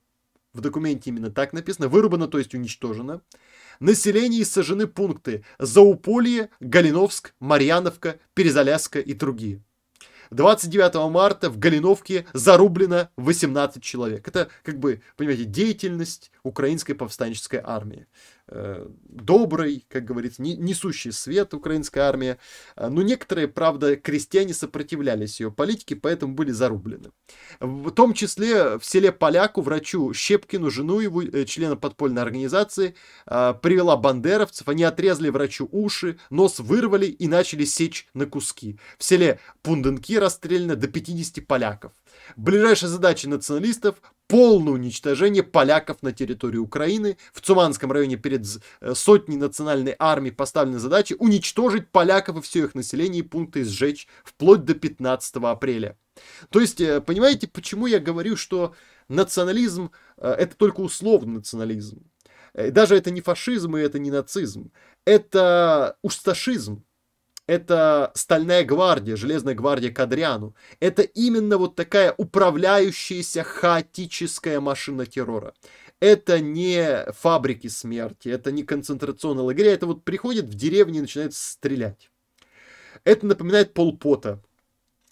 в документе именно так написано, вырубано, то есть уничтожено. Население сожжены пункты Зауполье, Галиновск, Марьяновка, Перезаляска и другие. 29 марта в Галиновке зарублено 18 человек. Это, как бы, понимаете, деятельность украинской повстанческой армии. Э, добрый, как говорится, несущий свет украинская армия. Э, но некоторые, правда, крестьяне сопротивлялись ее политике, поэтому были зарублены. В том числе в селе Поляку врачу Щепкину, жену его, э, члена подпольной организации, привела бандеровцев. Они отрезали врачу уши, нос вырвали и начали сечь на куски. В селе Пунденки расстреляно до 50 поляков. Ближайшая задача националистов полное уничтожение поляков на территории Украины. В Цуманском районе перед э, сотней национальной армии поставлены задачи уничтожить поляков и все их население и пункты сжечь вплоть до 15 апреля. То есть, э, понимаете, почему я говорю, что национализм э, это только условный национализм. Даже это не фашизм и это не нацизм. Это усташизм это Стальная гвардия, Железная гвардия Кадриану. Это именно вот такая управляющаяся хаотическая машина террора. Это не фабрики смерти, это не концентрационные лагеря, это вот приходит в деревню и начинает стрелять. Это напоминает Пол Пота.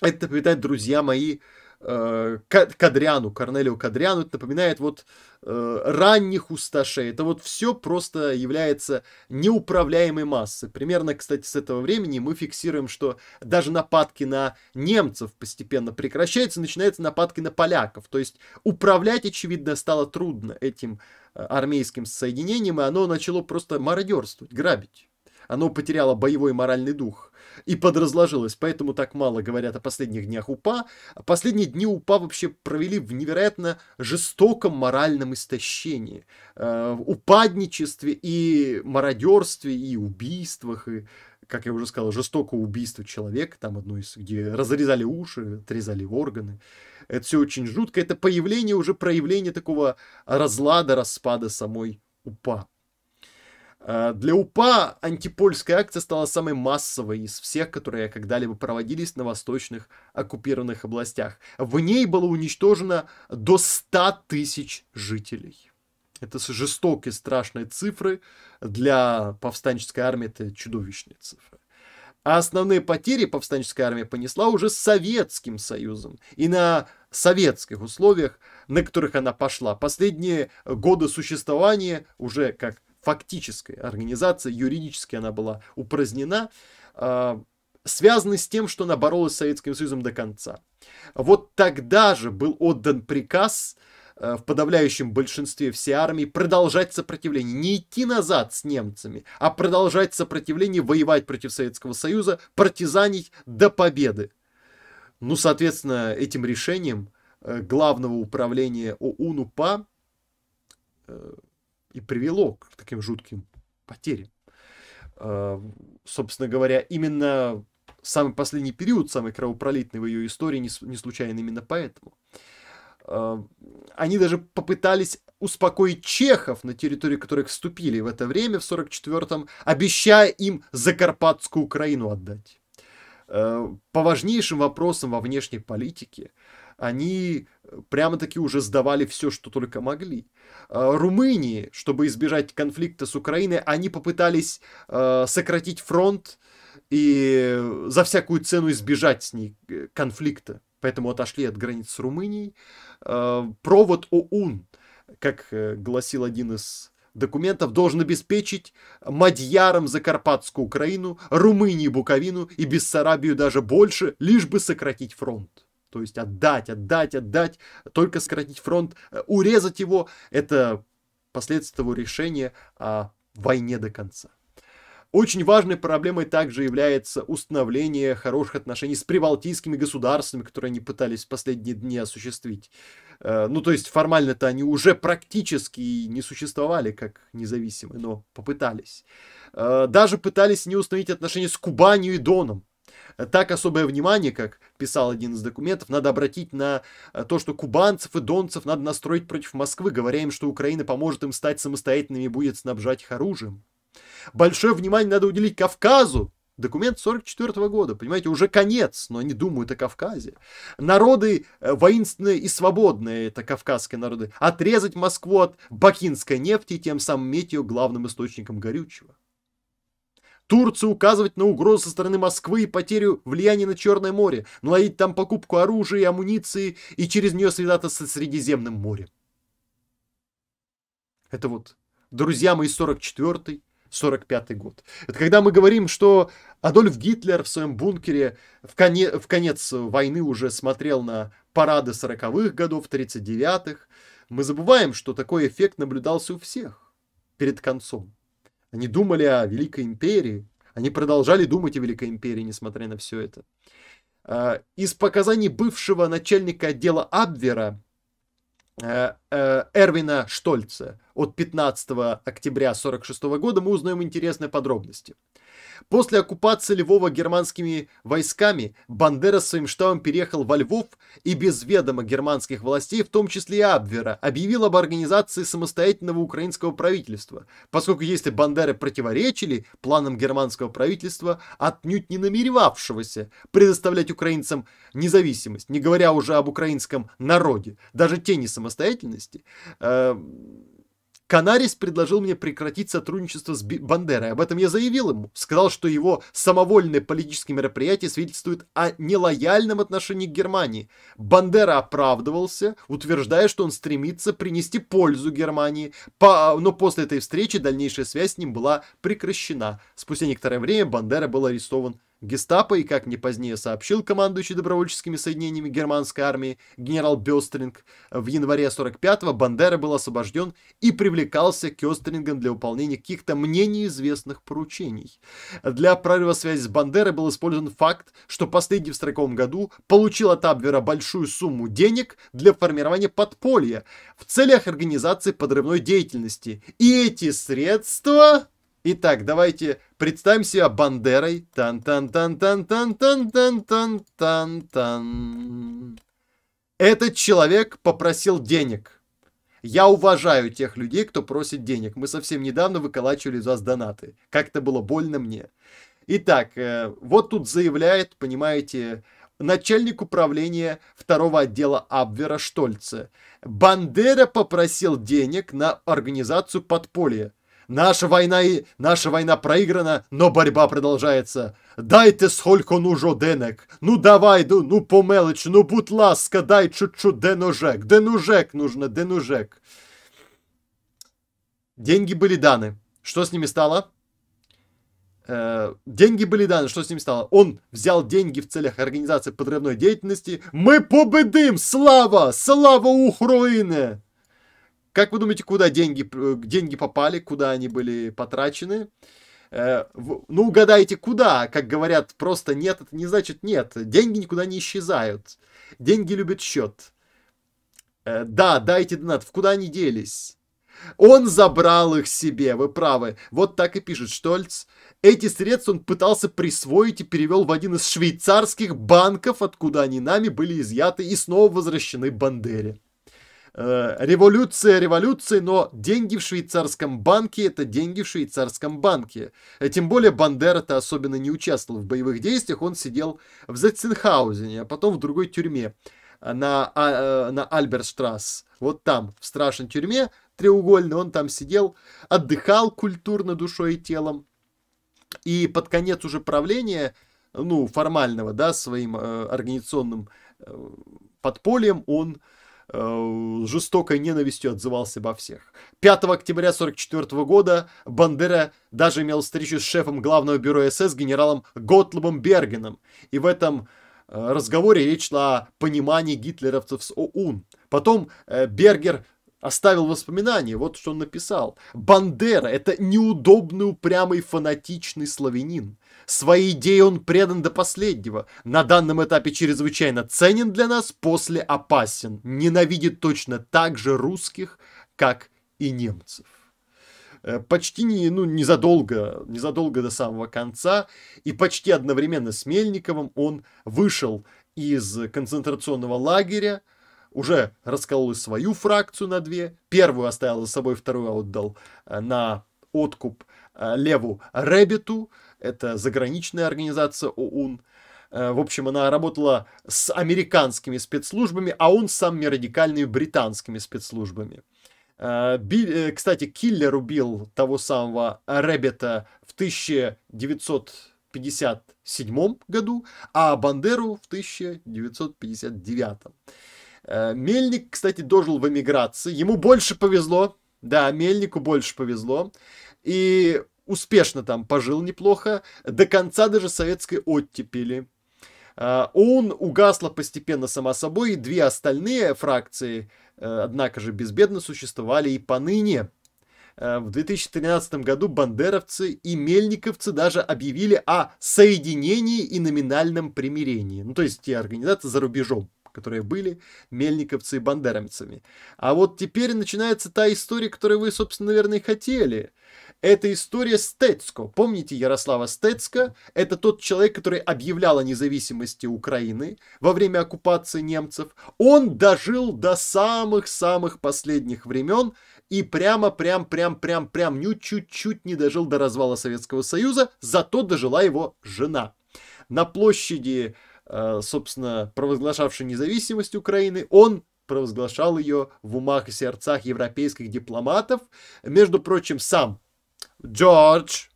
Это напоминает, друзья мои, э, Кадриану, Корнелио Кадриану. Это напоминает вот э, ранних усташей. Это вот все просто является неуправляемой массой. Примерно, кстати, с этого времени мы фиксируем, что даже нападки на немцев постепенно прекращаются, начинаются нападки на поляков. То есть управлять, очевидно, стало трудно этим э, армейским соединением, и оно начало просто мародерствовать, грабить оно потеряло боевой моральный дух и подразложилось, поэтому так мало говорят о последних днях УПА. Последние дни УПА вообще провели в невероятно жестоком моральном истощении, э, в упадничестве и мародерстве, и убийствах, и как я уже сказал, жестокое убийство человека, там одно из, где разрезали уши, отрезали органы. Это все очень жутко. Это появление, уже проявление такого разлада, распада самой УПА. Э, для УПА антипольская акция стала самой массовой из всех, которые когда-либо проводились на восточных оккупированных областях. В ней было уничтожено до 100 тысяч жителей. Это жестокие, страшные цифры. Для повстанческой армии это чудовищные цифры. А основные потери повстанческая армия понесла уже с Советским Союзом. И на советских условиях, на которых она пошла. Последние годы существования уже как фактической организации, юридически она была упразднена, а, связаны с тем, что она боролась с Советским Союзом до конца. Вот тогда же был отдан приказ а, в подавляющем большинстве всей армии продолжать сопротивление. Не идти назад с немцами, а продолжать сопротивление, воевать против Советского Союза, партизанить до победы. Ну, соответственно, этим решением э, главного управления ОУН-УПА э, и привело к таким жутким потерям. А, собственно говоря, именно самый последний период, самый кровопролитный в ее истории, не, не случайно именно поэтому. А, они даже попытались успокоить чехов, на территории которых вступили в это время, в 44-м, обещая им Закарпатскую Украину отдать. А, по важнейшим вопросам во внешней политике – они э, прямо-таки уже сдавали все, что только могли. А, Румынии, чтобы избежать конфликта с Украиной, они попытались э, сократить фронт и за всякую цену избежать с ней э, конфликта. Поэтому отошли от границ с Румынией. А, провод ОУН, как гласил один из документов должен обеспечить мадьярам Закарпатскую Украину, Румынии Буковину и Бессарабию даже больше, лишь бы сократить фронт. То есть отдать, отдать, отдать, только сократить фронт, э, урезать его, это последствия того решения о войне до конца. Очень важной проблемой также является установление хороших отношений с прибалтийскими государствами, которые они пытались в последние дни осуществить. Э, ну, то есть формально-то они уже практически не существовали как независимые, но попытались. Э, даже пытались не установить отношения с Кубанью и Доном. Так особое внимание, как писал один из документов, надо обратить на э, то, что кубанцев и донцев надо настроить против Москвы, говоря им, что Украина поможет им стать самостоятельными и будет снабжать их оружием. Большое внимание надо уделить Кавказу, Документ 44 года, понимаете, уже конец, но они думают о Кавказе. Народы э, воинственные и свободные, это кавказские народы, отрезать Москву от бакинской нефти и тем самым ее главным источником горючего. Турции указывать на угрозу со стороны Москвы и потерю влияния на Черное море, наладить там покупку оружия и амуниции и через нее связаться со Средиземным морем. Это вот, друзья мои, 44-й, 45 год. Это когда мы говорим, что Адольф Гитлер в своем бункере в, коне, в конец войны уже смотрел на парады 40-х годов, 39-х, мы забываем, что такой эффект наблюдался у всех перед концом. Они думали о Великой Империи. Они продолжали думать о Великой Империи, несмотря на все это. А, из показаний бывшего начальника отдела Абвера а, а, Эрвина Штольца от 15 октября 1946 года мы узнаем интересные подробности. После оккупации Львова германскими войсками Бандера своим штабом переехал во Львов и без ведома германских властей, в том числе и Абвера, объявил об организации самостоятельного украинского правительства, поскольку если Бандеры противоречили планам германского правительства, отнюдь не намеревавшегося предоставлять украинцам независимость, не говоря уже об украинском народе, даже тени самостоятельности, э- Канарис предложил мне прекратить сотрудничество с Бандерой. Об этом я заявил ему. Сказал, что его самовольные политические мероприятия свидетельствуют о нелояльном отношении к Германии. Бандера оправдывался, утверждая, что он стремится принести пользу Германии. По... Но после этой встречи дальнейшая связь с ним была прекращена. Спустя некоторое время Бандера был арестован Гестапо и, как не позднее сообщил командующий добровольческими соединениями германской армии генерал Бёстринг, в январе 45-го Бандера был освобожден и привлекался к Кёстрингам для выполнения каких-то мне неизвестных поручений. Для прорыва связи с Бандерой был использован факт, что последний в 40 году получил от Абвера большую сумму денег для формирования подполья в целях организации подрывной деятельности. И эти средства... Итак, давайте Представим себя Бандерой. Тан-тан-тан-тан-тан-тан-тан-тан-тан. Этот человек попросил денег. Я уважаю тех людей, кто просит денег. Мы совсем недавно выколачивали из вас донаты. Как-то было больно мне. Итак, э, вот тут заявляет, понимаете, начальник управления второго отдела Абвера Штольце. Бандера попросил денег на организацию подполья. Наша война, и... наша война проиграна, но борьба продолжается. Дайте сколько нужно денег. Ну давай, ну, ну по мелочи, ну будь ласка, дай чуть-чуть денужек. Денужек нужно, денужек. Деньги были даны. Что с ними стало? Э, деньги были даны, что с ним стало? Он взял деньги в целях организации подрывной деятельности. Мы победим! Слава! Слава Украине! Как вы думаете, куда деньги, э, деньги попали, куда они были потрачены? Э, ну угадайте куда, как говорят, просто нет, это не значит нет. Деньги никуда не исчезают. Деньги любят счет. Э, да, дайте донат, в куда они делись? Он забрал их себе, вы правы. Вот так и пишет Штольц. Эти средства он пытался присвоить и перевел в один из швейцарских банков, откуда они нами были изъяты и снова возвращены Бандере э, революция революции, но деньги в швейцарском банке это деньги в швейцарском банке. Э, тем более Бандера-то особенно не участвовал в боевых действиях, он сидел в Зетценхаузене, а потом в другой тюрьме э, на, а, э, на Альберштрасс. Вот там, в страшной тюрьме треугольной, он там сидел, отдыхал культурно душой и телом. И под конец уже правления, ну, формального, да, своим э, организационным э, подпольем он Э, жестокой ненавистью отзывался обо всех. 5 октября 1944 года Бандера даже имел встречу с шефом главного бюро СС генералом Готлобом Бергеном. И в этом э, разговоре речь шла о понимании гитлеровцев с ОУН. Потом э, Бергер оставил воспоминания, вот что он написал. «Бандера – это неудобный, упрямый, фанатичный славянин. Своей идее он предан до последнего. На данном этапе чрезвычайно ценен для нас, после опасен. Ненавидит точно так же русских, как и немцев э, почти не, ну, незадолго, незадолго до самого конца, и почти одновременно с Мельниковым он вышел из концентрационного лагеря, уже расколол свою фракцию на две, первую оставил за собой, вторую отдал э, на откуп э, Леву Ребету, это заграничная организация ОУН. Э, в общем, она работала с американскими спецслужбами, а он с самыми радикальными британскими спецслужбами. Э, Биль, э, кстати, Киллер убил того самого Рэббита в 1957 году, а Бандеру в 1959. Мельник, кстати, дожил в эмиграции. Ему больше повезло. Да, Мельнику больше повезло. И успешно там пожил неплохо, до конца даже советской оттепели. А, Он угасла постепенно сама собой, и две остальные фракции, э, однако же безбедно существовали и поныне. А, в 2013 году бандеровцы и мельниковцы даже объявили о соединении и номинальном примирении. Ну, то есть те организации за рубежом, которые были мельниковцы и бандеровцами. А вот теперь начинается та история, которую вы, собственно, наверное, и хотели. Это история Стецко. Помните Ярослава Стецко? Это тот человек, который объявлял о независимости Украины во время оккупации немцев. Он дожил до самых-самых последних времен и прямо-прям-прям-прям-прям ну чуть-чуть не дожил до развала Советского Союза, зато дожила его жена. На площади, э, собственно, провозглашавшей независимость Украины, он провозглашал ее в умах и сердцах европейских дипломатов. Между прочим, сам Джордж,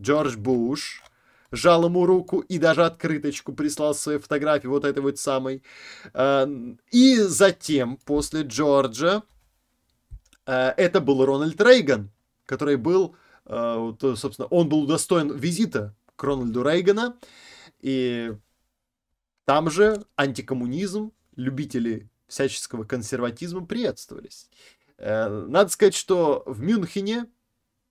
Джордж Буш, жал ему руку и даже открыточку прислал свои фотографии вот этой вот самой. Эм, и затем, после Джорджа, э, это был Рональд Рейган, который был, э, собственно, он был удостоен визита к Рональду Рейгана. И там же антикоммунизм, любители всяческого консерватизма приветствовались. Э, надо сказать, что в Мюнхене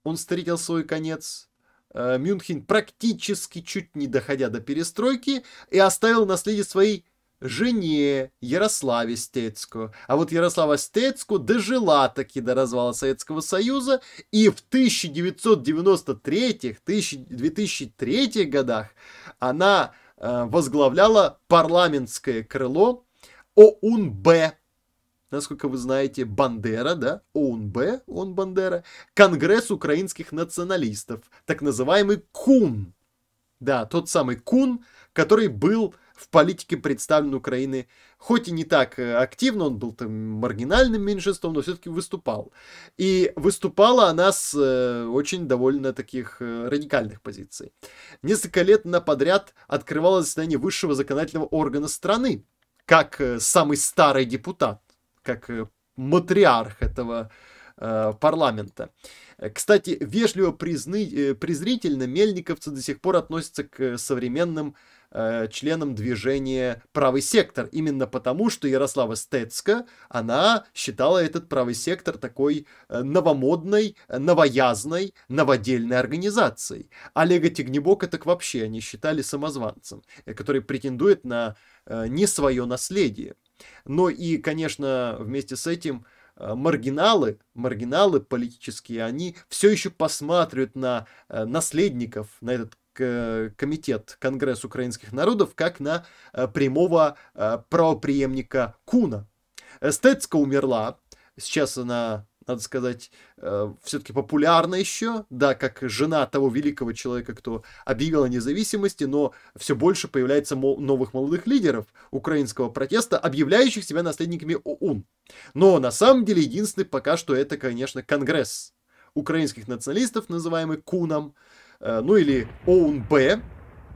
он встретил свой конец. Э, Мюнхен практически чуть не доходя до перестройки и оставил наследие своей жене Ярославе Стецко. А вот Ярослава Стецко дожила таки до развала Советского Союза и в 1993-2003 годах она э, возглавляла парламентское крыло ОУН-Б насколько вы знаете, Бандера, да, ОНБ он Бандера, Конгресс украинских националистов, так называемый КУН. Да, тот самый КУН, который был в политике представлен Украины, хоть и не так э, активно, он был там маргинальным меньшинством, но все-таки выступал. И выступала она с э, очень довольно таких э, радикальных позиций. Несколько лет на подряд открывалось заседание высшего законодательного органа страны, как самый старый депутат как э, матриарх этого э, парламента. Кстати, вежливо призны, э, презрительно мельниковцы до сих пор относятся к современным э, членам движения «Правый сектор», именно потому, что Ярослава Стецка, она считала этот «Правый сектор» такой новомодной, новоязной, новодельной организацией. Олега Тегнебока так вообще они считали самозванцем, который претендует на э, не свое наследие. Но и, конечно, вместе с этим э, маргиналы, маргиналы политические, они все еще посматривают на э, наследников, на этот комитет Конгресс украинских народов, как на э, прямого правоприемника Куна. Стецка умерла, сейчас она надо сказать, э, все-таки популярна еще, да, как жена того великого человека, кто объявил о независимости, но все больше появляется мол, новых молодых лидеров украинского протеста, объявляющих себя наследниками ОУН. Но на самом деле единственный пока что это, конечно, Конгресс украинских националистов, называемый КУНом, э, ну или оун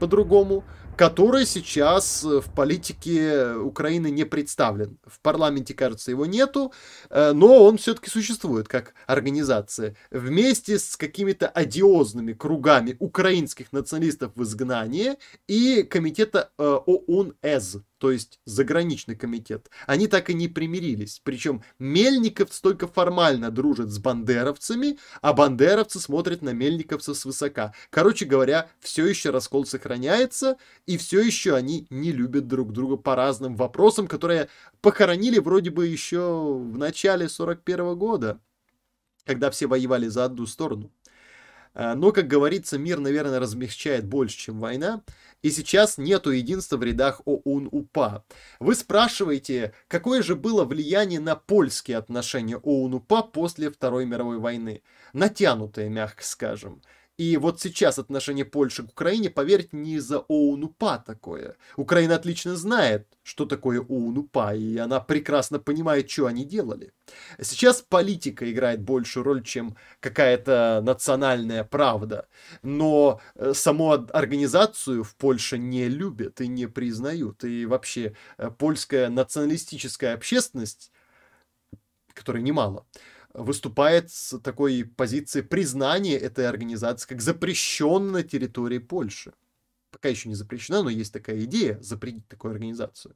по-другому, который сейчас э, в политике Украины не представлен. В парламенте, кажется, его нету, э, но он все-таки существует как организация. Вместе с какими-то одиозными кругами украинских националистов в изгнании и комитета э, ОУН-ЭЗ то есть заграничный комитет, они так и не примирились. Причем Мельников столько формально дружит с бандеровцами, а бандеровцы смотрят на Мельниковца свысока. Короче говоря, все еще раскол сохраняется, и все еще они не любят друг друга по разным вопросам, которые похоронили вроде бы еще в начале 41 года, когда все воевали за одну сторону. Э, но, как говорится, мир, наверное, размягчает больше, чем война. И сейчас нету единства в рядах ОУН-УПА. Вы спрашиваете, какое же было влияние на польские отношения ОУН-УПА после Второй мировой войны? Натянутое, мягко скажем. И вот сейчас отношение Польши к Украине, поверьте, не из-за ОУНУПА такое. Украина отлично знает, что такое ОУНУПА, и она прекрасно понимает, что они делали. Сейчас политика играет большую роль, чем какая-то национальная правда. Но э, саму организацию в Польше не любят и не признают. И вообще э, польская националистическая общественность, которой немало, выступает с такой позиции признания этой организации как запрещенной территории Польши. Пока еще не запрещена, но есть такая идея запретить такую организацию.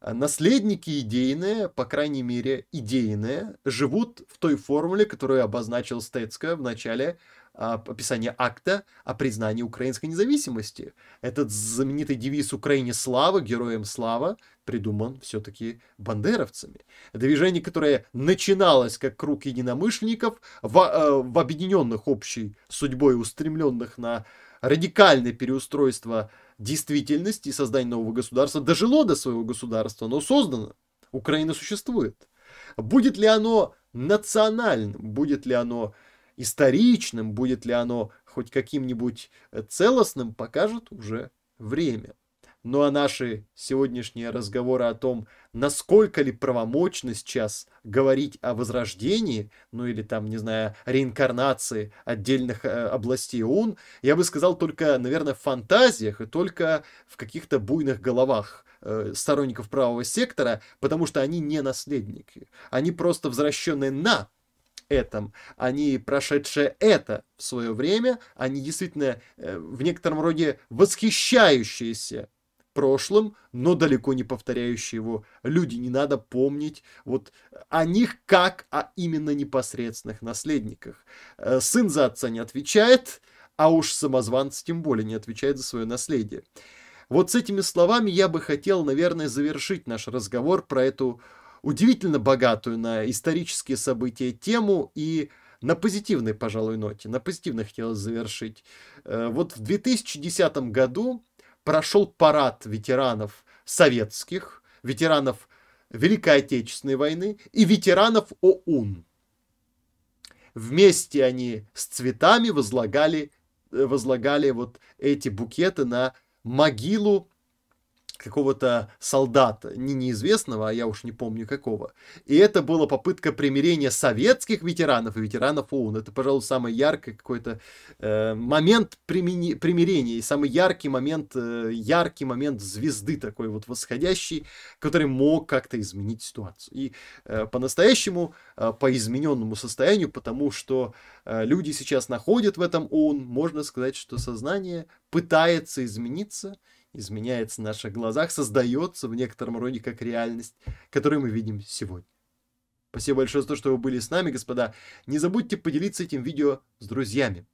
А наследники идейные, по крайней мере идейные, живут в той формуле, которую обозначил Стецко в начале а, подписания акта о признании украинской независимости. Этот знаменитый девиз «Украине слава, героям слава» придуман все-таки бандеровцами. Движение, которое начиналось как круг единомышленников в, а, в объединенных общей судьбой, устремленных на радикальное переустройство действительности и создание нового государства, дожило до своего государства, но создано. Украина существует. Будет ли оно национальным, будет ли оно историчным, будет ли оно хоть каким-нибудь э, целостным, покажет уже время. Ну а наши сегодняшние разговоры о том, насколько ли правомочно сейчас говорить о возрождении, ну или там, не знаю, реинкарнации отдельных э, областей ОУН, я бы сказал только, наверное, в фантазиях и только в каких-то буйных головах э, сторонников правого сектора, потому что они не наследники. Они просто возвращенные на этом. Они, прошедшие это в свое время, они действительно э, в некотором роде восхищающиеся прошлым, но далеко не повторяющие его люди. Не надо помнить вот о них как о именно непосредственных наследниках. Э, сын за отца не отвечает, а уж самозванец тем более не отвечает за свое наследие. Вот с этими словами я бы хотел, наверное, завершить наш разговор про эту удивительно богатую на исторические события тему и на позитивной, пожалуй, ноте, на позитивной хотелось завершить. Э, вот в 2010 году прошел парад ветеранов советских, ветеранов Великой Отечественной войны и ветеранов ОУН. Вместе они с цветами возлагали, э, возлагали вот эти букеты на могилу какого-то солдата, не неизвестного, а я уж не помню какого. И это была попытка примирения советских ветеранов и ветеранов ООН. Это, пожалуй, самый яркий какой-то э, момент примени- примирения и самый яркий момент, э, яркий момент звезды такой вот восходящий, который мог как-то изменить ситуацию. И э, по-настоящему, э, по измененному состоянию, потому что э, люди сейчас находят в этом ООН, можно сказать, что сознание пытается измениться, изменяется в наших глазах, создается в некотором роде как реальность, которую мы видим сегодня. Спасибо большое за то, что вы были с нами, господа. Не забудьте поделиться этим видео с друзьями.